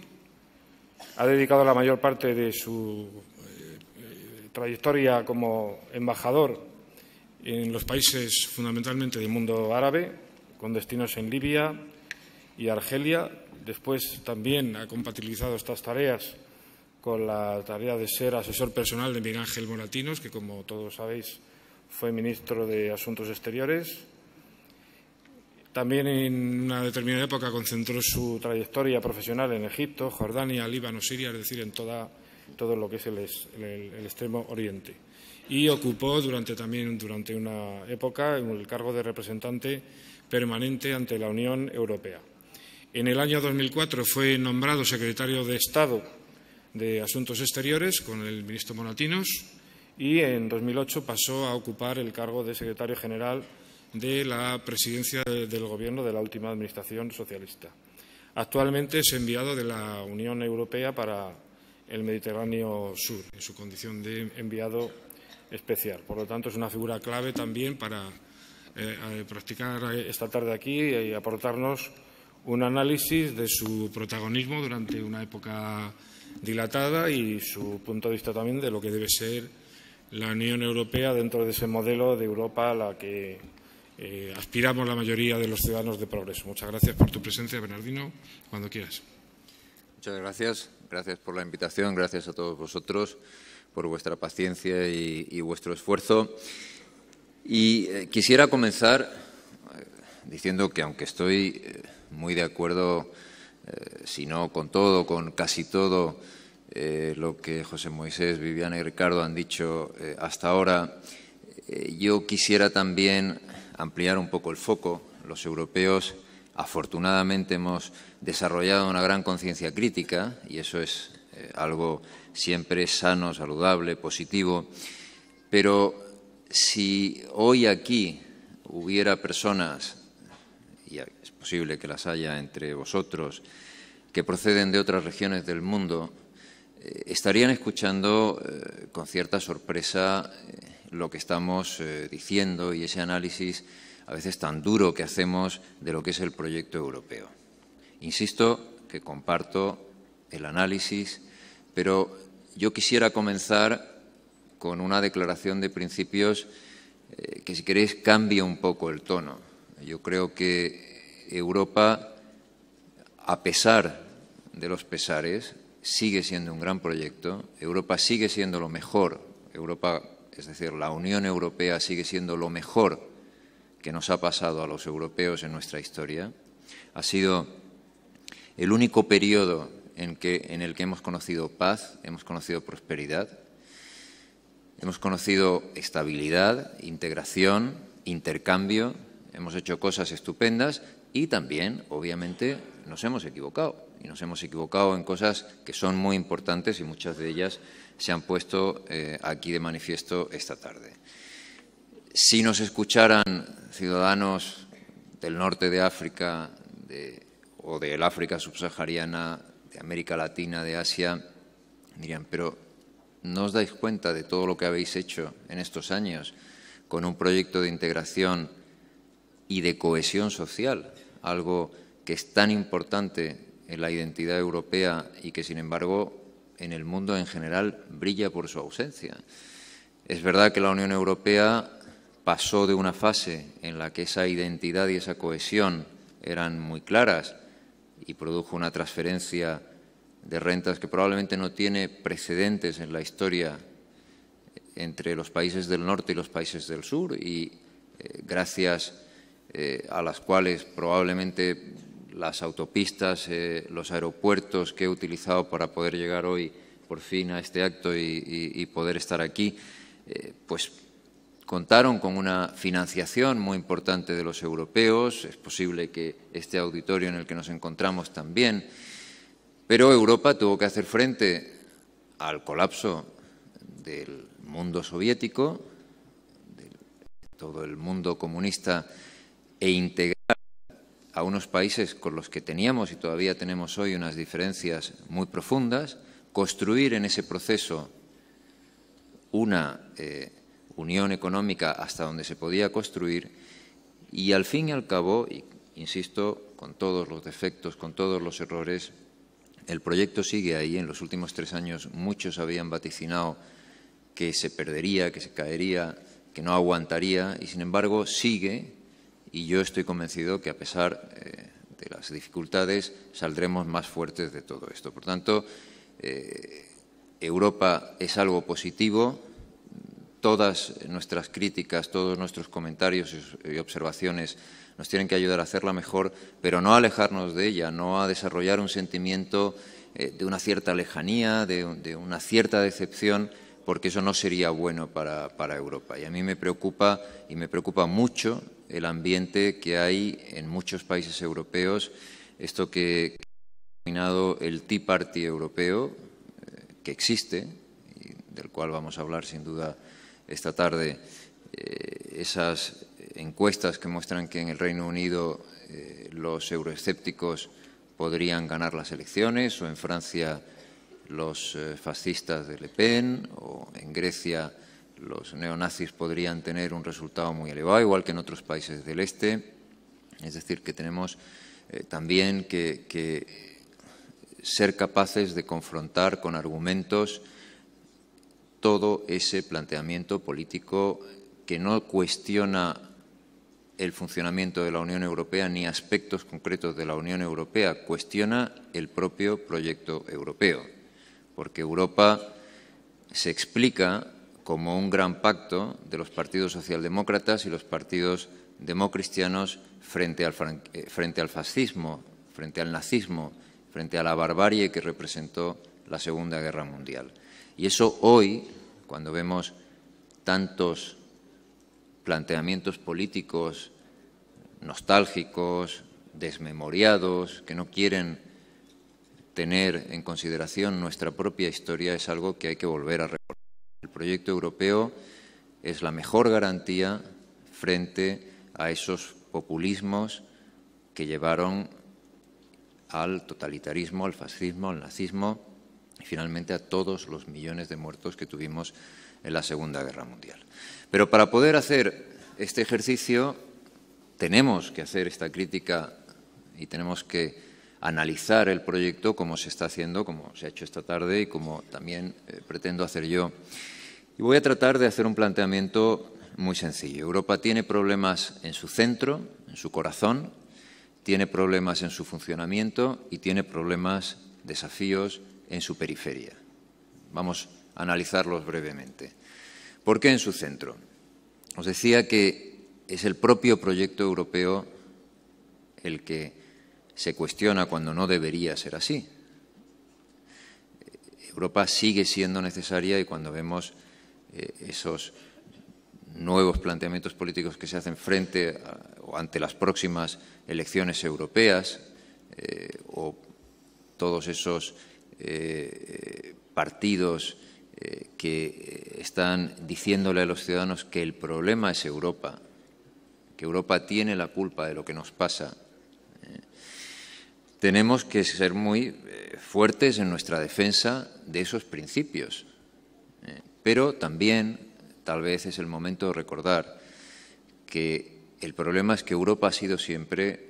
Ha dedicado la mayor parte de su eh, trayectoria como embajador en los países fundamentalmente del mundo árabe con destinos en Libia y Argelia. Después también ha compatibilizado estas tareas con la tarea de ser asesor personal de Miguel Ángel Moratinos, que como todos sabéis fue ministro de Asuntos Exteriores. También en una determinada época concentró su trayectoria profesional en Egipto, Jordania, Líbano, Siria, es decir, en toda, todo lo que es el, extremo oriente. Y ocupó durante, también durante una época el cargo de representante permanente ante la Unión Europea. En el año 2004 fue nombrado secretario de Estado de Asuntos Exteriores con el ministro Monatinos y en 2008 pasó a ocupar el cargo de secretario general de la presidencia del Gobierno de la última Administración socialista. Actualmente es enviado de la Unión Europea para el Mediterráneo Sur, en su condición de enviado especial. Por lo tanto, es una figura clave también para eh, ...a practicar esta tarde aquí y aportarnos un análisis de su protagonismo durante una época dilatada y su punto de vista también de lo que debe ser la Unión Europea dentro de ese modelo de Europa a la que eh, aspiramos la mayoría de los ciudadanos de progreso. Muchas gracias por tu presencia, Bernardino, cuando quieras. Muchas gracias. Gracias por la invitación. Gracias a todos vosotros por vuestra paciencia y vuestro esfuerzo. Y eh, quisiera comenzar eh, diciendo que aunque estoy eh, muy de acuerdo, si no con todo, con casi todo lo que José Moisés, Viviana y Ricardo han dicho hasta ahora, yo quisiera también ampliar un poco el foco. Los europeos, afortunadamente, hemos desarrollado una gran conciencia crítica y eso es algo siempre sano, saludable, positivo, pero si hoy aquí hubiera personas, y es posible que las haya entre vosotros, que proceden de otras regiones del mundo, eh, estarían escuchando eh, con cierta sorpresa eh, lo que estamos diciendo y ese análisis a veces tan duro que hacemos de lo que es el proyecto europeo. Insisto que comparto el análisis, pero yo quisiera comenzar con una declaración de principios eh, que, si queréis, cambia un poco el tono. Yo creo que Europa, a pesar de los pesares, sigue siendo un gran proyecto. Europa sigue siendo lo mejor. Europa, es decir, la Unión Europea sigue siendo lo mejor que nos ha pasado a los europeos en nuestra historia. Ha sido el único periodo en el que hemos conocido paz, hemos conocido prosperidad. Hemos conocido estabilidad, integración, intercambio, hemos hecho cosas estupendas y también, obviamente, nos hemos equivocado. Y nos hemos equivocado en cosas que son muy importantes y muchas de ellas se han puesto eh, aquí de manifiesto esta tarde. Si nos escucharan ciudadanos del norte de África o del África subsahariana, de América Latina, de Asia, dirían, pero no os dais cuenta de todo lo que habéis hecho en estos años con un proyecto de integración y de cohesión social, algo que es tan importante en la identidad europea y que, sin embargo, en el mundo en general brilla por su ausencia. Es verdad que la Unión Europea pasó de una fase en la que esa identidad y esa cohesión eran muy claras y produjo una transferencia de rentas que probablemente no tiene precedentes en la historia entre los países del norte y los países del sur y eh, gracias eh, a las cuales probablemente las autopistas, eh, los aeropuertos que he utilizado para poder llegar hoy por fin a este acto y poder estar aquí, pues contaron con una financiación muy importante de los europeos. Es posible que este auditorio en el que nos encontramos también pero Europa tuvo que hacer frente al colapso del mundo soviético, de todo el mundo comunista e integrar a unos países con los que teníamos y todavía tenemos hoy unas diferencias muy profundas, construir en ese proceso una eh, unión económica hasta donde se podía construir y al fin y al cabo, insisto, con todos los defectos, con todos los errores, el proyecto sigue ahí. En los últimos tres años muchos habían vaticinado que se perdería, que se caería, que no aguantaría y sin embargo sigue y yo estoy convencido que a pesar eh, de las dificultades saldremos más fuertes de todo esto. Por tanto, eh, Europa es algo positivo. Todas nuestras críticas, todos nuestros comentarios y observaciones nos tienen que ayudar a hacerla mejor, pero no a alejarnos de ella, no a desarrollar un sentimiento eh, de una cierta lejanía, de, una cierta decepción, porque eso no sería bueno para, Europa. Y a mí me preocupa y me preocupa mucho el ambiente que hay en muchos países europeos, esto que, ha denominado el Tea Party europeo, eh, que existe, del cual vamos a hablar sin duda esta tarde, eh, esas encuestas que muestran que en el Reino Unido eh, los euroescépticos podrían ganar las elecciones, o en Francia los eh, fascistas de Le Pen, o en Grecia los neonazis podrían tener un resultado muy elevado, igual que en otros países del este. Es decir, que tenemos eh, también que, ser capaces de confrontar con argumentos todo ese planteamiento político que no cuestiona el funcionamiento de la Unión Europea ni aspectos concretos de la Unión Europea, cuestiona el propio proyecto europeo, porque Europa se explica como un gran pacto de los partidos socialdemócratas y los partidos democristianos frente al, eh, frente al fascismo, frente al nazismo, frente a la barbarie que representó la Segunda Guerra Mundial. Y eso hoy, cuando vemos tantos planteamientos políticos nostálgicos, desmemoriados, que no quieren tener en consideración nuestra propia historia, es algo que hay que volver a recordar. El proyecto europeo es la mejor garantía frente a esos populismos que llevaron al totalitarismo, al fascismo, al nazismo y finalmente a todos los millones de muertos que tuvimos en la Segunda Guerra Mundial. Pero para poder hacer este ejercicio tenemos que hacer esta crítica y tenemos que analizar el proyecto como se está haciendo, como se ha hecho esta tarde y como también eh, pretendo hacer yo. Y voy a tratar de hacer un planteamiento muy sencillo. Europa tiene problemas en su centro, en su corazón, tiene problemas en su funcionamiento y tiene problemas, desafíos en su periferia. Vamos analizarlos brevemente. ¿Por qué en su centro? Os decía que es el propio proyecto europeo el que se cuestiona cuando no debería ser así. Europa sigue siendo necesaria y cuando vemos eh, esos nuevos planteamientos políticos que se hacen frente o ante las próximas elecciones europeas eh, o todos esos eh, partidos eh, que eh, están diciéndole a los ciudadanos que el problema es Europa, que Europa tiene la culpa de lo que nos pasa. Eh, tenemos que ser muy fuertes en nuestra defensa de esos principios, pero también tal vez es el momento de recordar que el problema es que Europa ha sido siempre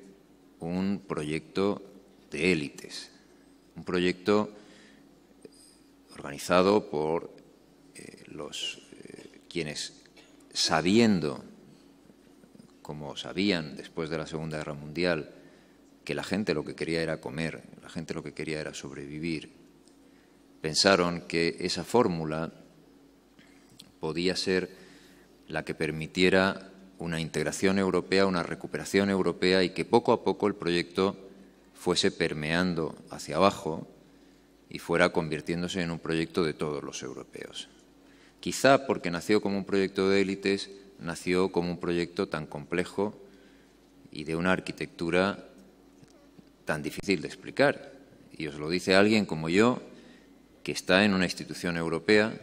un proyecto de élites, un proyecto organizado por eh, los eh, quienes, sabiendo, como sabían después de la Segunda Guerra Mundial, que la gente lo que quería era comer, la gente lo que quería era sobrevivir, pensaron que esa fórmula podía ser la que permitiera una integración europea, una recuperación europea y que poco a poco el proyecto fuese permeando hacia abajo y fuera convirtiéndose en un proyecto de todos los europeos. Quizá porque nació como un proyecto de élites, nació como un proyecto tan complejo y de una arquitectura tan difícil de explicar. Y os lo dice alguien como yo, que está en una institución europea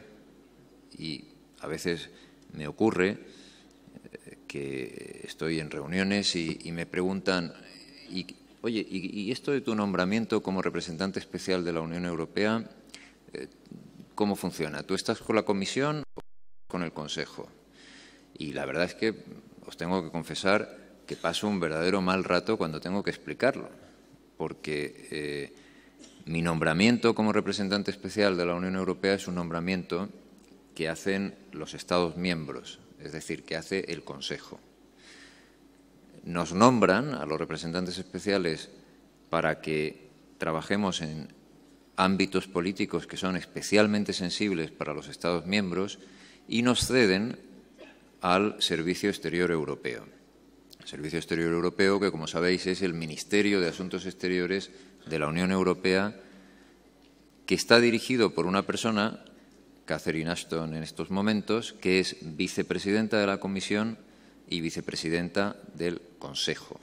y a veces me ocurre eh, que estoy en reuniones y, me preguntan, Oye, y, esto de tu nombramiento como representante especial de la Unión Europea, eh, ¿cómo funciona? ¿Tú estás con la Comisión o con el Consejo? Y la verdad es que os tengo que confesar que paso un verdadero mal rato cuando tengo que explicarlo, porque eh, mi nombramiento como representante especial de la Unión Europea es un nombramiento que hacen los Estados miembros, es decir, que hace el Consejo nos nombran a los representantes especiales para que trabajemos en ámbitos políticos que son especialmente sensibles para los Estados miembros y nos ceden al Servicio Exterior Europeo. El Servicio Exterior Europeo, que como sabéis es el Ministerio de Asuntos Exteriores de la Unión Europea, que está dirigido por una persona, Catherine Ashton en estos momentos, que es vicepresidenta de la Comisión y vicepresidenta del Consejo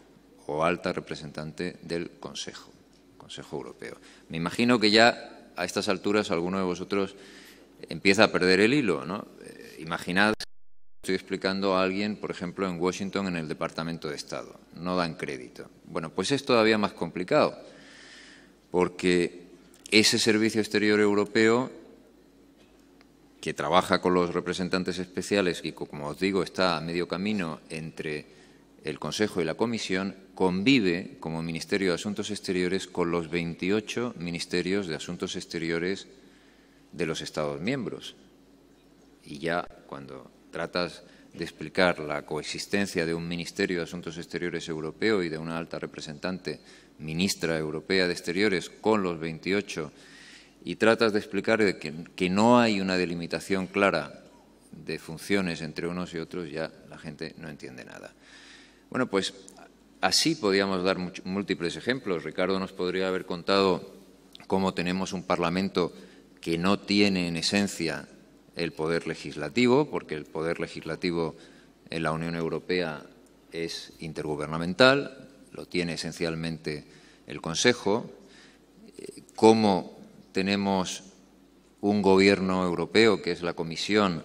o alta representante del Consejo, Consejo Europeo. Me imagino que ya a estas alturas alguno de vosotros empieza a perder el hilo, ¿no? Eh, imaginad estoy explicando a alguien, por ejemplo, en Washington, en el Departamento de Estado. No dan crédito. Bueno, pues es todavía más complicado, porque ese Servicio Exterior Europeo que trabaja con los representantes especiales y, como os digo, está a medio camino entre el Consejo y la Comisión, convive como Ministerio de Asuntos Exteriores con los 28 ministerios de Asuntos Exteriores de los Estados miembros. Y ya cuando tratas de explicar la coexistencia de un Ministerio de Asuntos Exteriores europeo y de una alta representante ministra europea de Exteriores con los 28 y tratas de explicar que, que no hay una delimitación clara de funciones entre unos y otros, ya la gente no entiende nada. Bueno, pues así podríamos dar múltiples ejemplos. Ricardo nos podría haber contado cómo tenemos un Parlamento que no tiene en esencia el poder legislativo, porque el poder legislativo en la Unión Europea es intergubernamental, lo tiene esencialmente el Consejo, eh, cómo tenemos un gobierno europeo, que es la Comisión,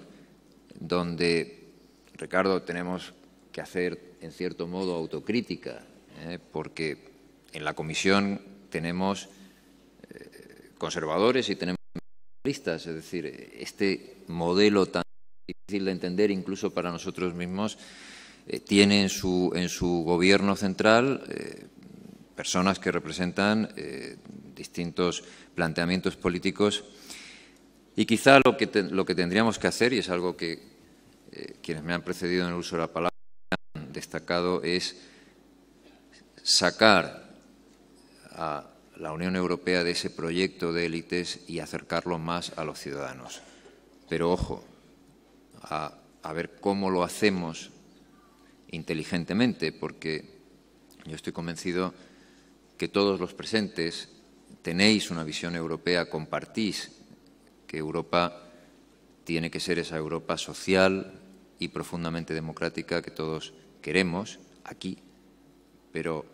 donde, Ricardo, tenemos que hacer, en cierto modo, autocrítica, ¿eh? porque en la Comisión tenemos eh, conservadores y tenemos listas, es decir, este modelo tan difícil de entender incluso para nosotros mismos eh, tiene en su, en su gobierno central personas que representan distintos planteamientos políticos. Y quizá lo que, tendríamos que hacer, y es algo que eh, quienes me han precedido en el uso de la palabra han destacado, es sacar a la Unión Europea de ese proyecto de élites y acercarlo más a los ciudadanos. Pero ojo, a ver cómo lo hacemos inteligentemente, porque yo estoy convencido que todos los presentes tenéis una visión europea, compartís que Europa tiene que ser esa Europa social y profundamente democrática que todos queremos aquí, pero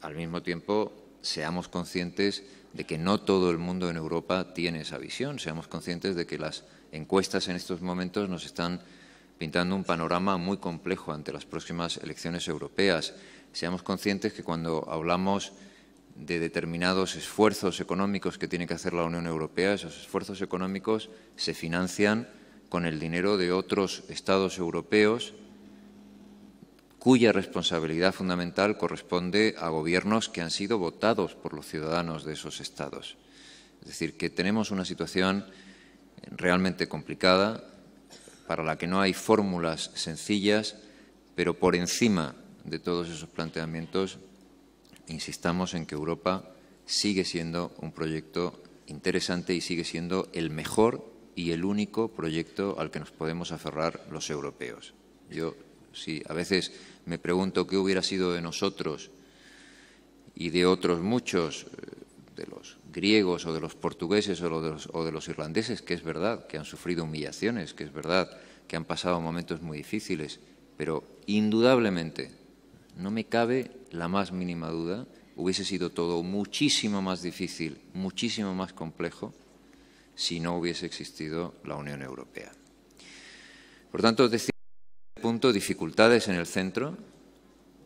al mismo tiempo seamos conscientes de que no todo el mundo en Europa tiene esa visión, seamos conscientes de que las encuestas en estos momentos nos están pintando un panorama muy complejo ante las próximas elecciones europeas. Seamos conscientes que cuando hablamos de determinados esfuerzos económicos que tiene que hacer la Unión Europea, esos esfuerzos económicos se financian con el dinero de otros Estados europeos cuya responsabilidad fundamental corresponde a gobiernos que han sido votados por los ciudadanos de esos Estados. Es decir, que tenemos una situación realmente complicada para la que no hay fórmulas sencillas, pero por encima de todos esos planteamientos insistamos en que Europa sigue siendo un proyecto interesante y sigue siendo el mejor y el único proyecto al que nos podemos aferrar los europeos. Yo sí, a veces me pregunto qué hubiera sido de nosotros y de otros muchos, eh, de los griegos o de los portugueses o o de los irlandeses, que es verdad, que han sufrido humillaciones, que es verdad, que han pasado momentos muy difíciles, pero indudablemente no me cabe la más mínima duda, hubiese sido todo muchísimo más difícil, muchísimo más complejo, si no hubiese existido la Unión Europea. Por tanto, desde punto dificultades en el centro,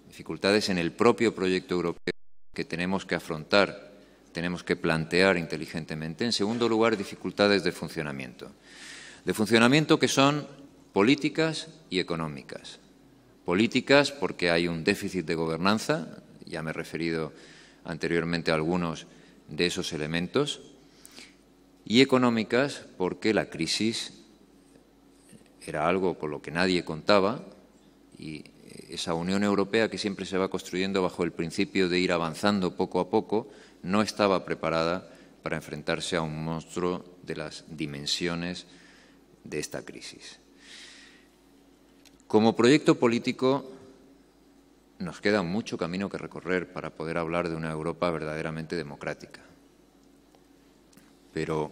dificultades en el propio proyecto europeo que tenemos que afrontar, tenemos que plantear inteligentemente. En segundo lugar, dificultades de funcionamiento. De funcionamiento que son políticas y económicas políticas, porque hay un déficit de gobernanza, ya me he referido anteriormente a algunos de esos elementos, y económicas, porque la crisis era algo con lo que nadie contaba y eh, esa Unión Europea que siempre se va construyendo bajo el principio de ir avanzando poco a poco, no estaba preparada para enfrentarse a un monstruo de las dimensiones de esta crisis. Como proyecto político nos queda mucho camino que recorrer para poder hablar de una Europa verdaderamente democrática. Pero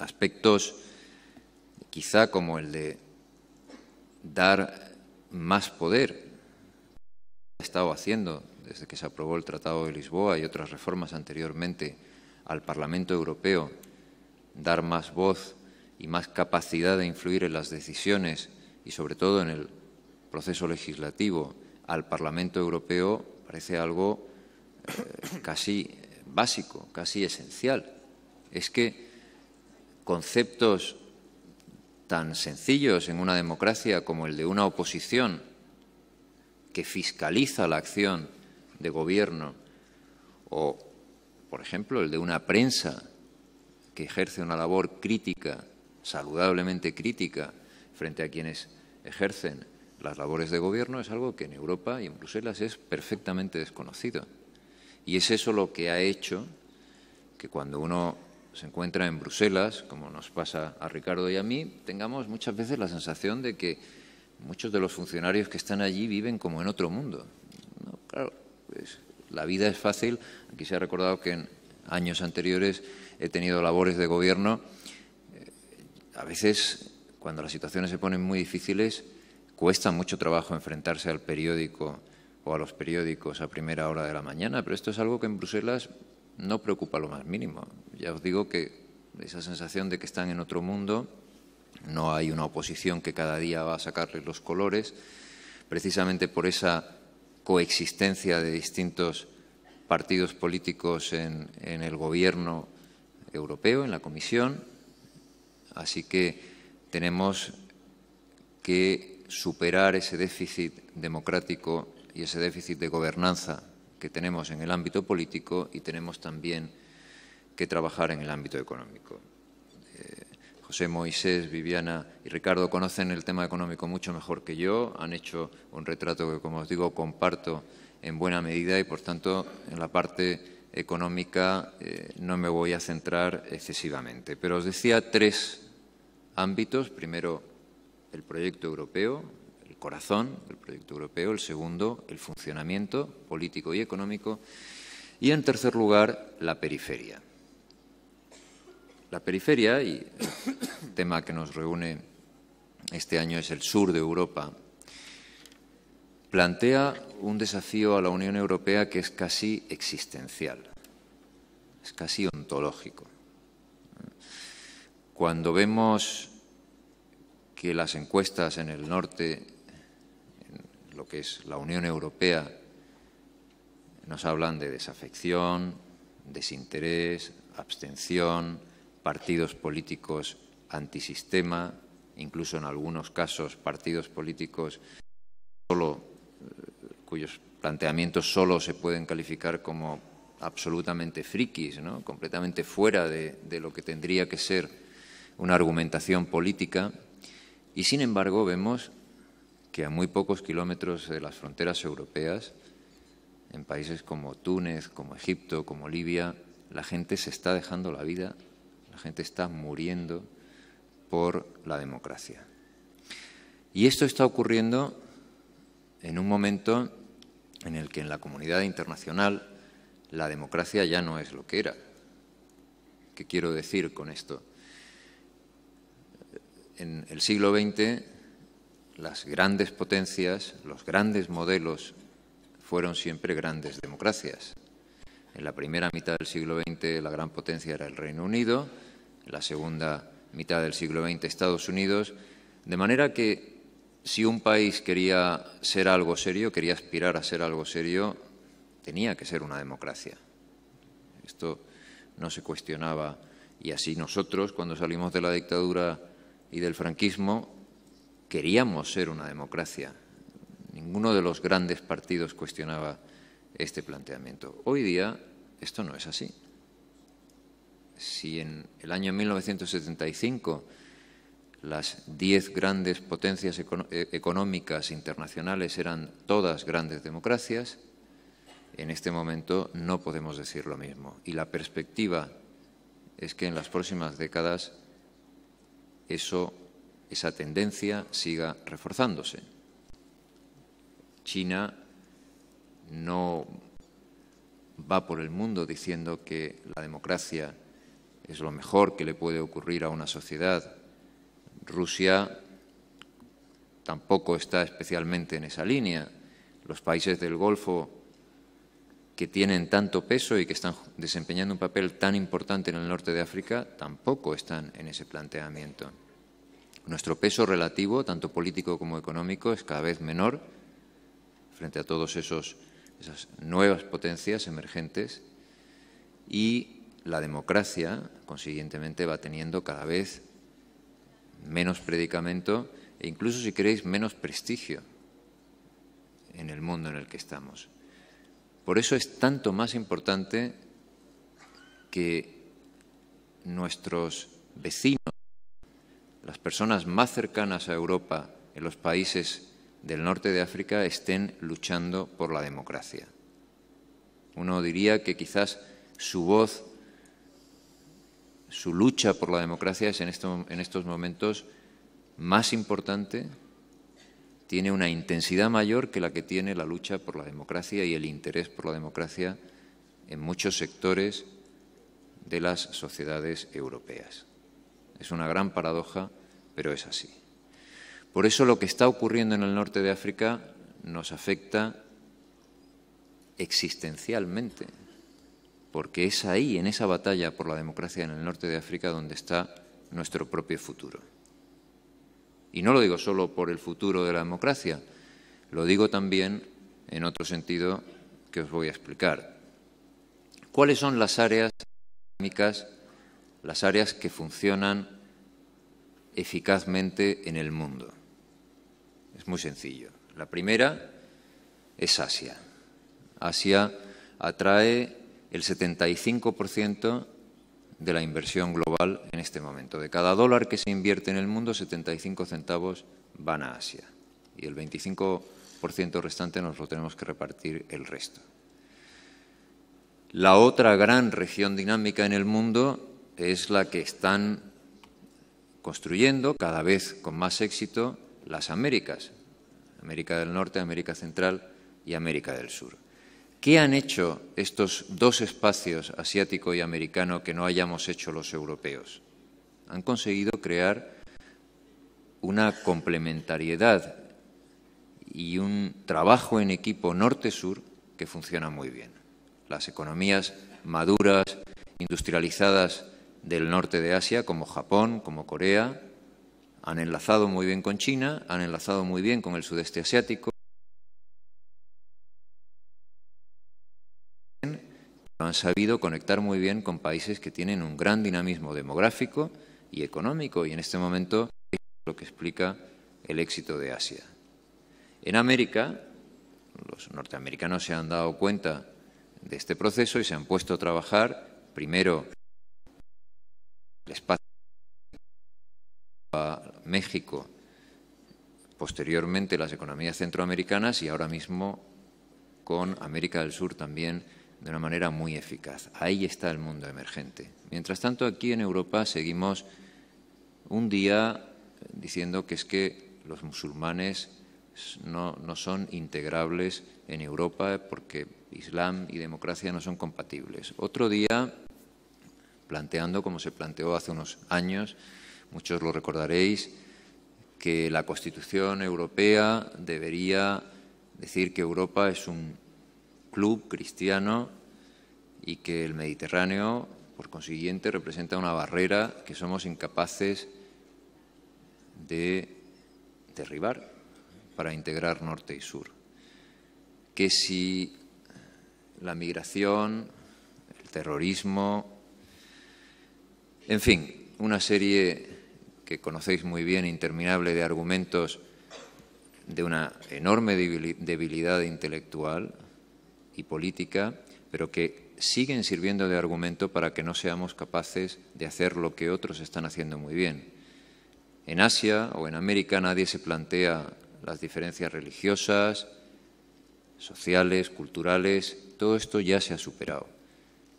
aspectos quizá como el de dar más poder, ha estado haciendo desde que se aprobó el Tratado de Lisboa y otras reformas anteriormente al Parlamento Europeo, dar más voz y más capacidad de influir en las decisiones y sobre todo en el proceso legislativo al Parlamento Europeo parece algo eh, casi básico, casi esencial. Es que conceptos tan sencillos en una democracia como el de una oposición que fiscaliza la acción de gobierno o, por ejemplo, el de una prensa que ejerce una labor crítica, saludablemente crítica, frente a quienes ejercen las labores de gobierno es algo que en Europa y en Bruselas es perfectamente desconocido. Y es eso lo que ha hecho que cuando uno se encuentra en Bruselas, como nos pasa a Ricardo y a mí, tengamos muchas veces la sensación de que muchos de los funcionarios que están allí viven como en otro mundo. claro, pues, la vida es fácil. Aquí se ha recordado que en años anteriores he tenido labores de gobierno. Eh, a veces cuando las situaciones se ponen muy difíciles, cuesta mucho trabajo enfrentarse al periódico o a los periódicos a primera hora de la mañana, pero esto es algo que en Bruselas no preocupa lo más mínimo. Ya os digo que esa sensación de que están en otro mundo, no hay una oposición que cada día va a sacarles los colores, precisamente por esa coexistencia de distintos partidos políticos en, el gobierno europeo, en la comisión. Así que tenemos que superar ese déficit democrático y ese déficit de gobernanza que tenemos en el ámbito político y tenemos también que trabajar en el ámbito económico. Eh, José Moisés, Viviana y Ricardo conocen el tema económico mucho mejor que yo, han hecho un retrato que, como os digo, comparto en buena medida y, por tanto, en la parte económica eh, no me voy a centrar excesivamente. Pero os decía tres ámbitos. Primero, el proyecto europeo, el corazón del proyecto europeo. El segundo, el funcionamiento político y económico. Y en tercer lugar, la periferia. La periferia, y el tema que nos reúne este año es el sur de Europa, plantea un desafío a la Unión Europea que es casi existencial, es casi ontológico. Cuando vemos que las encuestas en el norte, en lo que es la Unión Europea, nos hablan de desafección, desinterés, abstención, partidos políticos antisistema, incluso en algunos casos partidos políticos solo, eh, cuyos planteamientos solo se pueden calificar como absolutamente frikis, completamente fuera de lo que tendría que ser una argumentación política. Y sin embargo vemos que a muy pocos kilómetros de las fronteras europeas, en países como Túnez, como Egipto, como Libia, la gente se está dejando la vida, la gente está muriendo por la democracia. Y esto está ocurriendo en un momento en el que en la comunidad internacional la democracia ya no es lo que era. ¿Qué quiero decir con esto? en el siglo XX las grandes potencias, los grandes modelos fueron siempre grandes democracias. En la primera mitad del siglo XX la gran potencia era el Reino Unido, en la segunda mitad del siglo XX Estados Unidos, de manera que si un país quería ser algo serio, quería aspirar a ser algo serio, tenía que ser una democracia. Esto no se cuestionaba y así nosotros cuando salimos de la dictadura y del franquismo queríamos ser una democracia. Ninguno de los grandes partidos cuestionaba este planteamiento. Hoy día esto no es así. Si en el año 1975 las diez grandes potencias eh, económicas internacionales eran todas grandes democracias, en este momento no podemos decir lo mismo. Y la perspectiva es que en las próximas décadas esa tendencia siga reforzándose. China no va por el mundo diciendo que la democracia es lo mejor que le puede ocurrir a una sociedad. Rusia tampoco está especialmente en esa línea. Los países del Golfo que tienen tanto peso y que están desempeñando un papel tan importante en el norte de África tampoco están en ese planteamiento. Nuestro peso relativo, tanto político como económico, es cada vez menor frente a todas esas nuevas potencias emergentes y la democracia, consiguientemente, va teniendo cada vez menos predicamento e incluso, si queréis, menos prestigio en el mundo en el que estamos. Por eso es tanto más importante que nuestros vecinos, las personas más cercanas a Europa en los países del norte de África, estén luchando por la democracia. Uno diría que quizás su voz, su lucha por la democracia es en, estos momentos más importante tiene una intensidad mayor que la que tiene la lucha por la democracia y el interés por la democracia en muchos sectores de las sociedades europeas. Es una gran paradoja, pero es así. Por eso lo que está ocurriendo en el norte de África nos afecta existencialmente, porque es ahí, en esa batalla por la democracia en el norte de África, donde está nuestro propio futuro. Y no lo digo solo por el futuro de la democracia, lo digo también en otro sentido que os voy a explicar. ¿Cuáles son las áreas dinámicas, las áreas que funcionan eficazmente en el mundo? Es muy sencillo. La primera es Asia. Asia atrae el 75% de la inversión global en este momento. De cada dólar que se invierte en el mundo, 75 centavos van a Asia y el 25% restante nos lo tenemos que repartir el resto. La otra gran región dinámica en el mundo es la que están construyendo cada vez con más éxito las Américas, América del Norte, América Central y América del Sur. ¿Qué han hecho estos dos espacios, asiático y americano, que no hayamos hecho los europeos? Han conseguido crear una complementariedad y un trabajo en equipo norte-sur que funciona muy bien. Las economías maduras, industrializadas del norte de Asia, como Japón, como Corea, han enlazado muy bien con China, han enlazado muy bien con el sudeste asiático, han sabido conectar muy bien con países que tienen un gran dinamismo demográfico y económico, y en este momento es lo que explica el éxito de Asia. En América, los norteamericanos se han dado cuenta de este proceso y se han puesto a trabajar primero el espacio a México, posteriormente las economías centroamericanas y ahora mismo con América del Sur también de una manera muy eficaz. Ahí está el mundo emergente. Mientras tanto, aquí en Europa seguimos un día diciendo que es que los musulmanes no, no, son integrables en Europa porque Islam y democracia no son compatibles. Otro día, planteando, como se planteó hace unos años, muchos lo recordaréis, que la Constitución europea debería decir que Europa es un cristiano y que el Mediterráneo, por consiguiente, representa una barrera que somos incapaces de derribar para integrar norte y sur. Que si la migración, el terrorismo, en fin, una serie que conocéis muy bien, interminable de argumentos de una enorme debilidad intelectual, y política, pero que siguen sirviendo de argumento para que no seamos capaces de hacer lo que otros están haciendo muy bien. En Asia o en América nadie se plantea las diferencias religiosas, sociales, culturales, todo esto ya se ha superado.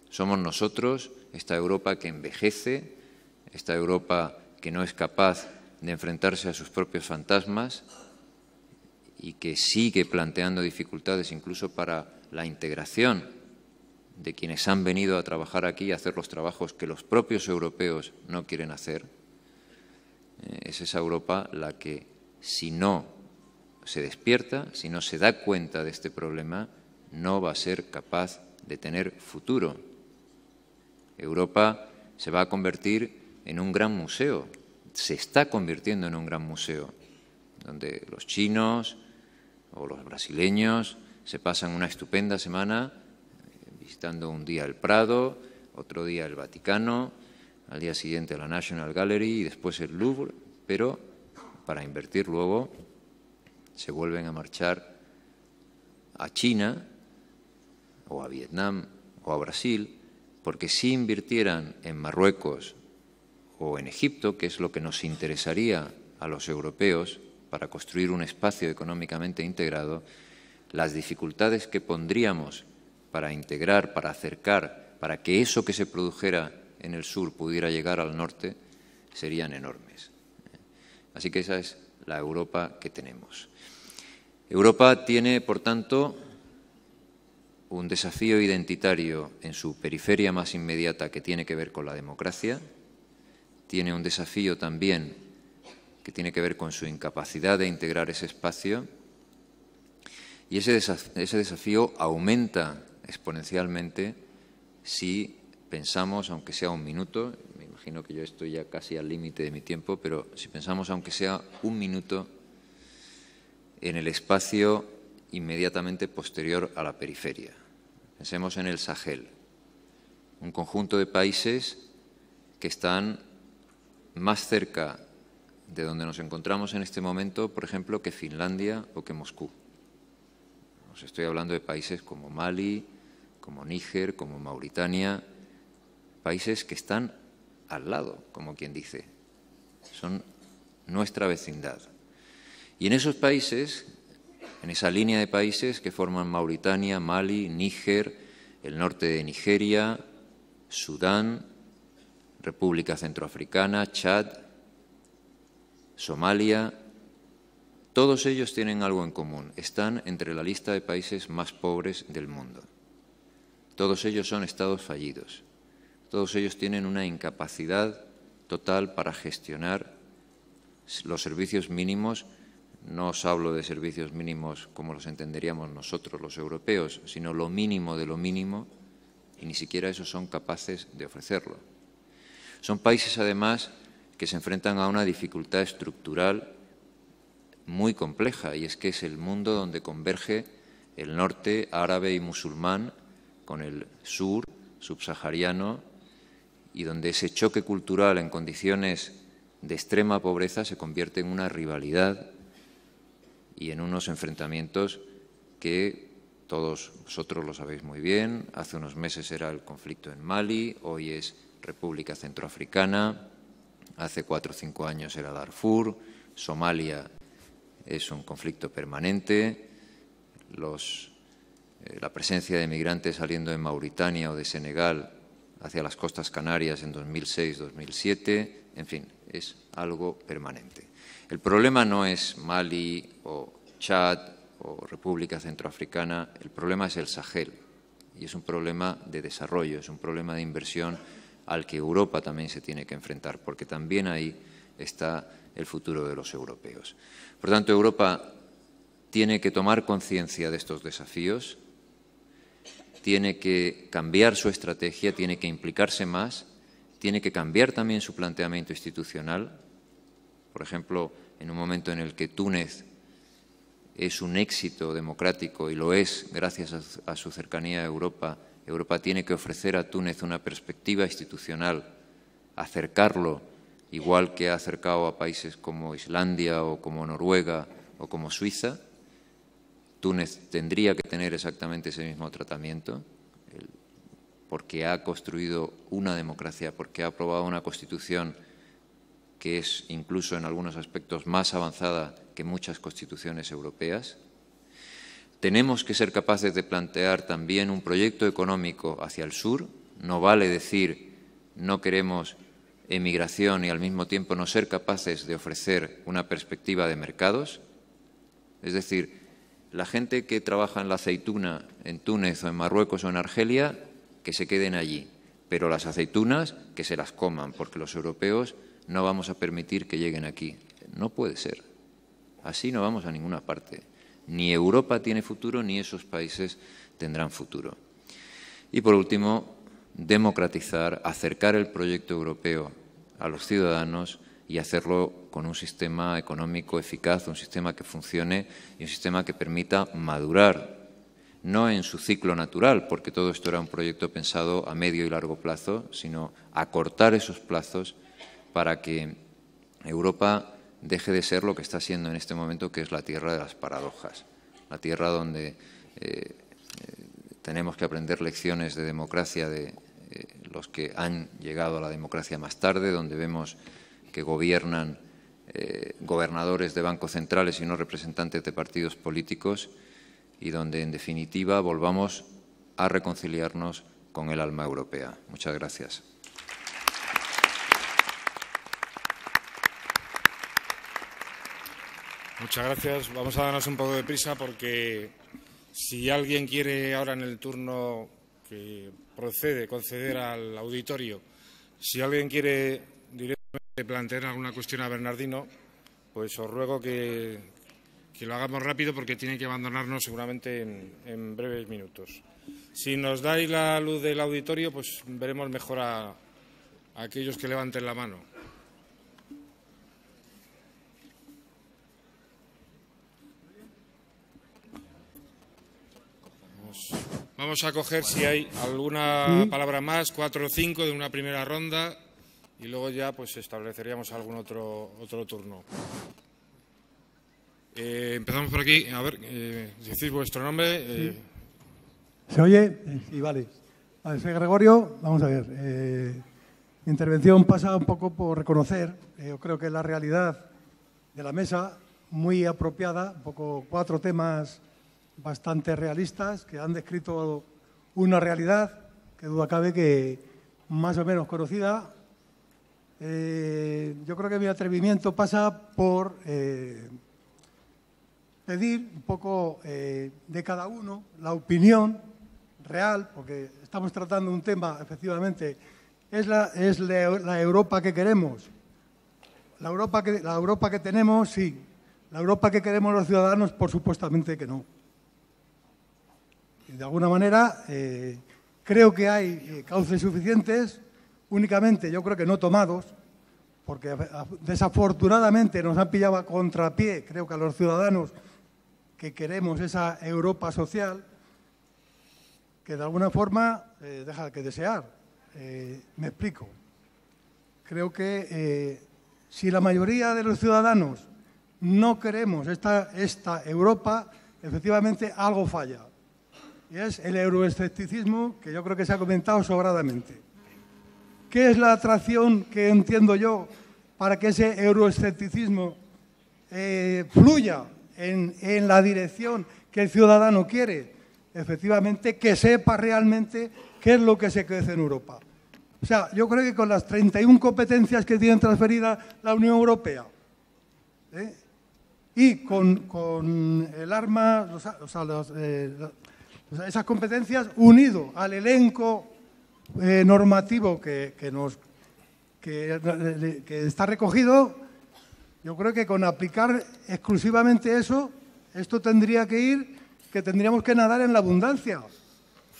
Somos nosotros, esta Europa que envejece, esta Europa que no es capaz de enfrentarse a sus propios fantasmas y que sigue planteando dificultades incluso para la integración de quienes han venido a trabajar aquí y hacer los trabajos que los propios europeos no quieren hacer, eh, es esa Europa la que, si no se despierta, si no se da cuenta de este problema, no va a ser capaz de tener futuro. Europa se va a convertir en un gran museo, se está convirtiendo en un gran museo, donde los chinos o los brasileños se pasan una estupenda semana eh, visitando un día el Prado, otro día el Vaticano, al día siguiente la National Gallery y después el Louvre, pero para invertir luego se vuelven a marchar a China o a Vietnam o a Brasil, porque si invirtieran en Marruecos o en Egipto, que es lo que nos interesaría a los europeos para construir un espacio económicamente integrado, las dificultades que pondríamos para integrar, para acercar, para que eso que se produjera en el sur pudiera llegar al norte, serían enormes. Así que esa es la Europa que tenemos. Europa tiene, por tanto, un desafío identitario en su periferia más inmediata que tiene que ver con la democracia, tiene un desafío también que tiene que ver con su incapacidad de integrar ese espacio y ese, desafío aumenta exponencialmente si pensamos, aunque sea un minuto, me imagino que yo estoy ya casi al límite de mi tiempo, pero si pensamos, aunque sea un minuto, en el espacio inmediatamente posterior a la periferia. Pensemos en el Sahel, un conjunto de países que están más cerca de donde nos encontramos en este momento, por ejemplo, que Finlandia o que Moscú. Pues, estoy hablando de países como Mali, como Níger, como Mauritania, países que están al lado, como quien dice. Son nuestra vecindad. Y en esos países, en esa línea de países que forman Mauritania, Mali, Níger, el norte de Nigeria, Sudán, República Centroafricana, Chad, Somalia, todos ellos tienen algo en común. Están entre la lista de países más pobres del mundo. Todos ellos son estados fallidos. Todos ellos tienen una incapacidad total para gestionar los servicios mínimos. No os hablo de servicios mínimos como los entenderíamos nosotros los europeos, sino lo mínimo de lo mínimo, y ni siquiera esos son capaces de ofrecerlo. Son países, además, que se enfrentan a una dificultad estructural muy compleja y es que es el mundo donde converge el norte árabe y musulmán con el sur subsahariano y donde ese choque cultural en condiciones de extrema pobreza se convierte en una rivalidad y en unos enfrentamientos que todos vosotros lo sabéis muy bien. Hace unos meses era el conflicto en Mali, hoy es República Centroafricana, hace cuatro o cinco años era Darfur, Somalia es un conflicto permanente. Eh, la presencia de migrantes saliendo de Mauritania o de Senegal hacia las costas canarias en 2006-2007, en fin, es algo permanente. El problema no es Mali o Chad o República Centroafricana, el problema es el Sahel y es un problema de desarrollo, es un problema de inversión al que Europa también se tiene que enfrentar, porque también ahí está el futuro de los europeos. Por tanto, Europa tiene que tomar conciencia de estos desafíos, tiene que cambiar su estrategia, tiene que implicarse más, tiene que cambiar también su planteamiento institucional. Por ejemplo, en un momento en el que Túnez es un éxito democrático y lo es gracias a su cercanía a Europa, Europa tiene que ofrecer a Túnez una perspectiva institucional, acercarlo igual que ha acercado a países como Islandia o como Noruega o como Suiza, Túnez tendría que tener exactamente ese mismo tratamiento, porque ha construido una democracia, porque ha aprobado una constitución que es incluso en algunos aspectos más avanzada que muchas constituciones europeas. Tenemos que ser capaces de plantear también un proyecto económico hacia el sur. No vale decir no queremos emigración y al mismo tiempo no ser capaces de ofrecer una perspectiva de mercados? Es decir, la gente que trabaja en la aceituna en Túnez o en Marruecos o en Argelia, que se queden allí, pero las aceitunas que se las coman, porque los europeos no vamos a permitir que lleguen aquí. No puede ser. Así no vamos a ninguna parte. Ni Europa tiene futuro, ni esos países tendrán futuro. Y por último, democratizar, acercar el proyecto europeo a los ciudadanos y hacerlo con un sistema económico eficaz, un sistema que funcione y un sistema que permita madurar, no en su ciclo natural, porque todo esto era un proyecto pensado a medio y largo plazo, sino acortar esos plazos para que Europa deje de ser lo que está siendo en este momento, que es la tierra de las paradojas, la tierra donde eh, eh, tenemos que aprender lecciones de democracia de eh, los que han llegado a la democracia más tarde, donde vemos que gobiernan eh, gobernadores de bancos centrales y no representantes de partidos políticos, y donde, en definitiva, volvamos a reconciliarnos con el alma europea. Muchas gracias. Muchas gracias. Vamos a darnos un poco de prisa porque si alguien quiere ahora en el turno que procede conceder al auditorio. Si alguien quiere directamente plantear alguna cuestión a Bernardino, pues os ruego que, lo hagamos rápido porque tiene que abandonarnos seguramente en, breves minutos. Si nos dais la luz del auditorio, pues veremos mejor a aquellos que levanten la mano. Vamos a coger si hay alguna palabra más, cuatro o cinco de una primera ronda, y luego ya pues estableceríamos algún otro, otro turno. Eh, empezamos por aquí. A ver, eh, decís vuestro nombre. Eh. ¿Se oye? Sí, vale. soy Gregorio. Vamos a ver. mi intervención pasa un poco por reconocer, yo creo que la realidad de la mesa, muy apropiada, un poco cuatro temas bastante realistas, que han descrito una realidad que duda cabe que más o menos conocida. Eh, yo creo que mi atrevimiento pasa por eh, pedir un poco eh, de cada uno la opinión real, porque estamos tratando un tema, efectivamente, es la, Europa que queremos. La Europa que, la Europa que tenemos, sí. La Europa que queremos los ciudadanos, por supuestamente que no de alguna manera, eh, creo que hay eh, cauces suficientes, únicamente yo creo que no tomados, porque desafortunadamente nos han pillado a contrapié, creo que a los ciudadanos que queremos esa Europa social, que de alguna forma eh, deja que desear. me explico. Creo que si la mayoría de los ciudadanos no queremos esta Europa, efectivamente algo falla y es el euroescepticismo, que yo creo que se ha comentado sobradamente. ¿Qué es la atracción que entiendo yo para que ese euroescepticismo eh, fluya en, la dirección que el ciudadano quiere? Efectivamente, que sepa realmente qué es lo que se crece en Europa. O sea, yo creo que con las 31 competencias que tiene transferida la Unión Europea ¿eh? y con, el arma, o sea, eh, esas competencias unido al elenco eh, normativo que, nos, eh, que está recogido, yo creo que con aplicar exclusivamente eso, esto tendría que ir, que tendríamos que nadar en la abundancia.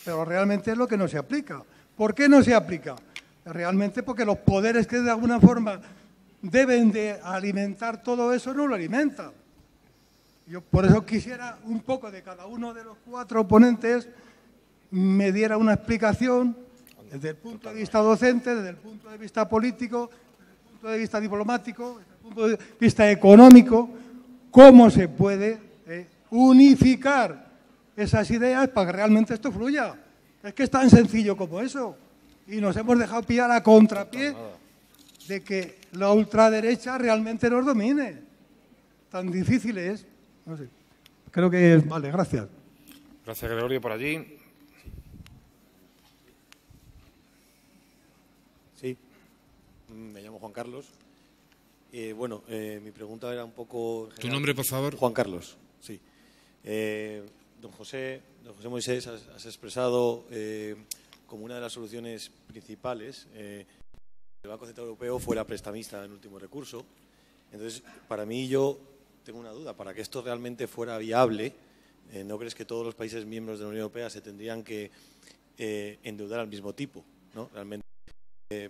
Pero realmente es lo que no se aplica. ¿Por qué no se aplica? Realmente porque los poderes que de alguna forma deben de alimentar todo eso no lo alimentan. Yo por eso quisiera un poco de cada uno de los cuatro ponentes me diera una explicación desde el punto de vista docente, desde el punto de vista político, desde el punto de vista diplomático, desde el punto de vista económico, cómo se puede eh, unificar esas ideas para que realmente esto fluya. Es que es tan sencillo como eso. Y nos hemos dejado pillar a contrapié de que la ultraderecha realmente nos domine. Tan difícil es. Ah, Creo que. Vale, gracias. Gracias, Gregorio, por allí. Sí, mm, me llamo Juan Carlos. Eh, bueno, eh, mi pregunta era un poco. ¿Tu nombre, por favor? Juan Carlos, sí. Eh, don, José, don José Moisés, has, expresado eh, como una de las soluciones principales que el Banco Central Europeo fuera prestamista en último recurso. Entonces, para mí, yo tengo una duda. Para que esto realmente fuera viable, eh, ¿no crees que todos los países miembros de la Unión Europea se tendrían que eh, endeudar al mismo tipo? ¿no? Realmente, eh,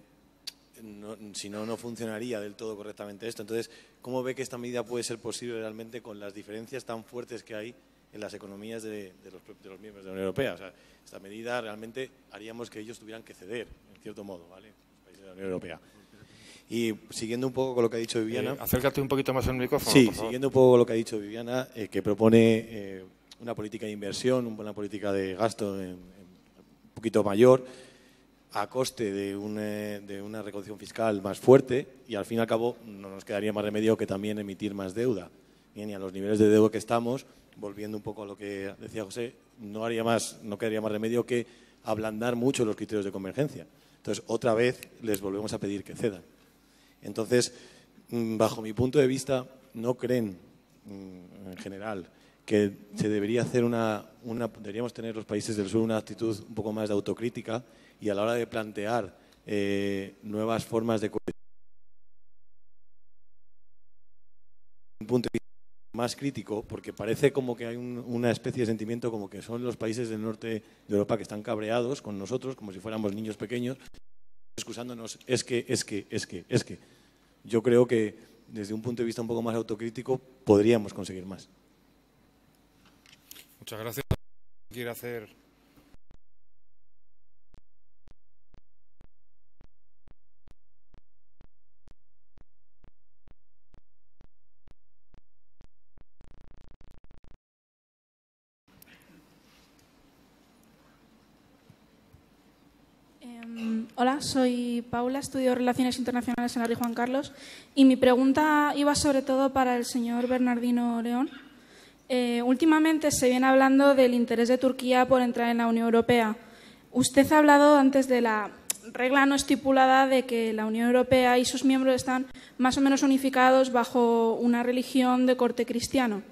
si no, no funcionaría del todo correctamente esto. Entonces, ¿cómo ve que esta medida puede ser posible realmente con las diferencias tan fuertes que hay en las economías de, los, miembros de la Unión Europea? O sea, esta medida realmente haríamos que ellos tuvieran que ceder, en cierto modo, ¿vale? Los países de la Unión Europea. Y siguiendo un poco con lo que ha dicho Viviana. Eh, acércate un poquito más al micrófono. Sí, siguiendo un poco lo que ha dicho Viviana, eh, que propone eh, una política de inversión, una política de gasto un poquito mayor, a coste de, una recaudación fiscal más fuerte, y al fin y al cabo no nos quedaría más remedio que también emitir más deuda. Bien, y a los niveles de deuda que estamos, volviendo un poco a lo que decía José, no, haría más, no quedaría más remedio que ablandar mucho los criterios de convergencia. Entonces, otra vez les volvemos a pedir que cedan. Entonces, mm, bajo mi punto de vista, no creen mm, en general que se debería hacer una, una, deberíamos tener los países del sur una actitud un poco más de autocrítica y a la hora de plantear eh, nuevas formas de un punto de vista más crítico, porque parece como que hay una especie de sentimiento como que son los países del norte de Europa que están cabreados con nosotros, como si fuéramos niños pequeños, excusándonos, es que, es que, es que, es que. Yo creo que desde un punto de vista un poco más autocrítico podríamos conseguir más. Muchas gracias. Quiere hacer Em, hola, soy Paula, estudio Relaciones Internacionales en la Rey Juan Carlos y mi pregunta iba sobre todo para el señor Bernardino León. Eh, últimamente se viene hablando del interés de Turquía por entrar en la Unión Europea. Usted ha hablado antes de la regla no estipulada de que la Unión Europea y sus miembros están más o menos unificados bajo una religión de corte cristiano.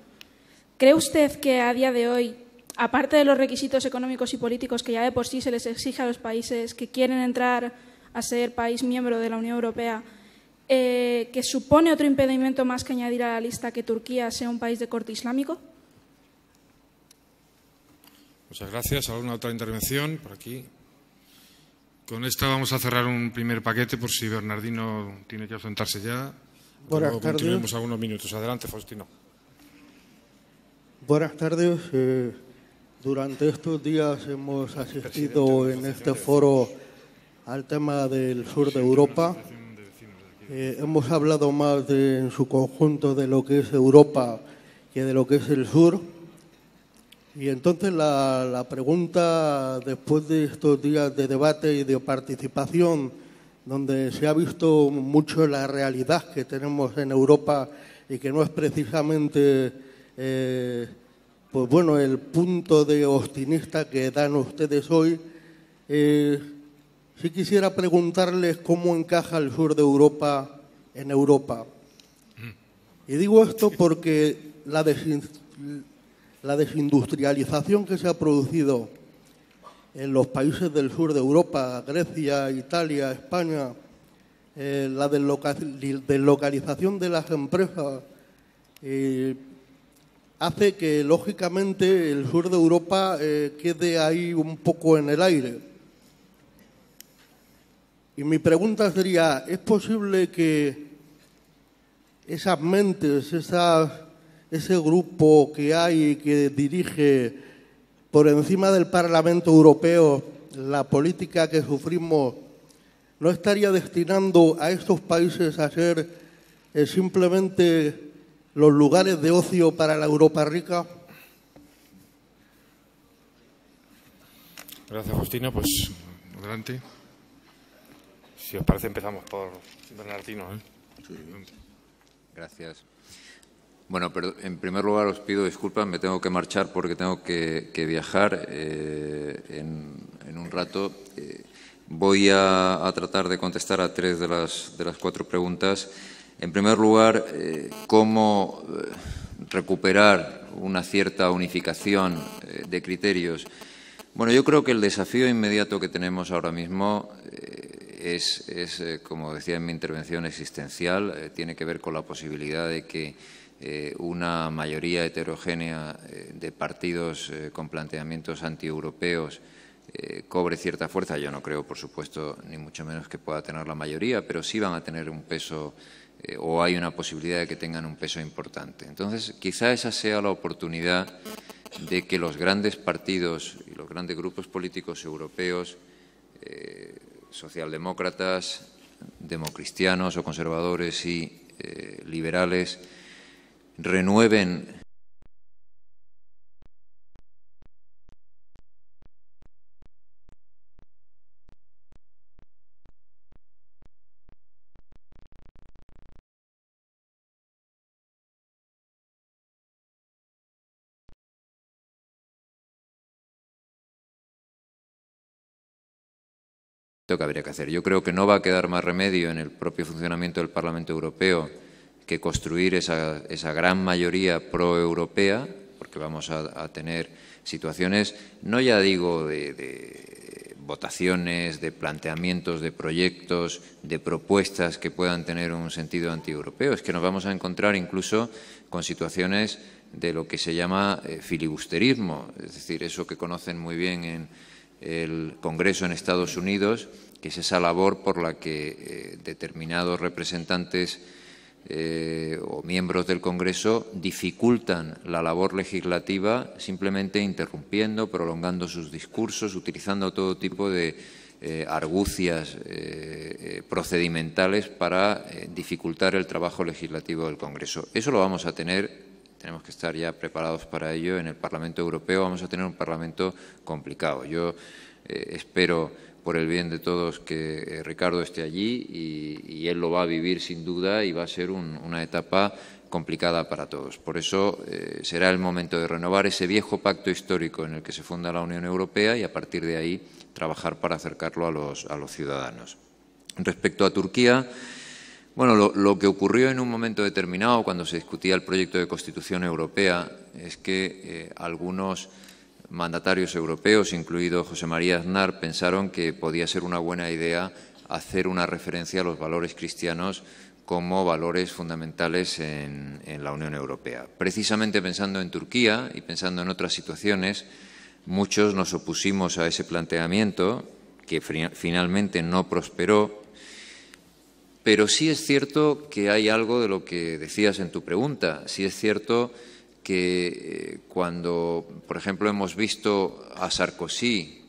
¿Cree usted que a día de hoy aparte de los requisitos económicos y políticos que ya de por sí se les exige a los países que quieren entrar a ser país miembro de la Unión Europea, eh, que supone otro impedimento más que añadir a la lista que Turquía sea un país de corte islámico? Muchas gracias. ¿Alguna otra intervención por aquí? Con esta vamos a cerrar un primer paquete por si Bernardino tiene que ausentarse ya. Buenas algunos minutos. Adelante, Faustino. Buenas tardes. Eh, durante estos días hemos asistido en este foro al tema del sur de Europa. Eh, hemos hablado más de, en su conjunto de lo que es Europa que de lo que es el sur. Y entonces la, pregunta, después de estos días de debate y de participación, donde se ha visto mucho la realidad que tenemos en Europa y que no es precisamente... Eh, bueno, el punto de ostinista que dan ustedes hoy, si quisiera preguntarles cómo encaja el sur de Europa en Europa. Y digo esto porque la, desindustrialización que se ha producido en los países del sur de Europa, Grecia, Italia, España, la deslocalización de las empresas, hace que lógicamente el sur de Europa eh, quede ahí un poco en el aire. Y mi pregunta sería, ¿es posible que esas mentes, ese grupo que hay que dirige por encima del Parlamento Europeo la política que sufrimos, no estaría destinando a estos países a ser eh, simplemente los lugares de ocio para la Europa rica? Gracias, Justino. Pues adelante. Si os parece, empezamos por Bernardino. ¿eh? Gracias. Bueno, pero en primer lugar os pido disculpas, me tengo que marchar porque tengo que, viajar eh, en, un rato. Eh, voy a, tratar de contestar a tres de las cuatro preguntas. En primer lugar, eh, cómo eh, recuperar una cierta unificación eh, de criterios. Bueno, yo creo que el desafío inmediato que tenemos ahora mismo es, como decía en mi intervención, existencial. tiene que ver con la posibilidad de que una mayoría heterogénea de partidos con planteamientos anti-europeos cobre cierta fuerza. Yo no creo, por supuesto, ni mucho menos que pueda tener la mayoría, pero sí van a tener un peso eh, o hay una posibilidad de que tengan un peso importante. Entonces, quizá esa sea la oportunidad de que los grandes partidos y los grandes grupos políticos europeos, eh, socialdemócratas, democristianos o conservadores y eh, liberales, renueven habría que hacer. Yo creo que no va a quedar más remedio en el propio funcionamiento del Parlamento Europeo que construir esa, gran mayoría pro-europea, porque vamos a, tener situaciones, no ya digo de, votaciones, de planteamientos, de proyectos, de propuestas que puedan tener un sentido anti-europeo, es que nos vamos a encontrar incluso con situaciones de lo que se llama eh, filibusterismo, es decir, eso que conocen muy bien en, el Congreso en Estados Unidos, que es esa labor por la que eh, determinados representantes eh, o miembros del Congreso dificultan la labor legislativa simplemente interrumpiendo, prolongando sus discursos, utilizando todo tipo de eh, argucias procedimentales para dificultar el trabajo legislativo del Congreso. Eso lo vamos a tener tenemos que estar ya preparados para ello. En el Parlamento Europeo vamos a tener un Parlamento complicado. Yo eh, espero, por el bien de todos, que eh, Ricardo esté allí y, él lo va a vivir sin duda y va a ser una etapa complicada para todos. Por eso eh, será el momento de renovar ese viejo pacto histórico en el que se funda la Unión Europea y a partir de ahí trabajar para acercarlo a los, a los ciudadanos. Respecto a Turquía, bueno, lo, que ocurrió en un momento determinado cuando se discutía el proyecto de Constitución Europea es que eh, algunos mandatarios europeos, incluido José María Aznar, pensaron que podía ser una buena idea hacer una referencia a los valores cristianos como valores fundamentales en la Unión Europea. Precisamente pensando en Turquía y pensando en otras situaciones, muchos nos opusimos a ese planteamiento que finalmente no prosperó pero sí es cierto que hay algo de lo que decías en tu pregunta. Sí es cierto que eh, cuando, por ejemplo, hemos visto a Sarkozy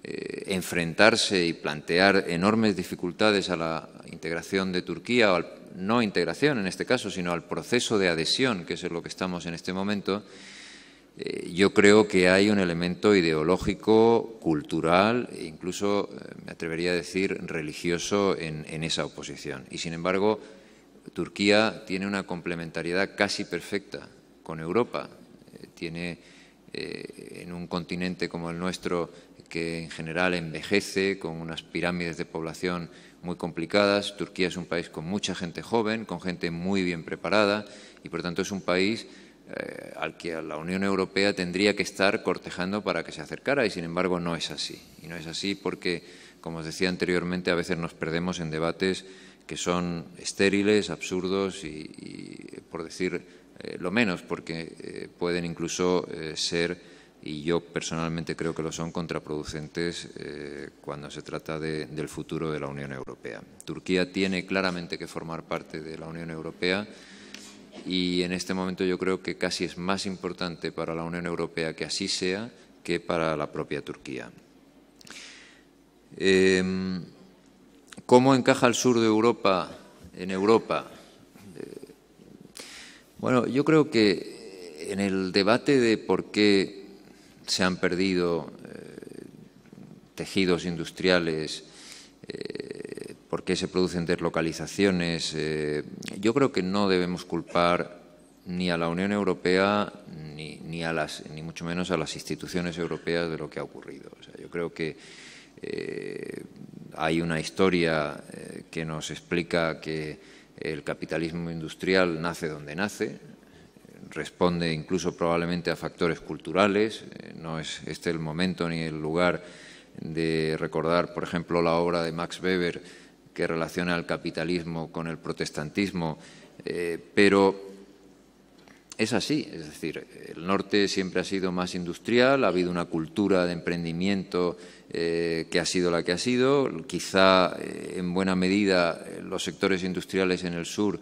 eh, enfrentarse y plantear enormes dificultades a la integración de Turquía, o no integración en este caso, sino al proceso de adhesión, que es lo que estamos en este momento, eh, yo creo que hay un elemento ideológico, cultural e incluso, eh, me atrevería a decir, religioso en, esa oposición. Y sin embargo, Turquía tiene una complementariedad casi perfecta con Europa. Eh, tiene en un continente como el nuestro, que en general envejece, con unas pirámides de población muy complicadas, Turquía es un país con mucha gente joven, con gente muy bien preparada y por tanto es un país eh, al que la Unión Europea tendría que estar cortejando para que se acercara y sin embargo no es así. Y no es así porque, como os decía anteriormente, a veces nos perdemos en debates que son estériles, absurdos y, por decir eh, lo menos, porque eh, pueden incluso ser, y yo personalmente creo que lo son, contraproducentes cuando se trata del futuro de la Unión Europea. Turquía tiene claramente que formar parte de la Unión Europea y en este momento yo creo que casi es más importante para la Unión Europea que así sea que para la propia Turquía. Em, ¿Cómo encaja el sur de Europa en Europa? Eh, bueno, yo creo que en el debate de por qué se han perdido eh, tejidos industriales, eh, por qué se producen deslocalizaciones. Eh, yo creo que no debemos culpar ni a la Unión Europea ni, a las, ni mucho menos a las instituciones europeas de lo que ha ocurrido. yo creo que eh, hay una historia eh, que nos explica que el capitalismo industrial nace donde nace, responde incluso probablemente a factores culturales. No es este el momento ni el lugar de recordar, por ejemplo, la obra de Max Weber que relaciona el capitalismo con el protestantismo, eh, pero es así, es decir, el norte siempre ha sido más industrial, ha habido una cultura de emprendimiento eh, que ha sido la que ha sido, quizá eh, en buena medida los sectores industriales en el sur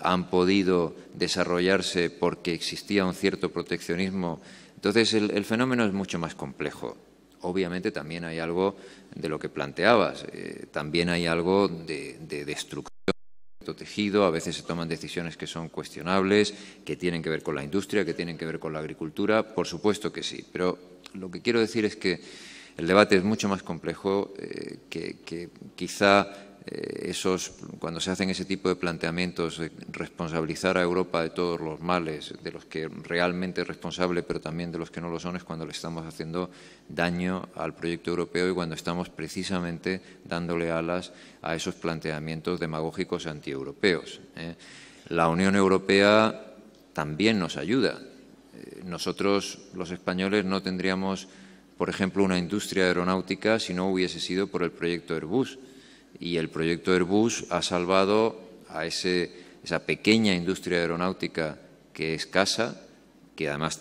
han podido desarrollarse porque existía un cierto proteccionismo, entonces el fenómeno es mucho más complejo obviamente también hay algo de lo que planteabas, eh, también hay algo de, de destrucción tejido, a veces se toman decisiones que son cuestionables, que tienen que ver con la industria, que tienen que ver con la agricultura, por supuesto que sí, pero lo que quiero decir es que el debate es mucho más complejo eh, que, que, quizá eh, esos, cuando se hacen ese tipo de planteamientos, responsabilizar a Europa de todos los males, de los que realmente es responsable, pero también de los que no lo son, es cuando le estamos haciendo daño al proyecto europeo y cuando estamos precisamente dándole alas a esos planteamientos demagógicos antieuropeos. ¿eh? La Unión Europea también nos ayuda. Eh, nosotros, los españoles, no tendríamos, por ejemplo, una industria aeronáutica si no hubiese sido por el proyecto Airbus y el proyecto Airbus ha salvado a ese, esa pequeña industria aeronáutica que es casa, que además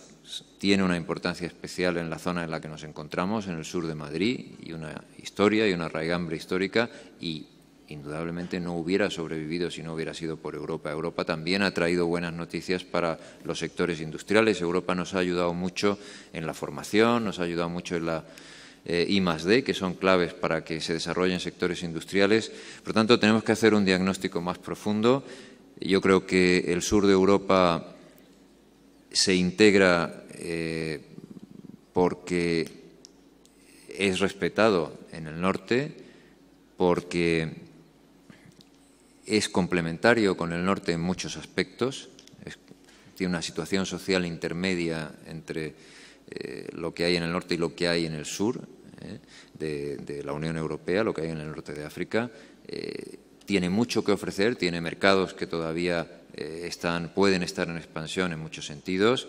tiene una importancia especial en la zona en la que nos encontramos, en el sur de Madrid, y una historia y una raigambre histórica, y indudablemente no hubiera sobrevivido si no hubiera sido por Europa. Europa también ha traído buenas noticias para los sectores industriales. Europa nos ha ayudado mucho en la formación, nos ha ayudado mucho en la y eh, más D, que son claves para que se desarrollen sectores industriales. Por lo tanto, tenemos que hacer un diagnóstico más profundo. Yo creo que el sur de Europa se integra eh, porque es respetado en el norte, porque es complementario con el norte en muchos aspectos, tiene una situación social intermedia entre eh, lo que hay en el norte y lo que hay en el sur eh, de, la Unión Europea, lo que hay en el norte de África. Eh, tiene mucho que ofrecer, tiene mercados que todavía están, pueden estar en expansión en muchos sentidos.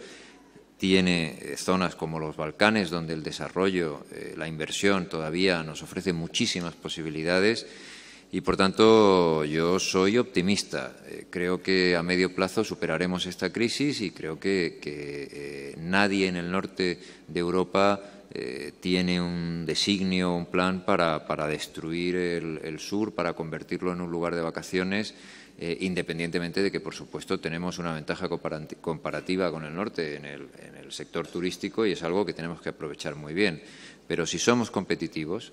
Tiene zonas como los Balcanes, donde el desarrollo, la inversión todavía nos ofrece muchísimas posibilidades y por tanto, yo soy optimista. Eh, creo que a medio plazo superaremos esta crisis y creo que, eh, nadie en el norte de Europa eh, tiene un designio, un plan para, destruir el, sur, para convertirlo en un lugar de vacaciones, independientemente de que, por supuesto, tenemos una ventaja comparativa con el norte en el sector turístico y es algo que tenemos que aprovechar muy bien. Pero si somos competitivos,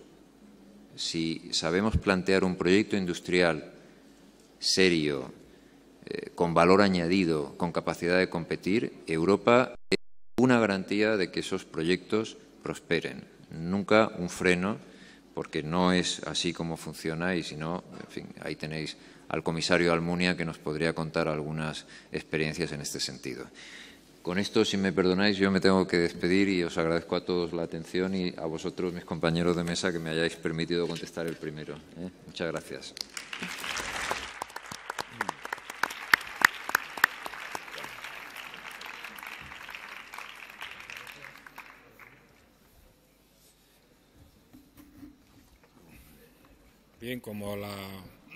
si sabemos plantear un proyecto industrial serio, eh, con valor añadido, con capacidad de competir, Europa es una garantía de que esos proyectos prosperen. Nunca un freno, porque no es así como funciona y si no, ahí tenéis al comisario Almunia que nos podría contar algunas experiencias en este sentido. Con esto, si me perdonáis, yo me tengo que despedir y os agradezco a todos la atención y a vosotros, mis compañeros de mesa, que me hayáis permitido contestar el primero. ¿eh? Muchas gracias. Bien, como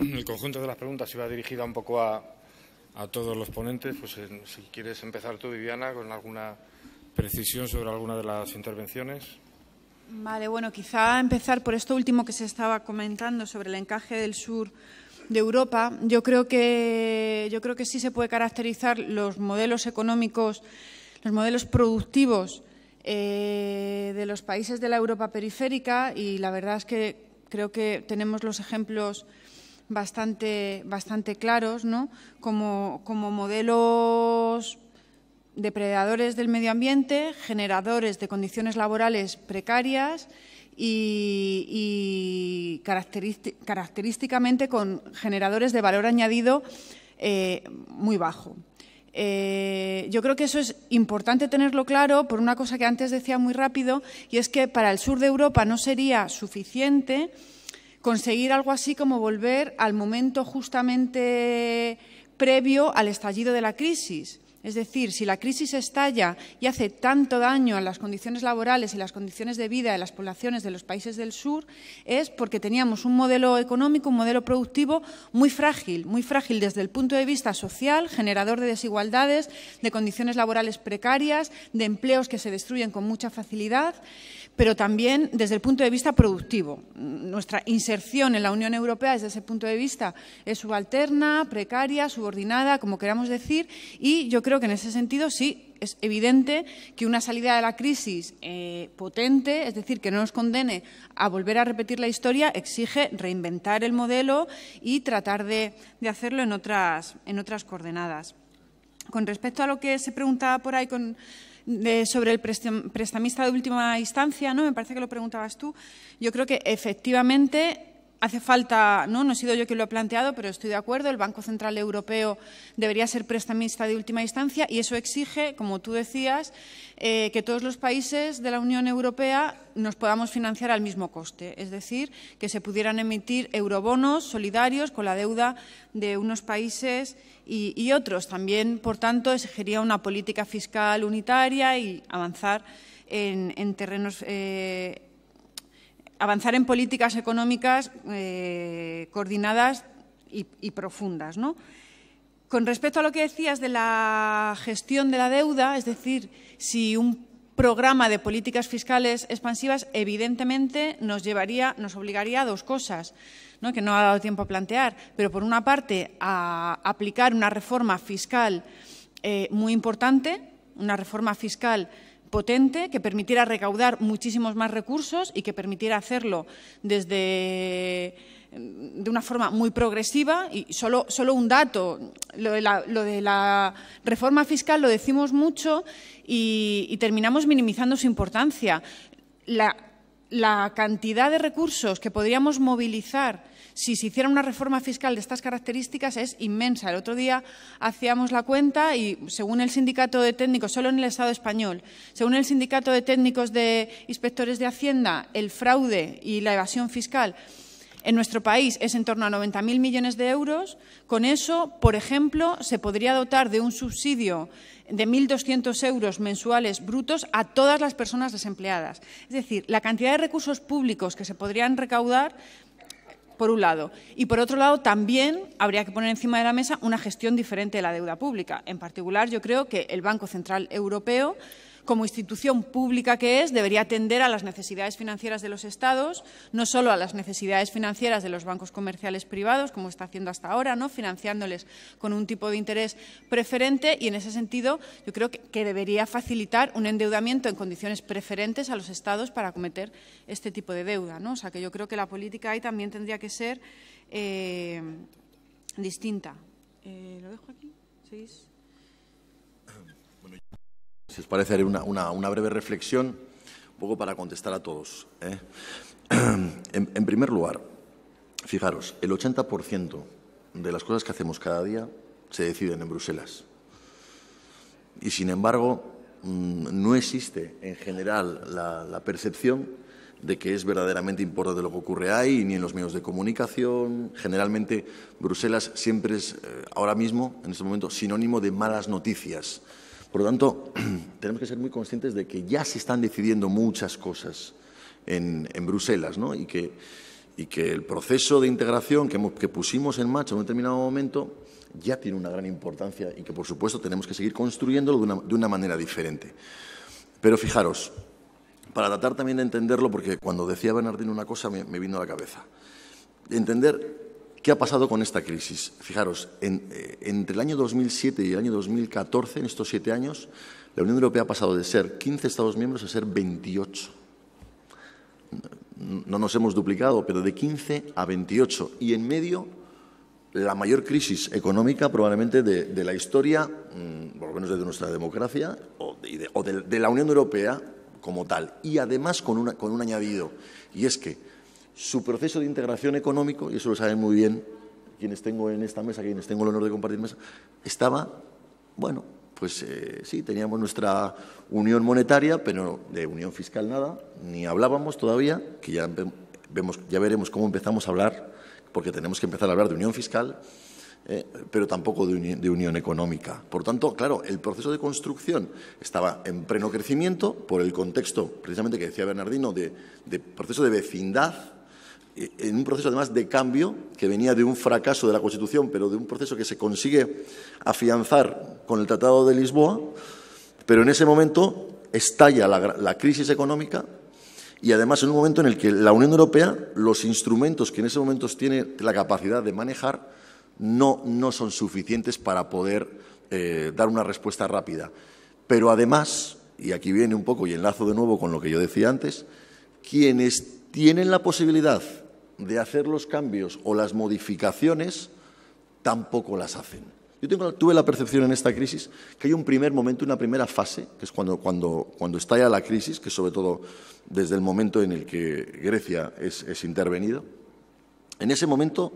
el conjunto de las preguntas iba dirigida un poco a, a todos los ponentes. Pues eh, si quieres empezar tú, Viviana, con alguna precisión sobre alguna de las intervenciones. Vale, bueno, quizá empezar por esto último que se estaba comentando sobre el encaje del sur de Europa. Yo creo que, yo creo que sí se puede caracterizar los modelos económicos, los modelos productivos eh, de los países de la Europa periférica y la verdad es que creo que tenemos los ejemplos bastante, bastante claros ¿no? como, modelos depredadores del medio ambiente, generadores de condiciones laborales precarias y, característicamente con generadores de valor añadido eh, muy bajo. Eh, yo creo que eso es importante tenerlo claro por una cosa que antes decía muy rápido, y es que para el sur de Europa no sería suficiente conseguir algo así como volver al momento justamente previo al estallido de la crisis. Es decir, si la crisis estalla y hace tanto daño a las condiciones laborales y las condiciones de vida de las poblaciones de los países del sur, es porque teníamos un modelo económico, un modelo productivo muy frágil, muy frágil desde el punto de vista social, generador de desigualdades, de condiciones laborales precarias, de empleos que se destruyen con mucha facilidad, pero también desde el punto de vista productivo. Nuestra inserción en la Unión Europea desde ese punto de vista es subalterna, precaria, subordinada, como queramos decir, y yo creo que en ese sentido sí es evidente que una salida de la crisis eh, potente, es decir, que no nos condene a volver a repetir la historia, exige reinventar el modelo y tratar de, hacerlo en otras, en otras coordenadas. Con respecto a lo que se preguntaba por ahí con sobre el prestamista de última instancia, ¿no? Me parece que lo preguntabas tú. Yo creo que efectivamente hace falta, ¿no? no he sido yo quien lo ha planteado, pero estoy de acuerdo, el Banco Central Europeo debería ser prestamista de última instancia y eso exige, como tú decías, eh, que todos los países de la Unión Europea nos podamos financiar al mismo coste, es decir, que se pudieran emitir eurobonos solidarios con la deuda de unos países y, otros. También, por tanto, exigiría una política fiscal unitaria y avanzar en, terrenos. Eh, avanzar en políticas económicas eh, coordinadas y, profundas. Con respecto a lo que decías de la gestión de la deuda, es decir, si un programa de políticas fiscales expansivas, evidentemente nos llevaría, nos obligaría a dos cosas, ¿no? que no ha dado tiempo a plantear. Pero por una parte, a aplicar una reforma fiscal eh, muy importante, una reforma fiscal potente que permitiera recaudar muchísimos más recursos y que permitiera hacerlo desde mm, de una forma muy progresiva y solo, solo un dato, lo de, la, lo de la reforma fiscal lo decimos mucho y, terminamos minimizando su importancia. la cantidad de recursos que podríamos movilizar si se hiciera una reforma fiscal de estas características es inmensa. El otro día hacíamos la cuenta y, según el sindicato de técnicos, solo en el Estado español, según el sindicato de técnicos de inspectores de Hacienda, el fraude y la evasión fiscal en nuestro país es en torno a 90.000 millones de euros. Con eso, por ejemplo, se podría dotar de un subsidio de 1.200 euros mensuales brutos a todas las personas desempleadas. Es decir, la cantidad de recursos públicos que se podrían recaudar por un lado. Y por otro lado, también habría que poner encima de la mesa una gestión diferente de la deuda pública. En particular, yo creo que el Banco Central Europeo como institución pública que es, debería atender a las necesidades financieras de los Estados, no solo a las necesidades financieras de los bancos comerciales privados, como está haciendo hasta ahora, ¿no? financiándoles con un tipo de interés preferente y, en ese sentido, yo creo que, debería facilitar un endeudamiento en condiciones preferentes a los Estados para acometer este tipo de deuda. ¿no? O sea, que yo creo que la política ahí también tendría que ser eh, distinta. Eh, ¿Lo dejo aquí? ¿Seguís? si os parece, haré una, breve reflexión, un poco para contestar a todos. ¿eh? En, primer lugar, fijaros, el 80% de las cosas que hacemos cada día se deciden en Bruselas. Y sin embargo, mm, no existe en general la, percepción de que es verdaderamente importante lo que ocurre ahí, ni en los medios de comunicación. Generalmente, Bruselas siempre es, eh, ahora mismo, en este momento, sinónimo de malas noticias por lo tanto, tenemos que ser muy conscientes de que ya se están decidiendo muchas cosas en, Bruselas ¿no? y, que, el proceso de integración que, pusimos en marcha en un determinado momento ya tiene una gran importancia y que, por supuesto, tenemos que seguir construyéndolo de una, manera diferente. Pero fijaros, para tratar también de entenderlo, porque cuando decía Bernardino una cosa me, me vino a la cabeza, entender ¿Qué ha pasado con esta crisis? Fijaros, eh, entre el año 2007 y el año 2014, en estos siete años, la Unión Europea ha pasado de ser 15 Estados miembros a ser 28. No nos hemos duplicado, pero de 15 a 28. Y en medio, la mayor crisis económica probablemente de, la historia, mm, por lo menos de nuestra democracia, o, de, la Unión Europea como tal. Y además con, con un añadido, y es que su proceso de integración económico, y eso lo saben muy bien quienes tengo en esta mesa, quienes tengo el honor de compartir mesa, estaba, bueno, pues eh, sí, teníamos nuestra unión monetaria, pero de unión fiscal nada, ni hablábamos todavía, que ya, vemos, ya veremos cómo empezamos a hablar, porque tenemos que empezar a hablar de unión fiscal, eh, pero tampoco de, unión económica. Por tanto, claro, el proceso de construcción estaba en pleno crecimiento por el contexto, precisamente que decía Bernardino, de proceso de vecindad en un proceso además de cambio que venía de un fracaso de la Constitución, pero de un proceso que se consigue afianzar con el Tratado de Lisboa, pero en ese momento estalla la, crisis económica y además en un momento en el que la Unión Europea, los instrumentos que en ese momento tiene la capacidad de manejar, no, no son suficientes para poder eh, dar una respuesta rápida. Pero además, y aquí viene un poco y enlazo de nuevo con lo que yo decía antes, quienes tienen la posibilidad de hacer los cambios o las modificaciones, tampoco las hacen. Yo tengo, tuve la percepción en esta crisis que hay un primer momento, una primera fase, que es cuando, cuando, cuando estalla la crisis, que sobre todo desde el momento en el que Grecia es, intervenido. En ese momento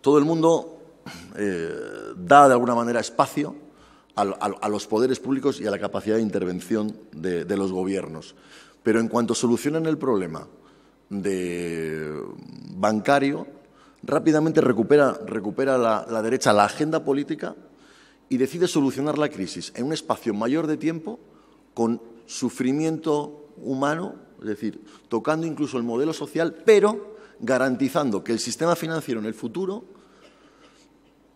todo el mundo eh, da de alguna manera espacio a, los poderes públicos y a la capacidad de intervención de los gobiernos. Pero en cuanto solucionan el problema de bancario, rápidamente recupera, recupera la, la derecha la agenda política y decide solucionar la crisis en un espacio mayor de tiempo con sufrimiento humano, es decir, tocando incluso el modelo social, pero garantizando que el sistema financiero en el futuro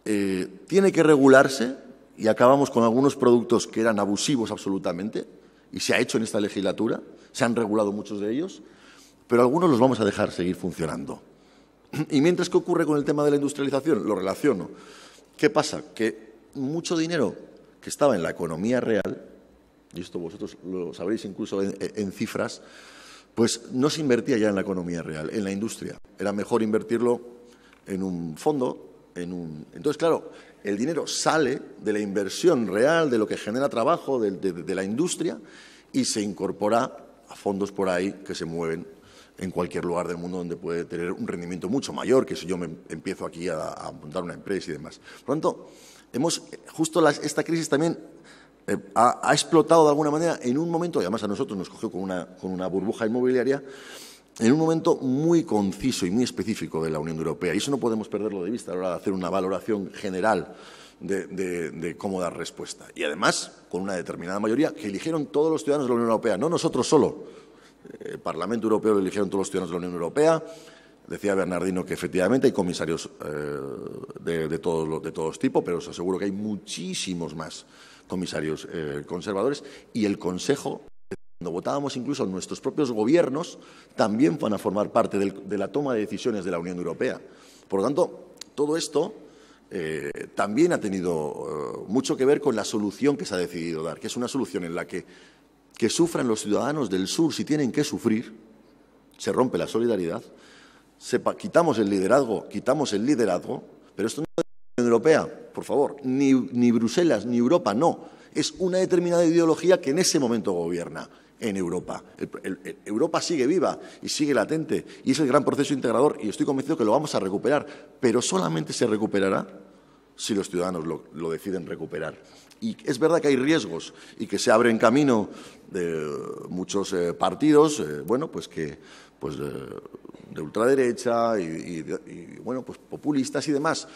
eh, tiene que regularse y acabamos con algunos productos que eran abusivos absolutamente y se ha hecho en esta legislatura, se han regulado muchos de ellos, pero algunos los vamos a dejar seguir funcionando. Y mientras, que ocurre con el tema de la industrialización? Lo relaciono. ¿Qué pasa? Que mucho dinero que estaba en la economía real, y esto vosotros lo sabréis incluso en, cifras, pues no se invertía ya en la economía real, en la industria. Era mejor invertirlo en un fondo, en un... Entonces, claro, el dinero sale de la inversión real, de lo que genera trabajo, de la industria, y se incorpora a fondos por ahí que se mueven en cualquier lugar del mundo donde puede tener un rendimiento mucho mayor que si yo me empiezo aquí a, a montar una empresa y demás. Por lo tanto, hemos, justo esta crisis también eh, ha, explotado de alguna manera en un momento, y además a nosotros nos cogió con una, con una burbuja inmobiliaria, en un momento muy conciso y muy específico de la Unión Europea. Y eso no podemos perderlo de vista a la hora de hacer una valoración general de, de, cómo dar respuesta. Y además, con una determinada mayoría que eligieron todos los ciudadanos de la Unión Europea, no nosotros solo, el Parlamento Europeo lo eligieron todos los ciudadanos de la Unión Europea. Decía Bernardino que efectivamente hay comisarios eh, de, todos, de tipos, pero os aseguro que hay muchísimos más comisarios eh, conservadores y el Consejo cuando votábamos incluso nuestros propios gobiernos, también van a formar parte de la toma de decisiones de la Unión Europea. Por lo tanto, todo esto eh, también ha tenido mucho que ver con la solución que se ha decidido dar, que es una solución en la que que sufran los ciudadanos del sur si tienen que sufrir, se rompe la solidaridad, quitamos el liderazgo, quitamos el liderazgo, pero esto no es la Unión Europea, por favor, ni, ni Bruselas, ni Europa, no. Es una determinada ideología que en ese momento gobierna en Europa. Europa sigue viva y sigue latente y es el gran proceso integrador y estoy convencido que lo vamos a recuperar, pero solamente se recuperará si los ciudadanos lo, deciden recuperar. Y es verdad que hay riesgos y que se abren camino de muchos eh, partidos, eh, bueno, pues que pues eh, de, ultraderecha y, bueno, pues populistas y demás,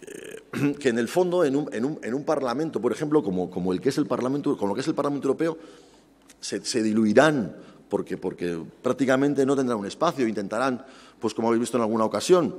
que en el fondo en un, en, un, en un, parlamento, por ejemplo, como, como el que es el parlamento, como lo que es el Parlamento Europeo, se, diluirán porque, porque prácticamente no tendrán un espacio, intentarán, pues como habéis visto en alguna ocasión,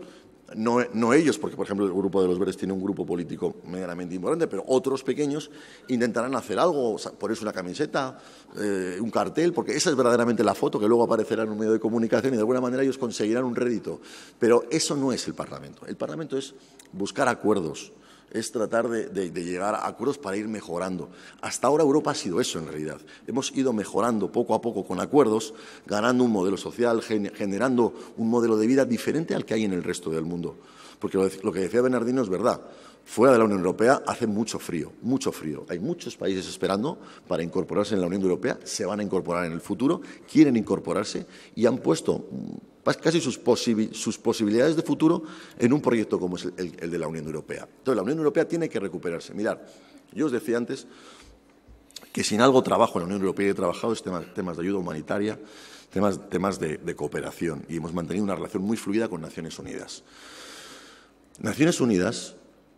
no, ellos, porque por ejemplo el Grupo de los Verdes tiene un grupo político medianamente importante, pero otros pequeños intentarán hacer algo, ponerse una camiseta, eh, un cartel, porque esa es verdaderamente la foto que luego aparecerá en un medio de comunicación y de alguna manera ellos conseguirán un rédito. Pero eso no es el Parlamento. El Parlamento es buscar acuerdos, es tratar de, llegar a acuerdos para ir mejorando. Hasta ahora Europa ha sido eso en realidad. Hemos ido mejorando poco a poco con acuerdos, ganando un modelo social, generando un modelo de vida diferente al que hay en el resto del mundo. Porque lo que decía Bernardino es verdad. Fuera de la Unión Europea hace mucho frío, mucho frío. Hay muchos países esperando para incorporarse en la Unión Europea, se van a incorporar en el futuro, quieren incorporarse y han puesto casi sus, posibilidades de futuro en un proyecto como es el, de la Unión Europea. Entonces, la Unión Europea tiene que recuperarse. Mirad, yo os decía antes que sin algo trabajo en la Unión Europea he trabajado en temas, de ayuda humanitaria, temas, de, cooperación y hemos mantenido una relación muy fluida con Naciones Unidas. Naciones Unidas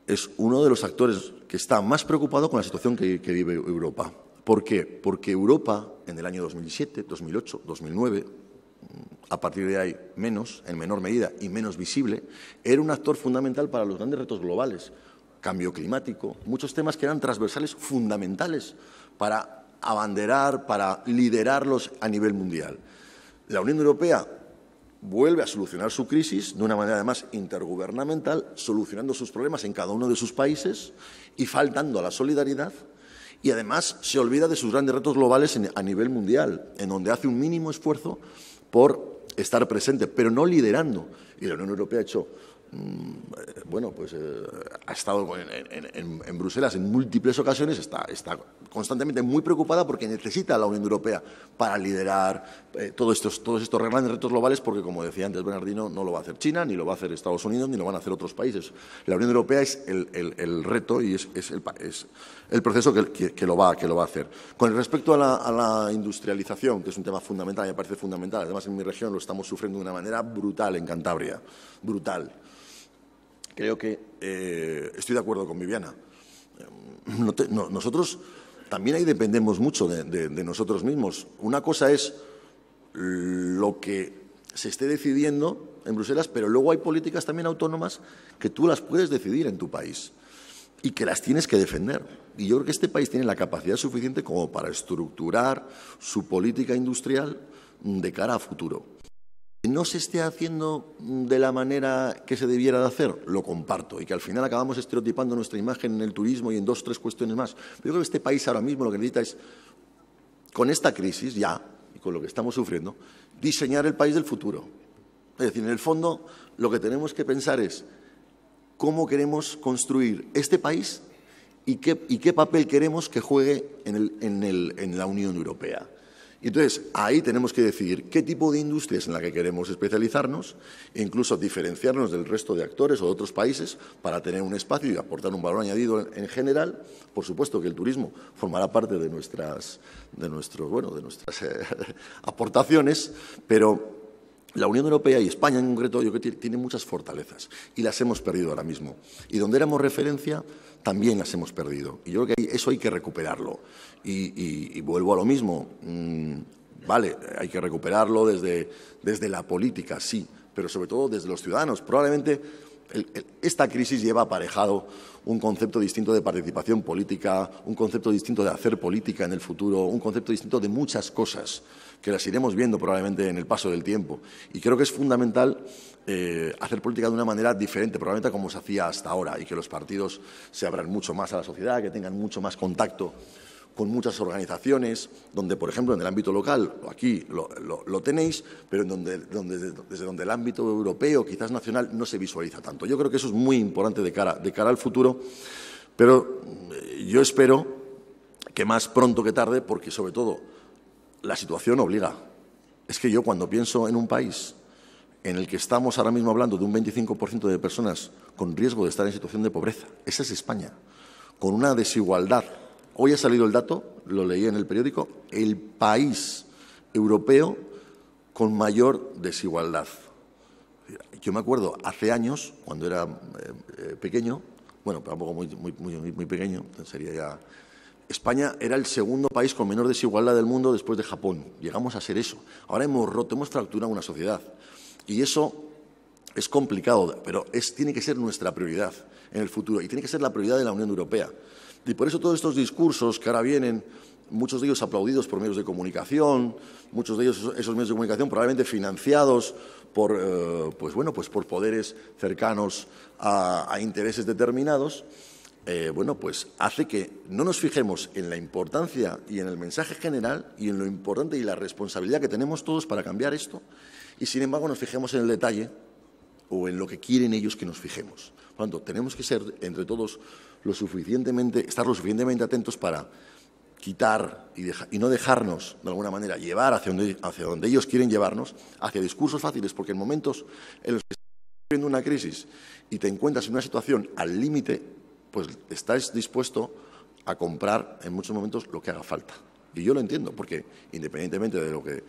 es uno de los actores que está más preocupado con la situación que, que vive Europa. ¿Por qué? Porque Europa, en el año 2007, 2008, 2009, a partir de ahí menos, en menor medida y menos visible, era un actor fundamental para los grandes retos globales, cambio climático, muchos temas que eran transversales fundamentales para abanderar, para liderarlos a nivel mundial. La Unión Europea vuelve a solucionar su crisis de una manera además intergubernamental, solucionando sus problemas en cada uno de sus países y faltando a la solidaridad. Y además se olvida de sus grandes retos globales a nivel mundial, en donde hace un mínimo esfuerzo por estar presente, pero no liderando. Y la Unión Europea ha hecho mm, bueno, pues eh, ha estado en, Bruselas en múltiples ocasiones, está, está, constantemente muy preocupada porque necesita a la Unión Europea para liderar eh, todos, estos, todos estos grandes retos globales, porque como decía antes Bernardino, no lo va a hacer China, ni lo va a hacer Estados Unidos, ni lo van a hacer otros países. La Unión Europea es el, reto y es, el, país el proceso que, lo va, que lo va a hacer. Con respecto a la, industrialización, que es un tema fundamental, me parece fundamental, además en mi región lo estamos sufriendo de una manera brutal en Cantabria, brutal. Creo que eh, estoy de acuerdo con Viviana. Em, nosotros también ahí dependemos mucho de nosotros mismos. Una cosa es lo que se esté decidiendo en Bruselas, pero luego hay políticas también autónomas que tú las puedes decidir en tu país y que las tienes que defender. Y yo creo que este país tiene la capacidad suficiente como para estructurar su política industrial de cara a futuro. No se esté haciendo de la manera que se debiera de hacer, lo comparto, y que al final acabamos estereotipando nuestra imagen en el turismo y en dos o tres cuestiones más. Pero yo creo que este país ahora mismo lo que necesita es, con esta crisis ya, y con lo que estamos sufriendo, diseñar el país del futuro. Es decir, en el fondo lo que tenemos que pensar es cómo queremos construir este país y qué, y qué papel queremos que juegue en, el, el, en la Unión Europea. Y entonces, ahí tenemos que decidir qué tipo de industrias en la que queremos especializarnos, e incluso diferenciarnos del resto de actores o de otros países para tener un espacio y aportar un valor añadido en, general. Por supuesto que el turismo formará parte de nuestras, de nuestros, bueno, de nuestras eh, aportaciones, pero la Unión Europea y España en concreto, yo creo que tiene muchas fortalezas y las hemos perdido ahora mismo. Y donde éramos referencia, también las hemos perdido. Y yo creo que eso hay que recuperarlo. Y, vuelvo a lo mismo. Mm, vale, hay que recuperarlo desde, desde la política, sí, pero sobre todo desde los ciudadanos. Probablemente esta crisis lleva aparejado un concepto distinto de participación política, un concepto distinto de hacer política en el futuro, un concepto distinto de muchas cosas que las iremos viendo probablemente en el paso del tiempo. Y creo que es fundamental eh, hacer política de una manera diferente, probablemente como se hacía hasta ahora, y que los partidos se abran mucho más a la sociedad, que tengan mucho más contacto con muchas organizaciones, donde, por ejemplo, en el ámbito local, aquí lo, tenéis, pero en donde, desde donde el ámbito europeo, quizás nacional, no se visualiza tanto. Yo creo que eso es muy importante de cara, de cara al futuro, pero eh, yo espero que más pronto que tarde, porque sobre todo la situación obliga. Es que yo cuando pienso en un país en el que estamos ahora mismo hablando de un 25% de personas con riesgo de estar en situación de pobreza, esa es España, con una desigualdad. Hoy ha salido el dato, lo leí en el periódico, el país europeo con mayor desigualdad. Yo me acuerdo hace años, cuando era eh, eh, pequeño, bueno, tampoco muy, muy, muy, muy pequeño, sería ya España era el segundo país con menor desigualdad del mundo después de Japón. Llegamos a ser eso. Ahora hemos roto, hemos fracturado una sociedad. Y eso es complicado, pero es, tiene que ser nuestra prioridad en el futuro y tiene que ser la prioridad de la Unión Europea. Y por eso todos estos discursos que ahora vienen, muchos de ellos aplaudidos por medios de comunicación, muchos de ellos esos medios de comunicación probablemente financiados por, eh, pues bueno, pues por poderes cercanos a intereses determinados, eh, bueno, pues hace que no nos fijemos en la importancia y en el mensaje general y en lo importante y la responsabilidad que tenemos todos para cambiar esto y sin embargo nos fijemos en el detalle o en lo que quieren ellos que nos fijemos. Por tanto, tenemos que ser entre todos lo suficientemente, estar lo suficientemente atentos para quitar y, no dejarnos, de alguna manera, llevar hacia donde, hacia donde ellos quieren llevarnos, hacia discursos fáciles, porque en momentos en los que estás viviendo una crisis y te encuentras en una situación al límite, pues estáis dispuesto a comprar en muchos momentos lo que haga falta. Y yo lo entiendo, porque independientemente de lo que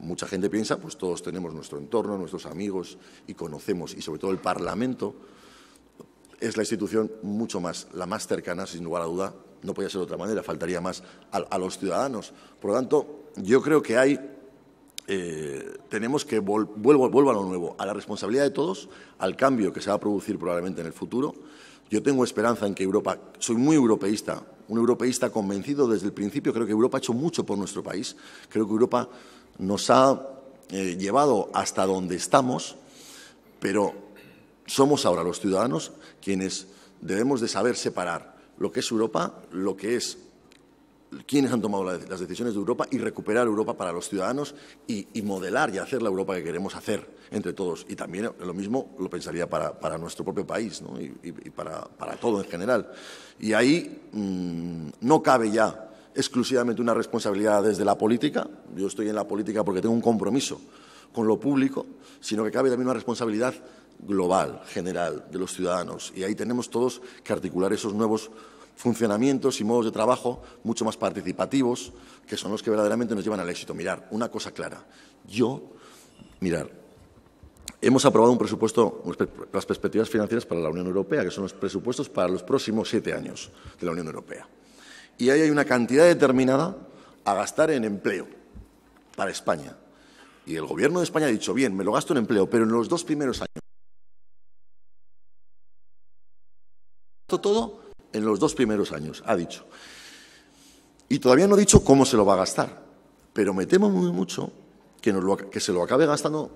mucha gente piensa, pues todos tenemos nuestro entorno, nuestros amigos y conocemos, y sobre todo el Parlamento es la institución mucho más, la más cercana, sin lugar a duda, no podía ser de otra manera, faltaría más a, los ciudadanos. Por lo tanto, yo creo que hay eh, tenemos que volver a lo nuevo, a la responsabilidad de todos, al cambio que se va a producir probablemente en el futuro yo tengo esperanza en que Europa, soy muy europeísta, un europeísta convencido desde el principio, creo que Europa ha hecho mucho por nuestro país, creo que Europa nos ha eh, llevado hasta donde estamos, pero somos ahora los ciudadanos quienes debemos de saber separar lo que es Europa, lo que es quienes han tomado las decisiones de Europa y recuperar Europa para los ciudadanos y, modelar y hacer la Europa que queremos hacer entre todos. Y también lo mismo lo pensaría para, nuestro propio país y, para, todo en general. Y ahí mm, no cabe ya exclusivamente una responsabilidad desde la política. Yo estoy en la política porque tengo un compromiso con lo público, sino que cabe también una responsabilidad global, general, de los ciudadanos. Y ahí tenemos todos que articular esos nuevos funcionamientos y modos de trabajo mucho más participativos, que son los que verdaderamente nos llevan al éxito. Mirar, una cosa clara. Yo, mirar, hemos aprobado un presupuesto, las perspectivas financieras para la Unión Europea, que son los presupuestos para los próximos siete años de la Unión Europea. Y ahí hay una cantidad determinada a gastar en empleo para España. Y el Gobierno de España ha dicho, bien, me lo gasto en empleo, pero en los dos primeros años. todo en los dos primeros años, ha dicho. Y todavía no ha dicho cómo se lo va a gastar, pero me temo muy mucho que, nos lo, que se lo acabe gastando,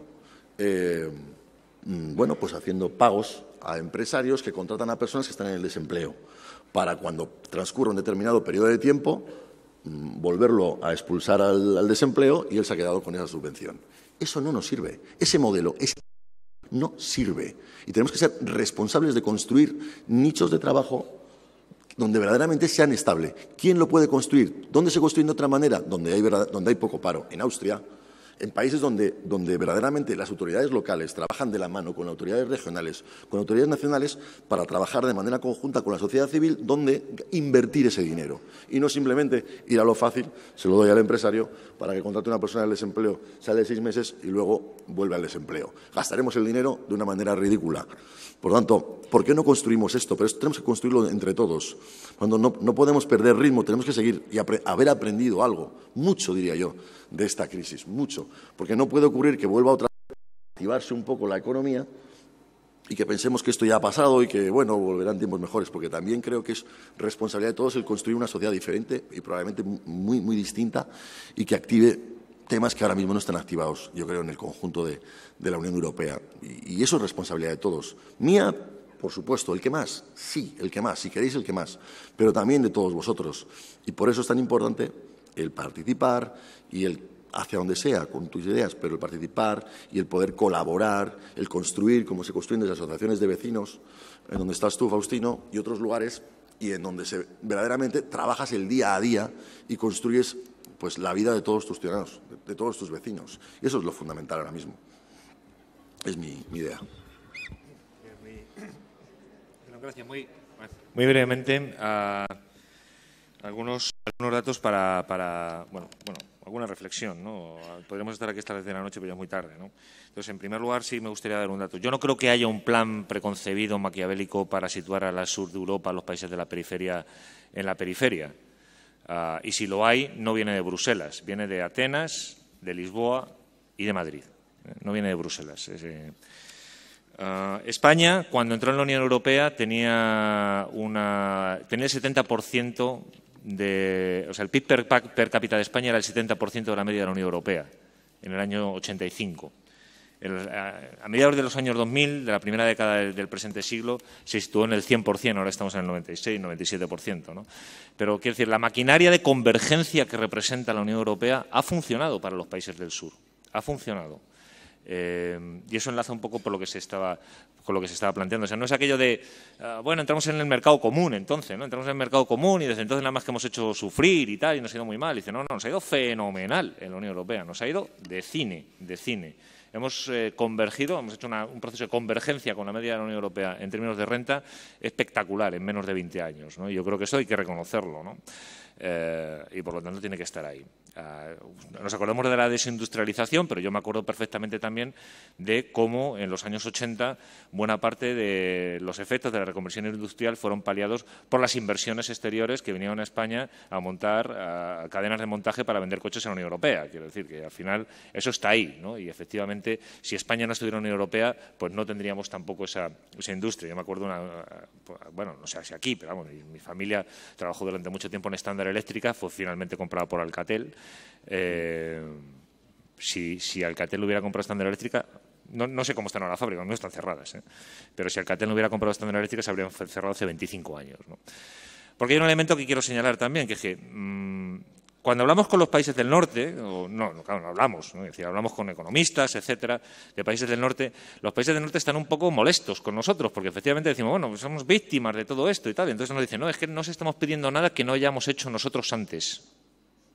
eh, mm, bueno, pues haciendo pagos a empresarios que contratan a personas que están en el desempleo, para cuando transcurra un determinado periodo de tiempo, mm, volverlo a expulsar al, desempleo y él se ha quedado con esa subvención. Eso no nos sirve. Ese modelo no sirve. Y tenemos que ser responsables de construir nichos de trabajo donde verdaderamente sean estable. ¿Quién lo puede construir? ¿Dónde se construye de otra manera? Donde hay, donde hay poco paro. En Austria, en países donde, donde verdaderamente las autoridades locales trabajan de la mano con autoridades regionales, con autoridades nacionales, para trabajar de manera conjunta con la sociedad civil, donde invertir ese dinero. Y no simplemente ir a lo fácil, se lo doy al empresario, para que contrate a una persona del desempleo, sale de seis meses y luego vuelve al desempleo. Gastaremos el dinero de una manera ridícula. Por tanto, ¿por qué no construimos esto? Pero esto tenemos que construirlo entre todos. Cuando no, no podemos perder ritmo, tenemos que seguir y haber aprendido algo, mucho diría yo, de esta crisis, mucho. Porque no puede ocurrir que vuelva otra vez a activarse un poco la economía y que pensemos que esto ya ha pasado y que, bueno, volverán tiempos mejores, porque también creo que es responsabilidad de todos el construir una sociedad diferente y probablemente muy, muy distinta y que active temas que ahora mismo no están activados, yo creo, en el conjunto de, de la Unión Europea. Y, y eso es responsabilidad de todos, mía, por supuesto, el que más, sí, el que más, si queréis el que más, pero también de todos vosotros. Y por eso es tan importante el participar y el hacia donde sea, con tus ideas, pero el participar y el poder colaborar, el construir, como se construyen las asociaciones de vecinos, en donde estás tú, Faustino, y otros lugares, y en donde se, verdaderamente trabajas el día a día y construyes pues, la vida de todos tus ciudadanos, de, todos tus vecinos. Y eso es lo fundamental ahora mismo. Es mi idea gracias. Muy, brevemente, ah, algunos, algunos datos para, bueno, alguna reflexión. ¿no? Podríamos estar aquí esta vez de la noche, pero ya es muy tarde. Entonces, en primer lugar, sí me gustaría dar un dato. Yo no creo que haya un plan preconcebido maquiavélico para situar al sur de Europa, a los países de la periferia, en la periferia. Ah, y si lo hay, no viene de Bruselas, viene de Atenas, de Lisboa y de Madrid. ¿eh? No viene de Bruselas. Ah, España, cuando entró en la Unión Europea, tenía, una, el 70% de. O sea, el PIB per, cápita de España era el 70% de la media de la Unión Europea en el año 85. a, mediados de los años 2000, de la primera década del, presente siglo, se situó en el 100%, ahora estamos en el 96, 97%. ¿no? Pero quiero decir, la maquinaria de convergencia que representa la Unión Europea ha funcionado para los países del sur, ha funcionado. Em, y eso enlaza un poco por lo que se estaba, con lo que se estaba planteando. O sea, no es aquello de, ah, bueno, entramos en el mercado común entonces, ¿no? Entramos en el mercado común y desde entonces nada más que hemos hecho sufrir y tal y nos ha ido muy mal. dice, no, no, nos ha ido fenomenal en la Unión Europea, nos ha ido de cine, de cine. Hemos eh, convergido, hemos hecho un proceso de convergencia con la media de la Unión Europea en términos de renta espectacular en menos de 20 años. ¿no? Yo creo que eso hay que reconocerlo ¿no? Eh, y por lo tanto tiene que estar ahí. Ah, nos acordamos de la desindustrialización, pero yo me acuerdo perfectamente también de cómo en los años 80 buena parte de los efectos de la reconversión industrial fueron paliados por las inversiones exteriores que vinieron a España a montar cadenas de montaje para vender coches en la Unión Europea. Quiero decir que al final eso está ahí, ¿no? Y efectivamente, si España no estuviera en la Unión Europea, pues no tendríamos tampoco esa, industria. Yo me acuerdo, una, bueno, no sé si aquí, pero mi, familia trabajó durante mucho tiempo en estándar eléctrica, fue finalmente comprada por Alcatel. Eh, si, Alcatel hubiera comprado Standard Eléctrica, no, sé cómo están ahora las fábricas, no están cerradas, ¿eh? pero si Alcatel no hubiera comprado Standard Eléctrica se habrían cerrado hace 25 años. Porque hay un elemento que quiero señalar también, que es que mm, cuando hablamos con los países del norte, no, claro, no hablamos, Es decir, hablamos con economistas, etcétera, de países del norte, los países del norte están un poco molestos con nosotros, porque efectivamente decimos, bueno, pues somos víctimas de todo esto y tal, entonces nos dicen, no, es que no os estamos pidiendo nada que no hayamos hecho nosotros antes.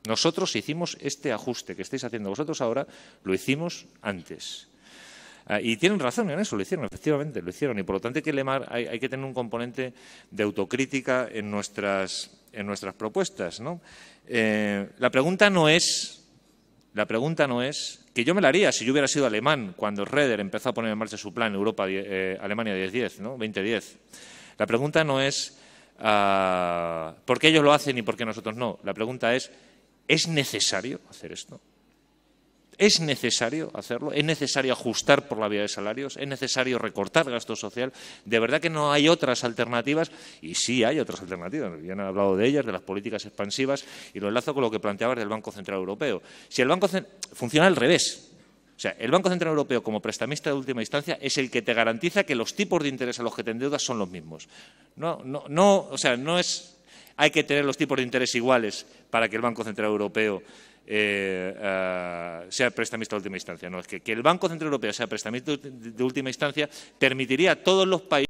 Nosotros hicimos este ajuste que estáis haciendo vosotros ahora, lo hicimos antes. Ah, y tienen razón en eso, lo hicieron, efectivamente, lo hicieron. Y por lo tanto hay que, hay que tener un componente de autocrítica en nuestras, en nuestras propuestas. ¿no? Eh, la pregunta no es la pregunta no es que yo me la haría si yo hubiera sido alemán cuando Reder empezó a poner en marcha su plan Europa eh, Alemania 10-10, ¿no? 2010. La pregunta no es ah, por qué ellos lo hacen y por qué nosotros no. La pregunta es ¿Es necesario hacer esto? ¿Es necesario hacerlo? ¿Es necesario ajustar por la vía de salarios? ¿Es necesario recortar gasto social? ¿De verdad que no hay otras alternativas? Y sí hay otras alternativas. Ya han hablado de ellas, de las políticas expansivas, y lo enlazo con lo que planteabas del Banco Central Europeo. Si el Banco Central... funciona al revés. O sea, el Banco Central Europeo, como prestamista de última instancia, es el que te garantiza que los tipos de interés a los que te endeudas son los mismos. no, no, o sea, no es hay que tener los tipos de interés iguales para que el Banco Central Europeo eh, ah, sea prestamista de última instancia. No, es que, que el Banco Central Europeo sea prestamista de última instancia permitiría a todos los países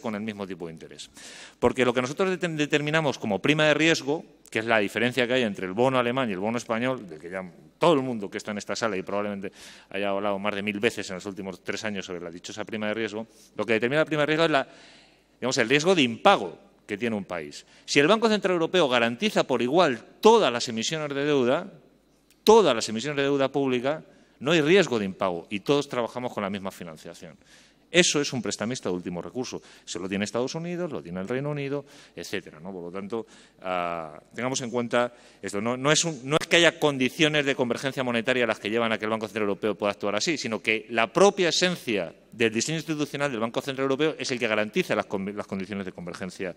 con el mismo tipo de interés. Porque lo que nosotros determinamos como prima de riesgo, que es la diferencia que hay entre el bono alemán y el bono español, de que ya todo el mundo que está en esta sala y probablemente haya hablado más de mil veces en los últimos tres años sobre la dichosa prima de riesgo, lo que determina la prima de riesgo es el riesgo de impago que tiene un país. Si el Banco Central Europeo garantiza por igual todas las emisiones de deuda, todas las emisiones de deuda pública, no hay riesgo de impago y todos trabajamos con la misma financiación. Eso es un prestamista de último recurso. Se lo tiene Estados Unidos, lo tiene el Reino Unido, etcétera. ¿no? Por lo tanto, ah, tengamos en cuenta esto. No, es un, no es que haya condiciones de convergencia monetaria las que llevan a que el Banco Central Europeo pueda actuar así, sino que la propia esencia del diseño institucional del Banco Central Europeo es el que garantiza las, condiciones de convergencia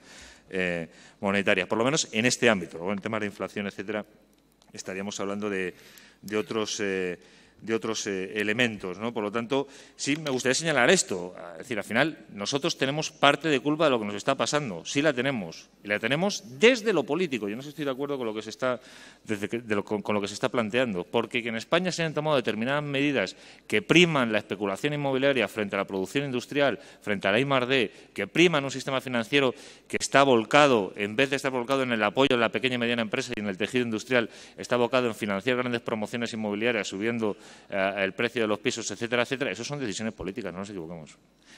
eh, monetaria, por lo menos en este ámbito. Luego, en temas de inflación, etcétera, estaríamos hablando de, otros. Eh, de otros eh, elementos. ¿no? Por lo tanto, sí me gustaría señalar esto. Es decir, al final, nosotros tenemos parte de culpa de lo que nos está pasando. Sí la tenemos. Y la tenemos desde lo político. Yo no estoy de acuerdo con lo que se está, desde con, lo que se está planteando. Porque que en España se hayan tomado determinadas medidas que priman la especulación inmobiliaria frente a la producción industrial, frente a la I+.D., que priman un sistema financiero que está volcado, en vez de estar volcado en el apoyo a la pequeña y mediana empresa y en el tejido industrial, está volcado en financiar grandes promociones inmobiliarias subiendo eh, el precio de los pisos, etcétera, etcétera, eso son decisiones políticas, no nos equivoquemos.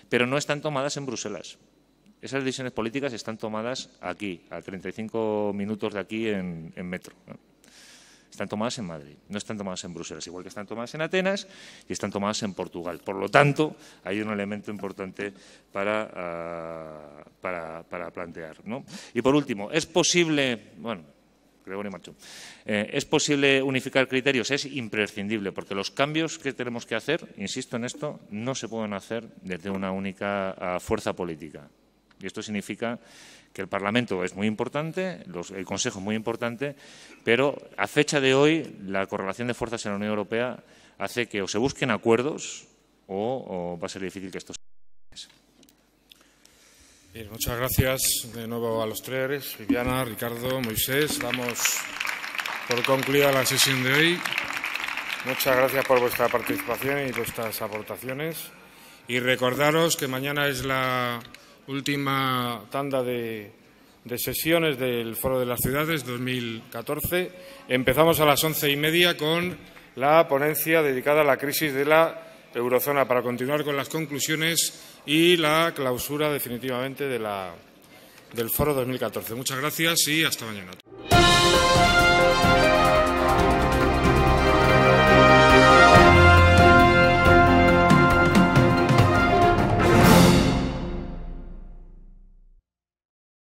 Pero no están tomadas en Bruselas. Esas decisiones políticas están tomadas aquí, a 35 minutos de aquí en, metro. Están tomadas en Madrid, no están tomadas en Bruselas, igual que están tomadas en Atenas y están tomadas en Portugal. Por lo tanto, hay un elemento importante para, ah, para, para plantear. ¿no? Y por último, ¿es posible, bueno, eh, ¿Es posible unificar criterios? Es imprescindible, porque los cambios que tenemos que hacer, insisto en esto, no se pueden hacer desde una única ah, fuerza política. Y esto significa que el Parlamento es muy importante, el Consejo es muy importante, pero a fecha de hoy la correlación de fuerzas en la Unión Europea hace que o se busquen acuerdos o, va a ser difícil que esto muchas gracias de nuevo a los tres, Viviana, Ricardo, Moisés. Damos por concluida la sesión de hoy. Muchas gracias por vuestra participación y vuestras aportaciones. Y recordaros que mañana es la última tanda de, de sesiones del Foro de las Ciudades 2014. Empezamos a las once y media con la ponencia dedicada a la crisis de la eurozona para continuar con las conclusiones y la clausura definitivamente de la, del foro 2014. Muchas gracias y hasta mañana.